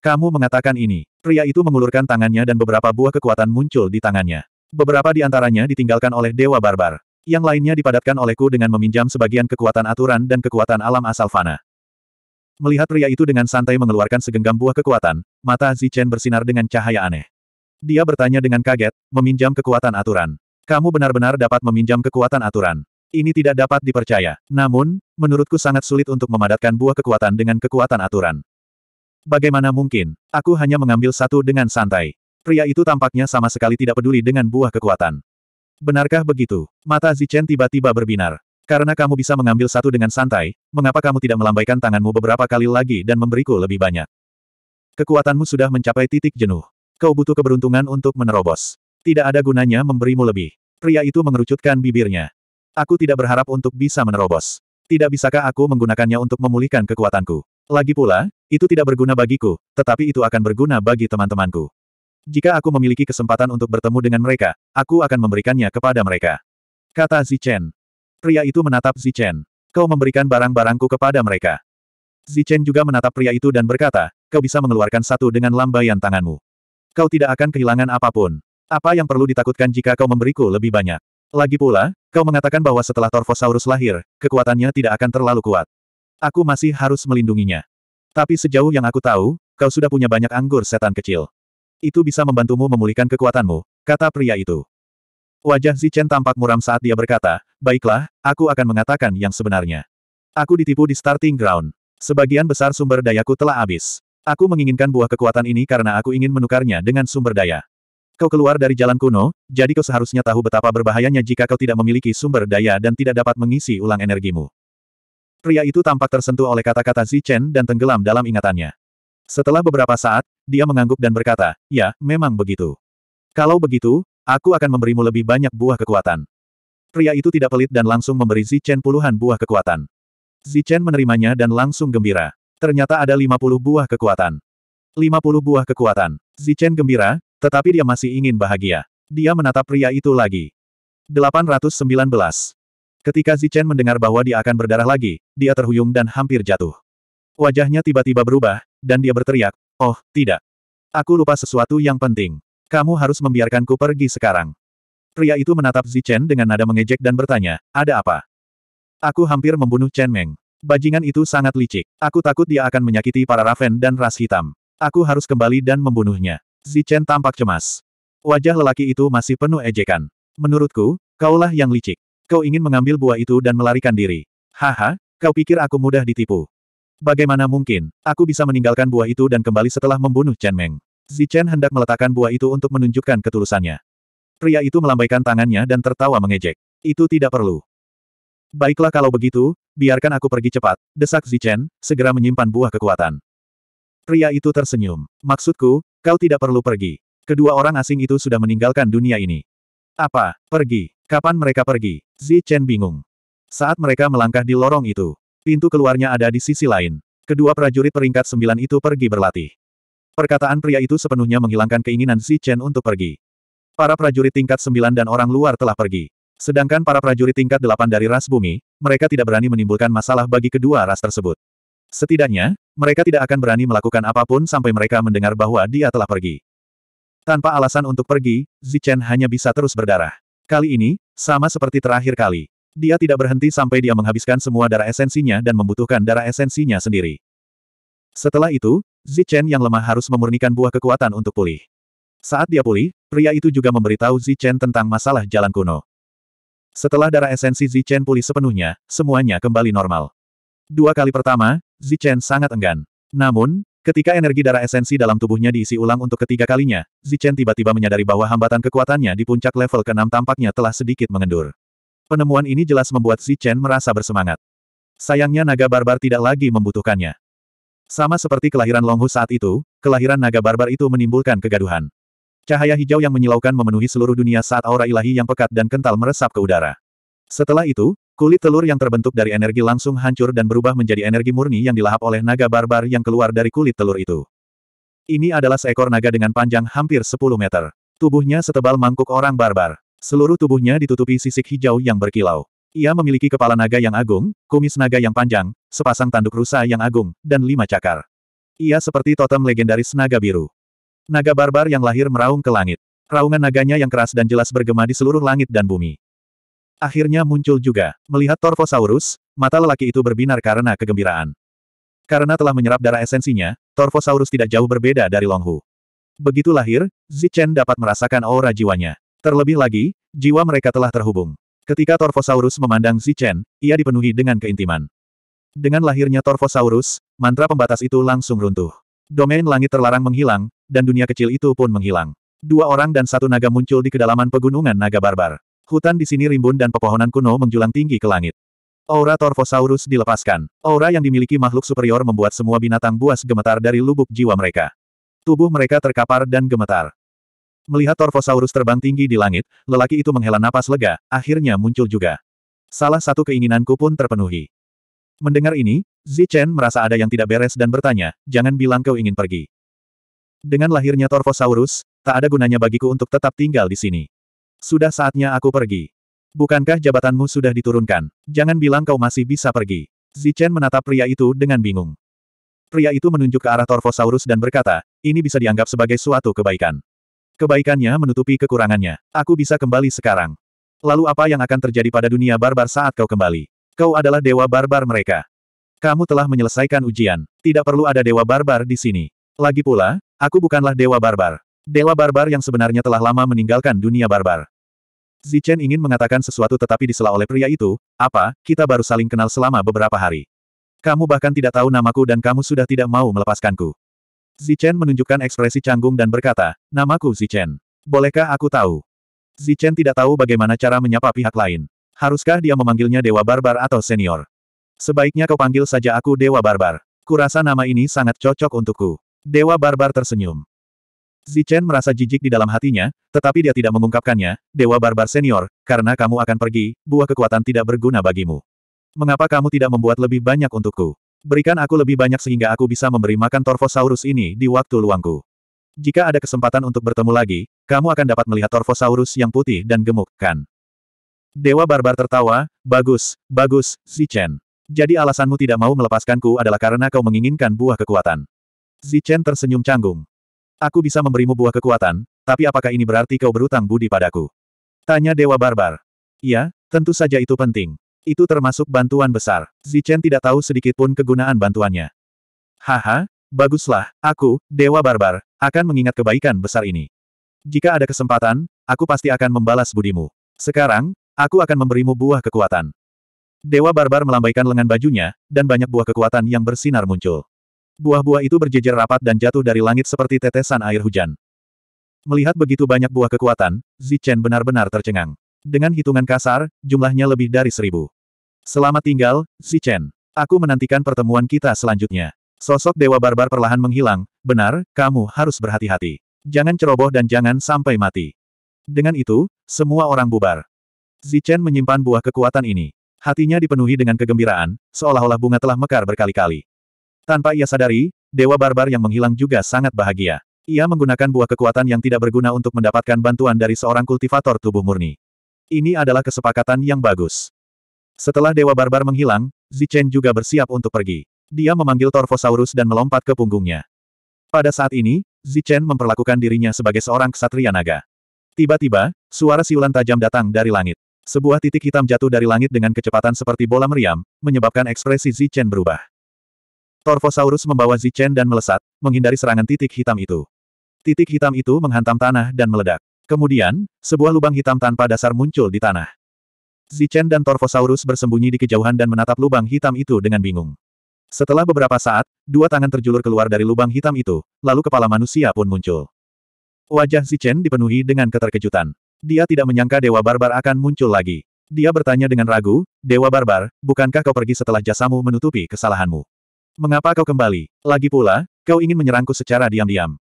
Kamu mengatakan ini. Pria itu mengulurkan tangannya dan beberapa buah kekuatan muncul di tangannya. Beberapa di antaranya ditinggalkan oleh Dewa Barbar. Yang lainnya dipadatkan olehku dengan meminjam sebagian kekuatan aturan dan kekuatan alam asal Fana. Melihat pria itu dengan santai mengeluarkan segenggam buah kekuatan, mata Zichen bersinar dengan cahaya aneh. Dia bertanya dengan kaget, meminjam kekuatan aturan. Kamu benar-benar dapat meminjam kekuatan aturan. Ini tidak dapat dipercaya. Namun, menurutku sangat sulit untuk memadatkan buah kekuatan dengan kekuatan aturan. Bagaimana mungkin? Aku hanya mengambil satu dengan santai. Pria itu tampaknya sama sekali tidak peduli dengan buah kekuatan. Benarkah begitu? Mata Zichen tiba-tiba berbinar. Karena kamu bisa mengambil satu dengan santai, mengapa kamu tidak melambaikan tanganmu beberapa kali lagi dan memberiku lebih banyak? Kekuatanmu sudah mencapai titik jenuh. Kau butuh keberuntungan untuk menerobos. Tidak ada gunanya memberimu lebih. Pria itu mengerucutkan bibirnya. Aku tidak berharap untuk bisa menerobos. Tidak bisakah aku menggunakannya untuk memulihkan kekuatanku? Lagi pula, itu tidak berguna bagiku, tetapi itu akan berguna bagi teman-temanku. Jika aku memiliki kesempatan untuk bertemu dengan mereka, aku akan memberikannya kepada mereka. Kata Zichen. Pria itu menatap Zichen. Kau memberikan barang-barangku kepada mereka. Zichen juga menatap pria itu dan berkata, kau bisa mengeluarkan satu dengan lambaian tanganmu. Kau tidak akan kehilangan apapun. Apa yang perlu ditakutkan jika kau memberiku lebih banyak? Lagi pula, kau mengatakan bahwa setelah Torvosaurus lahir, kekuatannya tidak akan terlalu kuat. Aku masih harus melindunginya. Tapi sejauh yang aku tahu, kau sudah punya banyak anggur setan kecil. Itu bisa membantumu memulihkan kekuatanmu, kata pria itu. Wajah Zichen tampak muram saat dia berkata, baiklah, aku akan mengatakan yang sebenarnya. Aku ditipu di starting ground. Sebagian besar sumber dayaku telah habis. Aku menginginkan buah kekuatan ini karena aku ingin menukarnya dengan sumber daya. Kau keluar dari jalan kuno, jadi kau seharusnya tahu betapa berbahayanya jika kau tidak memiliki sumber daya dan tidak dapat mengisi ulang energimu. Pria itu tampak tersentuh oleh kata-kata Zichen dan tenggelam dalam ingatannya. Setelah beberapa saat, dia mengangguk dan berkata, ya, memang begitu. Kalau begitu, aku akan memberimu lebih banyak buah kekuatan. Pria itu tidak pelit dan langsung memberi Zichen puluhan buah kekuatan. Zichen menerimanya dan langsung gembira. Ternyata ada 50 buah kekuatan. 50 buah kekuatan. Zichen gembira, tetapi dia masih ingin bahagia. Dia menatap pria itu lagi. 819. Ketika Zichen mendengar bahwa dia akan berdarah lagi, dia terhuyung dan hampir jatuh. Wajahnya tiba-tiba berubah, dan dia berteriak, Oh, tidak. Aku lupa sesuatu yang penting. Kamu harus membiarkanku pergi sekarang. Pria itu menatap Zichen dengan nada mengejek dan bertanya, ada apa? Aku hampir membunuh Chen Meng. Bajingan itu sangat licik. Aku takut dia akan menyakiti para Raven dan ras hitam. Aku harus kembali dan membunuhnya. Zichen tampak cemas. Wajah lelaki itu masih penuh ejekan. Menurutku, kaulah yang licik. Kau ingin mengambil buah itu dan melarikan diri. Haha, kau pikir aku mudah ditipu. Bagaimana mungkin, aku bisa meninggalkan buah itu dan kembali setelah membunuh Chen Meng. Zichen hendak meletakkan buah itu untuk menunjukkan ketulusannya. Pria itu melambaikan tangannya dan tertawa mengejek. Itu tidak perlu. Baiklah kalau begitu, biarkan aku pergi cepat, desak Zichen, segera menyimpan buah kekuatan. Pria itu tersenyum. Maksudku, Kau tidak perlu pergi. Kedua orang asing itu sudah meninggalkan dunia ini. Apa? Pergi. Kapan mereka pergi? Zi Chen bingung. Saat mereka melangkah di lorong itu, pintu keluarnya ada di sisi lain. Kedua prajurit peringkat sembilan itu pergi berlatih. Perkataan pria itu sepenuhnya menghilangkan keinginan Zi Chen untuk pergi. Para prajurit tingkat sembilan dan orang luar telah pergi. Sedangkan para prajurit tingkat delapan dari ras bumi, mereka tidak berani menimbulkan masalah bagi kedua ras tersebut. Setidaknya, mereka tidak akan berani melakukan apapun sampai mereka mendengar bahwa dia telah pergi. Tanpa alasan untuk pergi, Zichen hanya bisa terus berdarah. Kali ini, sama seperti terakhir kali. Dia tidak berhenti sampai dia menghabiskan semua darah esensinya dan membutuhkan darah esensinya sendiri. Setelah itu, Zichen yang lemah harus memurnikan buah kekuatan untuk pulih. Saat dia pulih, pria itu juga memberitahu Zichen tentang masalah jalan kuno. Setelah darah esensi Zichen pulih sepenuhnya, semuanya kembali normal. Dua kali pertama, Zichen sangat enggan. Namun, ketika energi darah esensi dalam tubuhnya diisi ulang untuk ketiga kalinya, Zichen tiba-tiba menyadari bahwa hambatan kekuatannya di puncak level ke-6 tampaknya telah sedikit mengendur. Penemuan ini jelas membuat Zichen merasa bersemangat. Sayangnya naga barbar tidak lagi membutuhkannya. Sama seperti kelahiran Longhu saat itu, kelahiran naga barbar itu menimbulkan kegaduhan. Cahaya hijau yang menyilaukan memenuhi seluruh dunia saat aura ilahi yang pekat dan kental meresap ke udara. Setelah itu, Kulit telur yang terbentuk dari energi langsung hancur dan berubah menjadi energi murni yang dilahap oleh naga barbar yang keluar dari kulit telur itu. Ini adalah seekor naga dengan panjang hampir 10 meter. Tubuhnya setebal mangkuk orang barbar. Seluruh tubuhnya ditutupi sisik hijau yang berkilau. Ia memiliki kepala naga yang agung, kumis naga yang panjang, sepasang tanduk rusa yang agung, dan lima cakar. Ia seperti totem legendaris naga biru. Naga barbar yang lahir meraung ke langit. Raungan naganya yang keras dan jelas bergema di seluruh langit dan bumi. Akhirnya muncul juga. Melihat Torvosaurus, mata lelaki itu berbinar karena kegembiraan. Karena telah menyerap darah esensinya, Torvosaurus tidak jauh berbeda dari Longhu. Begitu lahir, Zichen dapat merasakan aura jiwanya. Terlebih lagi, jiwa mereka telah terhubung. Ketika Torvosaurus memandang Zichen, ia dipenuhi dengan keintiman. Dengan lahirnya Torvosaurus, mantra pembatas itu langsung runtuh. Domain langit terlarang menghilang, dan dunia kecil itu pun menghilang. Dua orang dan satu naga muncul di kedalaman pegunungan naga barbar. Hutan di sini rimbun dan pepohonan kuno menjulang tinggi ke langit. Aura Torvosaurus dilepaskan. Aura yang dimiliki makhluk superior membuat semua binatang buas gemetar dari lubuk jiwa mereka. Tubuh mereka terkapar dan gemetar. Melihat Torvosaurus terbang tinggi di langit, lelaki itu menghela napas lega, akhirnya muncul juga. Salah satu keinginanku pun terpenuhi. Mendengar ini, Zichen merasa ada yang tidak beres dan bertanya, jangan bilang kau ingin pergi. Dengan lahirnya Torvosaurus, tak ada gunanya bagiku untuk tetap tinggal di sini. Sudah saatnya aku pergi. Bukankah jabatanmu sudah diturunkan? Jangan bilang kau masih bisa pergi. Zichen menatap pria itu dengan bingung. Pria itu menunjuk ke arah Torvosaurus dan berkata, ini bisa dianggap sebagai suatu kebaikan. Kebaikannya menutupi kekurangannya. Aku bisa kembali sekarang. Lalu apa yang akan terjadi pada dunia barbar saat kau kembali? Kau adalah dewa barbar mereka. Kamu telah menyelesaikan ujian. Tidak perlu ada dewa barbar di sini. Lagi pula, aku bukanlah dewa barbar. Dewa barbar yang sebenarnya telah lama meninggalkan dunia barbar. Zichen ingin mengatakan sesuatu tetapi disela oleh pria itu, apa, kita baru saling kenal selama beberapa hari. Kamu bahkan tidak tahu namaku dan kamu sudah tidak mau melepaskanku. Zichen menunjukkan ekspresi canggung dan berkata, namaku Zichen. Bolehkah aku tahu? Zichen tidak tahu bagaimana cara menyapa pihak lain. Haruskah dia memanggilnya Dewa Barbar atau Senior? Sebaiknya kau panggil saja aku Dewa Barbar. Kurasa nama ini sangat cocok untukku. Dewa Barbar tersenyum. Zichen merasa jijik di dalam hatinya, tetapi dia tidak mengungkapkannya, Dewa Barbar Senior, karena kamu akan pergi, buah kekuatan tidak berguna bagimu. Mengapa kamu tidak membuat lebih banyak untukku? Berikan aku lebih banyak sehingga aku bisa memberi makan Torvosaurus ini di waktu luangku. Jika ada kesempatan untuk bertemu lagi, kamu akan dapat melihat Torvosaurus yang putih dan gemuk, kan? Dewa Barbar tertawa, bagus, bagus, Zichen. Jadi alasanmu tidak mau melepaskanku adalah karena kau menginginkan buah kekuatan. Zichen tersenyum canggung. Aku bisa memberimu buah kekuatan, tapi apakah ini berarti kau berutang budi padaku? Tanya Dewa Barbar. Iya, tentu saja itu penting. Itu termasuk bantuan besar. Zichen tidak tahu sedikitpun kegunaan bantuannya. Haha, baguslah, aku, Dewa Barbar, akan mengingat kebaikan besar ini. Jika ada kesempatan, aku pasti akan membalas budimu. Sekarang, aku akan memberimu buah kekuatan. Dewa Barbar melambaikan lengan bajunya, dan banyak buah kekuatan yang bersinar muncul. Buah-buah itu berjejer rapat dan jatuh dari langit seperti tetesan air hujan. Melihat begitu banyak buah kekuatan, Zichen benar-benar tercengang. Dengan hitungan kasar, jumlahnya lebih dari seribu. Selamat tinggal, Zichen. Aku menantikan pertemuan kita selanjutnya. Sosok Dewa Barbar perlahan menghilang, benar, kamu harus berhati-hati. Jangan ceroboh dan jangan sampai mati. Dengan itu, semua orang bubar. Zichen menyimpan buah kekuatan ini. Hatinya dipenuhi dengan kegembiraan, seolah-olah bunga telah mekar berkali-kali. Tanpa ia sadari, Dewa Barbar yang menghilang juga sangat bahagia. Ia menggunakan buah kekuatan yang tidak berguna untuk mendapatkan bantuan dari seorang kultivator tubuh murni. Ini adalah kesepakatan yang bagus. Setelah Dewa Barbar menghilang, Zichen juga bersiap untuk pergi. Dia memanggil Torvosaurus dan melompat ke punggungnya. Pada saat ini, Zichen memperlakukan dirinya sebagai seorang ksatria naga. Tiba-tiba, suara siulan tajam datang dari langit. Sebuah titik hitam jatuh dari langit dengan kecepatan seperti bola meriam, menyebabkan ekspresi Zichen berubah. Torvosaurus membawa Zichen dan melesat, menghindari serangan titik hitam itu. Titik hitam itu menghantam tanah dan meledak. Kemudian, sebuah lubang hitam tanpa dasar muncul di tanah. Zichen dan Torvosaurus bersembunyi di kejauhan dan menatap lubang hitam itu dengan bingung. Setelah beberapa saat, dua tangan terjulur keluar dari lubang hitam itu, lalu kepala manusia pun muncul. Wajah Zichen dipenuhi dengan keterkejutan. Dia tidak menyangka Dewa Barbar akan muncul lagi. Dia bertanya dengan ragu, Dewa Barbar, bukankah kau pergi setelah jasamu menutupi kesalahanmu? Mengapa kau kembali? Lagi pula, kau ingin menyerangku secara diam-diam.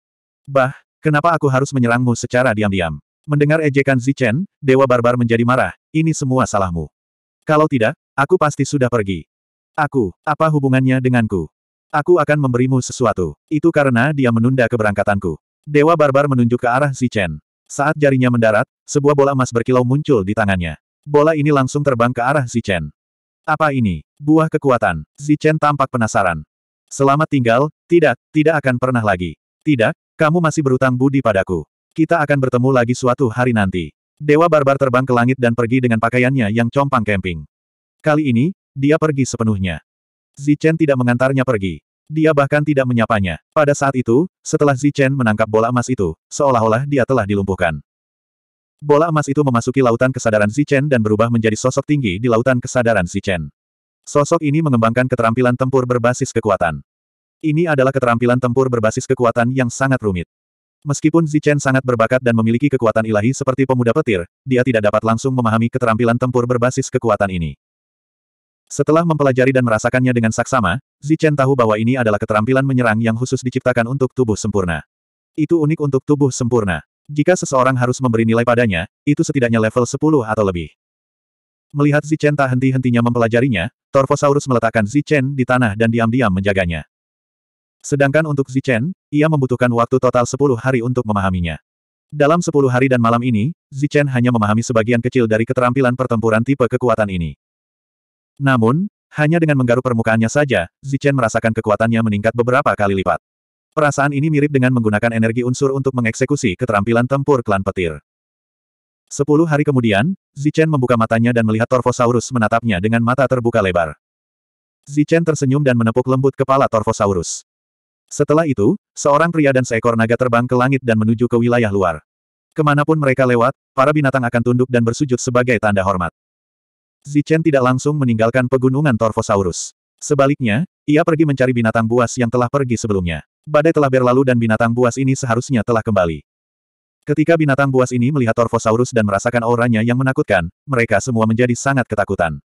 Bah, kenapa aku harus menyerangmu secara diam-diam? Mendengar ejekan Zichen, Dewa Barbar menjadi marah, ini semua salahmu. Kalau tidak, aku pasti sudah pergi. Aku, apa hubungannya denganku? Aku akan memberimu sesuatu. Itu karena dia menunda keberangkatanku. Dewa Barbar menunjuk ke arah Zichen. Saat jarinya mendarat, sebuah bola emas berkilau muncul di tangannya. Bola ini langsung terbang ke arah Zichen. Apa ini? Buah kekuatan. Zichen tampak penasaran. Selamat tinggal, tidak, tidak akan pernah lagi. Tidak, kamu masih berutang budi padaku. Kita akan bertemu lagi suatu hari nanti. Dewa Barbar terbang ke langit dan pergi dengan pakaiannya yang compang camping. Kali ini, dia pergi sepenuhnya. Zichen tidak mengantarnya pergi. Dia bahkan tidak menyapanya. Pada saat itu, setelah Zichen menangkap bola emas itu, seolah-olah dia telah dilumpuhkan. Bola emas itu memasuki lautan kesadaran Zichen dan berubah menjadi sosok tinggi di lautan kesadaran Zichen. Sosok ini mengembangkan keterampilan tempur berbasis kekuatan. Ini adalah keterampilan tempur berbasis kekuatan yang sangat rumit. Meskipun Zichen sangat berbakat dan memiliki kekuatan ilahi seperti pemuda petir, dia tidak dapat langsung memahami keterampilan tempur berbasis kekuatan ini. Setelah mempelajari dan merasakannya dengan saksama, Zichen tahu bahwa ini adalah keterampilan menyerang yang khusus diciptakan untuk tubuh sempurna. Itu unik untuk tubuh sempurna. Jika seseorang harus memberi nilai padanya, itu setidaknya level 10 atau lebih. Melihat Zichen tak henti-hentinya mempelajarinya, Torvosaurus meletakkan Zichen di tanah dan diam-diam menjaganya. Sedangkan untuk Zichen, ia membutuhkan waktu total 10 hari untuk memahaminya. Dalam 10 hari dan malam ini, Zichen hanya memahami sebagian kecil dari keterampilan pertempuran tipe kekuatan ini. Namun, hanya dengan menggaruk permukaannya saja, Zichen merasakan kekuatannya meningkat beberapa kali lipat. Perasaan ini mirip dengan menggunakan energi unsur untuk mengeksekusi keterampilan tempur klan petir. Sepuluh hari kemudian, Zichen membuka matanya dan melihat Torvosaurus menatapnya dengan mata terbuka lebar. Zichen tersenyum dan menepuk lembut kepala Torvosaurus. Setelah itu, seorang pria dan seekor naga terbang ke langit dan menuju ke wilayah luar. Kemanapun mereka lewat, para binatang akan tunduk dan bersujud sebagai tanda hormat. Zichen tidak langsung meninggalkan pegunungan Torvosaurus. Sebaliknya, ia pergi mencari binatang buas yang telah pergi sebelumnya. Badai telah berlalu dan binatang buas ini seharusnya telah kembali. Ketika binatang buas ini melihat Torvosaurus dan merasakan auranya yang menakutkan, mereka semua menjadi sangat ketakutan.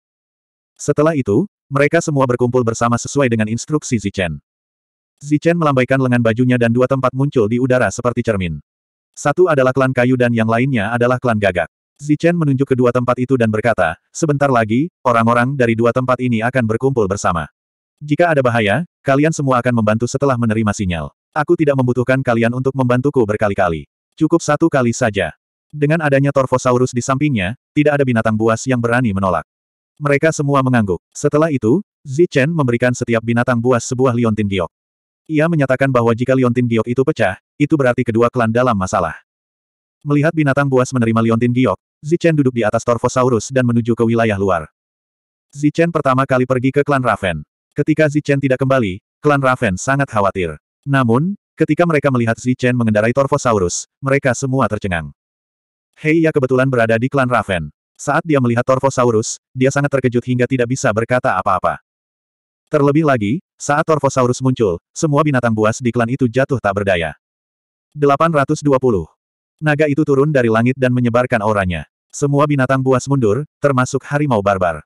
Setelah itu, mereka semua berkumpul bersama sesuai dengan instruksi Zichen. Zichen melambaikan lengan bajunya dan dua tempat muncul di udara seperti cermin. Satu adalah klan kayu dan yang lainnya adalah klan gagak. Zichen menunjuk kedua tempat itu dan berkata, sebentar lagi, orang-orang dari dua tempat ini akan berkumpul bersama. Jika ada bahaya, Kalian semua akan membantu setelah menerima sinyal. Aku tidak membutuhkan kalian untuk membantuku berkali-kali. Cukup satu kali saja. Dengan adanya Torvosaurus di sampingnya, tidak ada binatang buas yang berani menolak. Mereka semua mengangguk. Setelah itu, Zichen memberikan setiap binatang buas sebuah liontin giok. Ia menyatakan bahwa jika liontin giok itu pecah, itu berarti kedua klan dalam masalah. Melihat binatang buas menerima liontin giok, Zichen duduk di atas Torvosaurus dan menuju ke wilayah luar. Zichen pertama kali pergi ke klan Raven. Ketika Zichen tidak kembali, klan Raven sangat khawatir. Namun, ketika mereka melihat Zichen mengendarai Torvosaurus, mereka semua tercengang. Heiya kebetulan berada di klan Raven. Saat dia melihat Torvosaurus, dia sangat terkejut hingga tidak bisa berkata apa-apa. Terlebih lagi, saat Torvosaurus muncul, semua binatang buas di klan itu jatuh tak berdaya. 820. Naga itu turun dari langit dan menyebarkan auranya. Semua binatang buas mundur, termasuk harimau barbar.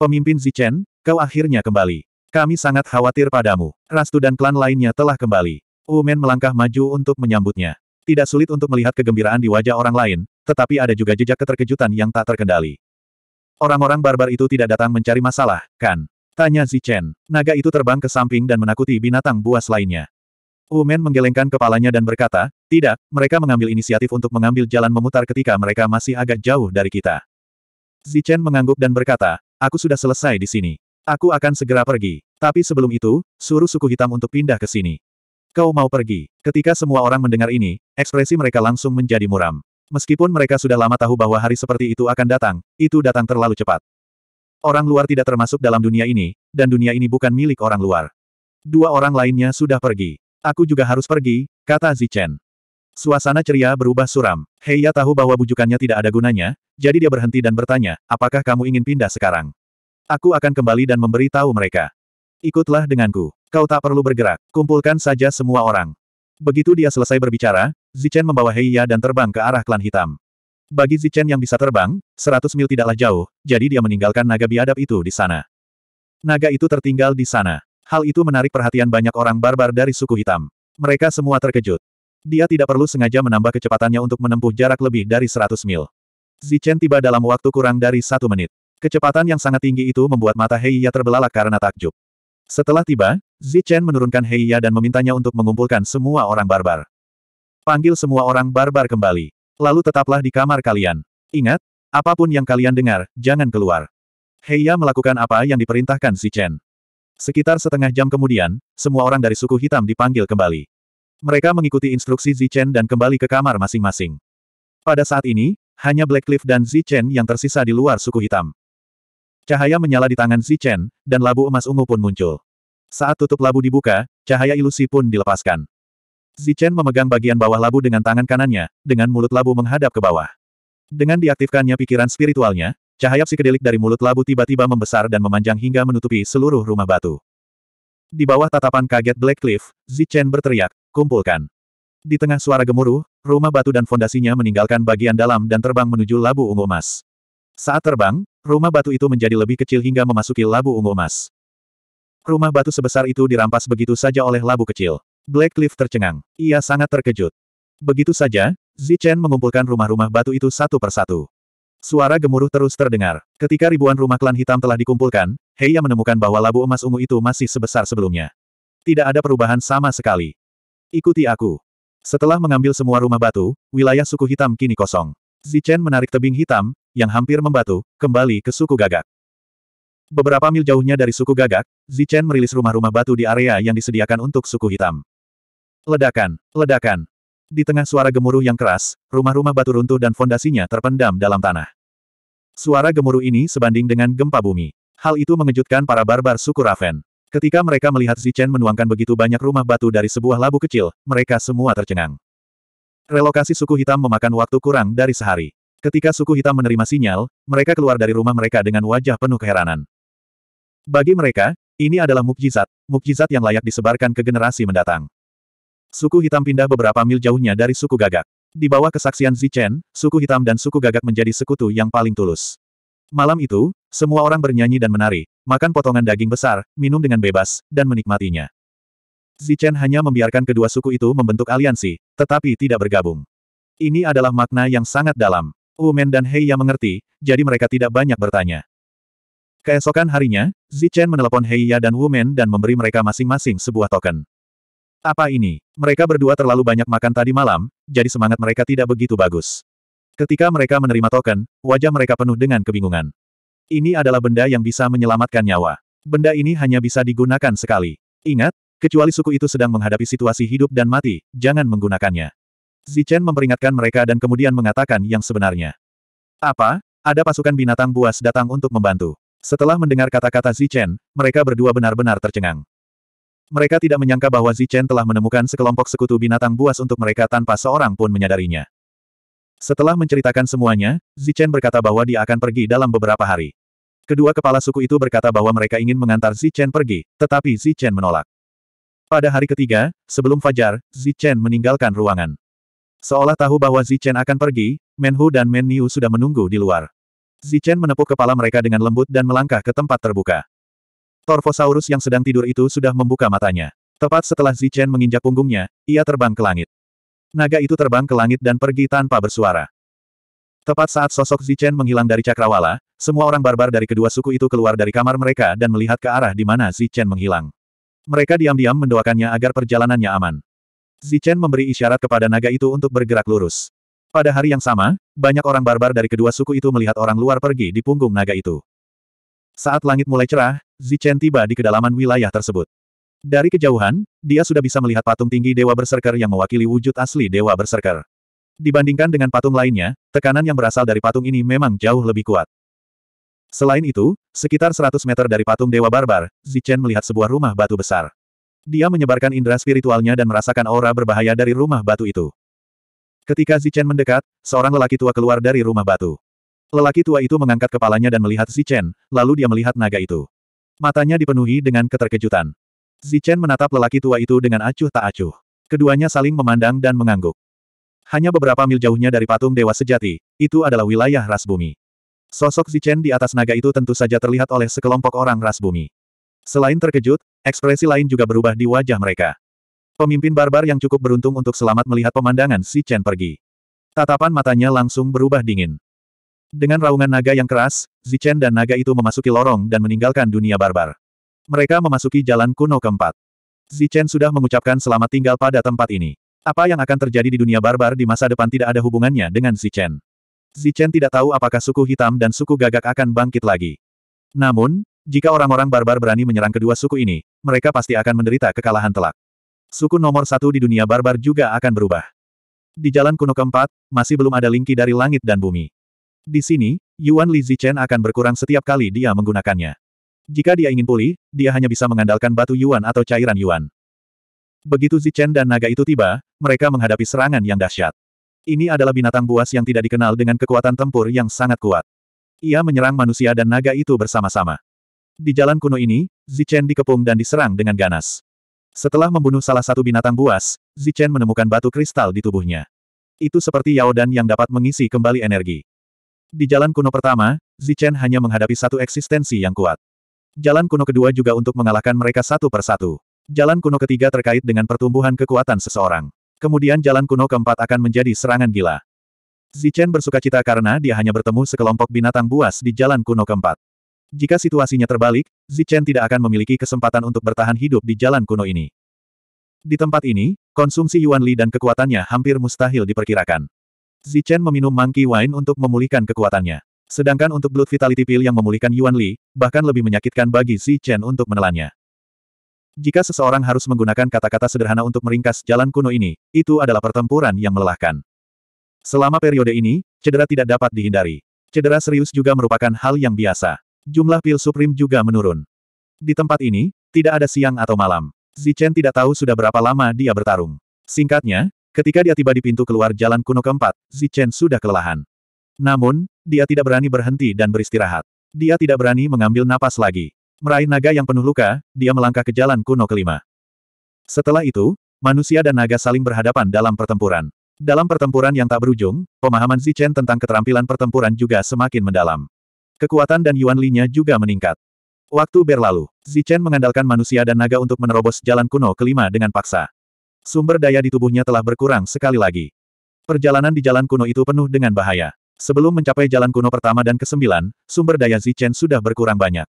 Pemimpin Zichen, kau akhirnya kembali. Kami sangat khawatir padamu. Rastu dan klan lainnya telah kembali. Umen melangkah maju untuk menyambutnya. Tidak sulit untuk melihat kegembiraan di wajah orang lain, tetapi ada juga jejak keterkejutan yang tak terkendali. Orang-orang barbar itu tidak datang mencari masalah, kan? Tanya Zichen. Naga itu terbang ke samping dan menakuti binatang buas lainnya. Umen menggelengkan kepalanya dan berkata, tidak, mereka mengambil inisiatif untuk mengambil jalan memutar ketika mereka masih agak jauh dari kita. Zichen mengangguk dan berkata, aku sudah selesai di sini. Aku akan segera pergi. Tapi sebelum itu, suruh suku hitam untuk pindah ke sini. Kau mau pergi. Ketika semua orang mendengar ini, ekspresi mereka langsung menjadi muram. Meskipun mereka sudah lama tahu bahwa hari seperti itu akan datang, itu datang terlalu cepat. Orang luar tidak termasuk dalam dunia ini, dan dunia ini bukan milik orang luar. Dua orang lainnya sudah pergi. Aku juga harus pergi, kata Zichen. Suasana ceria berubah suram. Heya tahu bahwa bujukannya tidak ada gunanya, jadi dia berhenti dan bertanya, apakah kamu ingin pindah sekarang? Aku akan kembali dan memberitahu mereka. Ikutlah denganku. Kau tak perlu bergerak. Kumpulkan saja semua orang. Begitu dia selesai berbicara, Zichen membawa Heiya dan terbang ke arah klan hitam. Bagi Zichen yang bisa terbang, 100 mil tidaklah jauh, jadi dia meninggalkan naga biadab itu di sana. Naga itu tertinggal di sana. Hal itu menarik perhatian banyak orang barbar dari suku hitam. Mereka semua terkejut. Dia tidak perlu sengaja menambah kecepatannya untuk menempuh jarak lebih dari 100 mil. Zichen tiba dalam waktu kurang dari satu menit. Kecepatan yang sangat tinggi itu membuat mata Heiya terbelalak karena takjub. Setelah tiba, Zichen menurunkan Heiya dan memintanya untuk mengumpulkan semua orang barbar. Panggil semua orang barbar kembali. Lalu tetaplah di kamar kalian. Ingat, apapun yang kalian dengar, jangan keluar. Heiya melakukan apa yang diperintahkan Zichen. Sekitar setengah jam kemudian, semua orang dari suku hitam dipanggil kembali. Mereka mengikuti instruksi Zichen dan kembali ke kamar masing-masing. Pada saat ini, hanya Blackcliff dan Zichen yang tersisa di luar suku hitam. Cahaya menyala di tangan Si Chen, dan labu emas ungu pun muncul. Saat tutup labu dibuka, cahaya ilusi pun dilepaskan. Si Chen memegang bagian bawah labu dengan tangan kanannya, dengan mulut labu menghadap ke bawah. Dengan diaktifkannya pikiran spiritualnya, cahaya psikedelik dari mulut labu tiba-tiba membesar dan memanjang hingga menutupi seluruh rumah batu. Di bawah tatapan kaget Black Cliff, Zi Chen berteriak, kumpulkan. Di tengah suara gemuruh, rumah batu dan fondasinya meninggalkan bagian dalam dan terbang menuju labu ungu emas. Saat terbang, rumah batu itu menjadi lebih kecil hingga memasuki labu ungu emas. Rumah batu sebesar itu dirampas begitu saja oleh labu kecil. Black Cliff tercengang. Ia sangat terkejut. Begitu saja, Zichen mengumpulkan rumah-rumah batu itu satu persatu. Suara gemuruh terus terdengar. Ketika ribuan rumah klan hitam telah dikumpulkan, Heia menemukan bahwa labu emas ungu itu masih sebesar sebelumnya. Tidak ada perubahan sama sekali. Ikuti aku. Setelah mengambil semua rumah batu, wilayah suku hitam kini kosong. Zichen menarik tebing hitam, yang hampir membatu, kembali ke suku gagak. Beberapa mil jauhnya dari suku gagak, Zichen merilis rumah-rumah batu di area yang disediakan untuk suku hitam. Ledakan, ledakan. Di tengah suara gemuruh yang keras, rumah-rumah batu runtuh dan fondasinya terpendam dalam tanah. Suara gemuruh ini sebanding dengan gempa bumi. Hal itu mengejutkan para barbar suku Raven. Ketika mereka melihat Zichen menuangkan begitu banyak rumah batu dari sebuah labu kecil, mereka semua tercengang. Relokasi suku hitam memakan waktu kurang dari sehari. Ketika suku hitam menerima sinyal, mereka keluar dari rumah mereka dengan wajah penuh keheranan. Bagi mereka, ini adalah mukjizat, mukjizat yang layak disebarkan ke generasi mendatang. Suku hitam pindah beberapa mil jauhnya dari suku gagak. Di bawah kesaksian Zichen, suku hitam dan suku gagak menjadi sekutu yang paling tulus. Malam itu, semua orang bernyanyi dan menari, makan potongan daging besar, minum dengan bebas, dan menikmatinya. Zichen hanya membiarkan kedua suku itu membentuk aliansi, tetapi tidak bergabung. Ini adalah makna yang sangat dalam. Umen dan Heiya mengerti, jadi mereka tidak banyak bertanya. Keesokan harinya, Zichen menelepon Heiya dan Umen dan memberi mereka masing-masing sebuah token. Apa ini? Mereka berdua terlalu banyak makan tadi malam, jadi semangat mereka tidak begitu bagus. Ketika mereka menerima token, wajah mereka penuh dengan kebingungan. Ini adalah benda yang bisa menyelamatkan nyawa. Benda ini hanya bisa digunakan sekali. Ingat, kecuali suku itu sedang menghadapi situasi hidup dan mati, jangan menggunakannya. Zichen memperingatkan mereka dan kemudian mengatakan yang sebenarnya. Apa? Ada pasukan binatang buas datang untuk membantu. Setelah mendengar kata-kata Zichen, mereka berdua benar-benar tercengang. Mereka tidak menyangka bahwa Zichen telah menemukan sekelompok sekutu binatang buas untuk mereka tanpa seorang pun menyadarinya. Setelah menceritakan semuanya, Zichen berkata bahwa dia akan pergi dalam beberapa hari. Kedua kepala suku itu berkata bahwa mereka ingin mengantar Zichen pergi, tetapi Zichen menolak. Pada hari ketiga, sebelum fajar, Zichen meninggalkan ruangan. Seolah tahu bahwa Zichen akan pergi, Menhu dan Men sudah menunggu di luar. Zichen menepuk kepala mereka dengan lembut dan melangkah ke tempat terbuka. Torvosaurus yang sedang tidur itu sudah membuka matanya. Tepat setelah Zichen menginjak punggungnya, ia terbang ke langit. Naga itu terbang ke langit dan pergi tanpa bersuara. Tepat saat sosok Zichen menghilang dari cakrawala, semua orang barbar dari kedua suku itu keluar dari kamar mereka dan melihat ke arah di mana Zichen menghilang. Mereka diam-diam mendoakannya agar perjalanannya aman. Zichen memberi isyarat kepada naga itu untuk bergerak lurus. Pada hari yang sama, banyak orang barbar dari kedua suku itu melihat orang luar pergi di punggung naga itu. Saat langit mulai cerah, Zichen tiba di kedalaman wilayah tersebut. Dari kejauhan, dia sudah bisa melihat patung tinggi Dewa Berserker yang mewakili wujud asli Dewa Berserker. Dibandingkan dengan patung lainnya, tekanan yang berasal dari patung ini memang jauh lebih kuat. Selain itu, sekitar 100 meter dari patung Dewa Barbar, Zichen melihat sebuah rumah batu besar. Dia menyebarkan indera spiritualnya dan merasakan aura berbahaya dari rumah batu itu. Ketika Zichen mendekat, seorang lelaki tua keluar dari rumah batu. Lelaki tua itu mengangkat kepalanya dan melihat Zichen, lalu dia melihat naga itu. Matanya dipenuhi dengan keterkejutan. Zichen menatap lelaki tua itu dengan acuh tak acuh. Keduanya saling memandang dan mengangguk. Hanya beberapa mil jauhnya dari patung dewa sejati, itu adalah wilayah ras bumi. Sosok Zichen di atas naga itu tentu saja terlihat oleh sekelompok orang ras bumi. Selain terkejut, ekspresi lain juga berubah di wajah mereka. Pemimpin barbar yang cukup beruntung untuk selamat melihat pemandangan si Chen pergi. Tatapan matanya langsung berubah dingin. Dengan raungan naga yang keras, Chen dan naga itu memasuki lorong dan meninggalkan dunia barbar. Mereka memasuki jalan kuno keempat. Chen sudah mengucapkan selamat tinggal pada tempat ini. Apa yang akan terjadi di dunia barbar di masa depan tidak ada hubungannya dengan Chen. Zichen. Chen tidak tahu apakah suku hitam dan suku gagak akan bangkit lagi. Namun, jika orang-orang barbar berani menyerang kedua suku ini, mereka pasti akan menderita kekalahan telak. Suku nomor satu di dunia barbar juga akan berubah. Di jalan kuno keempat, masih belum ada lingki dari langit dan bumi. Di sini, Yuan Li Zichen akan berkurang setiap kali dia menggunakannya. Jika dia ingin pulih, dia hanya bisa mengandalkan batu Yuan atau cairan Yuan. Begitu Zichen dan naga itu tiba, mereka menghadapi serangan yang dahsyat. Ini adalah binatang buas yang tidak dikenal dengan kekuatan tempur yang sangat kuat. Ia menyerang manusia dan naga itu bersama-sama. Di jalan kuno ini, Zichen dikepung dan diserang dengan ganas. Setelah membunuh salah satu binatang buas, Zichen menemukan batu kristal di tubuhnya. Itu seperti Yaodan yang dapat mengisi kembali energi. Di jalan kuno pertama, Zichen hanya menghadapi satu eksistensi yang kuat. Jalan kuno kedua juga untuk mengalahkan mereka satu per satu. Jalan kuno ketiga terkait dengan pertumbuhan kekuatan seseorang. Kemudian jalan kuno keempat akan menjadi serangan gila. Zichen bersukacita karena dia hanya bertemu sekelompok binatang buas di jalan kuno keempat. Jika situasinya terbalik, Zichen tidak akan memiliki kesempatan untuk bertahan hidup di jalan kuno ini. Di tempat ini, konsumsi Yuan Li dan kekuatannya hampir mustahil diperkirakan. Zichen meminum monkey wine untuk memulihkan kekuatannya. Sedangkan untuk Blood Vitality Pill yang memulihkan Yuan Li, bahkan lebih menyakitkan bagi Zichen untuk menelannya. Jika seseorang harus menggunakan kata-kata sederhana untuk meringkas jalan kuno ini, itu adalah pertempuran yang melelahkan. Selama periode ini, cedera tidak dapat dihindari. Cedera serius juga merupakan hal yang biasa. Jumlah pil Supreme juga menurun. Di tempat ini, tidak ada siang atau malam. Zichen tidak tahu sudah berapa lama dia bertarung. Singkatnya, ketika dia tiba di pintu keluar jalan kuno keempat, Zichen sudah kelelahan. Namun, dia tidak berani berhenti dan beristirahat. Dia tidak berani mengambil napas lagi. Meraih naga yang penuh luka, dia melangkah ke jalan kuno kelima. Setelah itu, manusia dan naga saling berhadapan dalam pertempuran. Dalam pertempuran yang tak berujung, pemahaman Zichen tentang keterampilan pertempuran juga semakin mendalam. Kekuatan dan Yuan li juga meningkat. Waktu berlalu, Zichen mengandalkan manusia dan naga untuk menerobos jalan kuno kelima dengan paksa. Sumber daya di tubuhnya telah berkurang sekali lagi. Perjalanan di jalan kuno itu penuh dengan bahaya. Sebelum mencapai jalan kuno pertama dan kesembilan, sumber daya Zichen sudah berkurang banyak.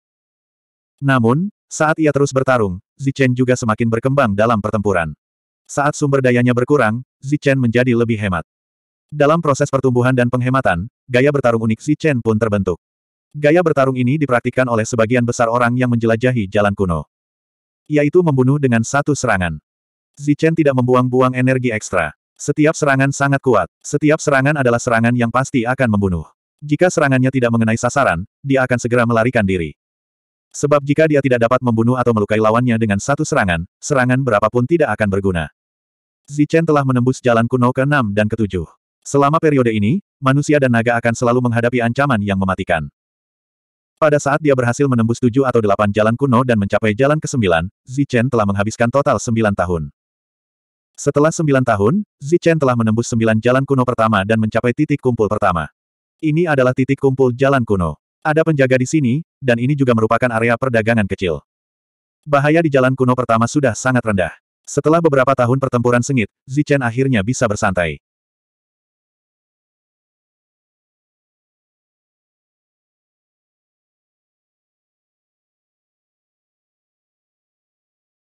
Namun, saat ia terus bertarung, Zichen juga semakin berkembang dalam pertempuran. Saat sumber dayanya berkurang, Zichen menjadi lebih hemat. Dalam proses pertumbuhan dan penghematan, gaya bertarung unik Zichen pun terbentuk. Gaya bertarung ini dipraktikkan oleh sebagian besar orang yang menjelajahi jalan kuno. Yaitu membunuh dengan satu serangan. Zichen tidak membuang-buang energi ekstra. Setiap serangan sangat kuat. Setiap serangan adalah serangan yang pasti akan membunuh. Jika serangannya tidak mengenai sasaran, dia akan segera melarikan diri. Sebab jika dia tidak dapat membunuh atau melukai lawannya dengan satu serangan, serangan berapapun tidak akan berguna. Zichen telah menembus jalan kuno ke-6 dan ke-7. Selama periode ini, manusia dan naga akan selalu menghadapi ancaman yang mematikan. Pada saat dia berhasil menembus tujuh atau delapan jalan kuno dan mencapai jalan ke-9, Zichen telah menghabiskan total sembilan tahun. Setelah sembilan tahun, Zichen telah menembus sembilan jalan kuno pertama dan mencapai titik kumpul pertama. Ini adalah titik kumpul jalan kuno. Ada penjaga di sini, dan ini juga merupakan area perdagangan kecil. Bahaya di jalan kuno pertama sudah sangat rendah. Setelah beberapa tahun pertempuran sengit, Zichen akhirnya bisa bersantai.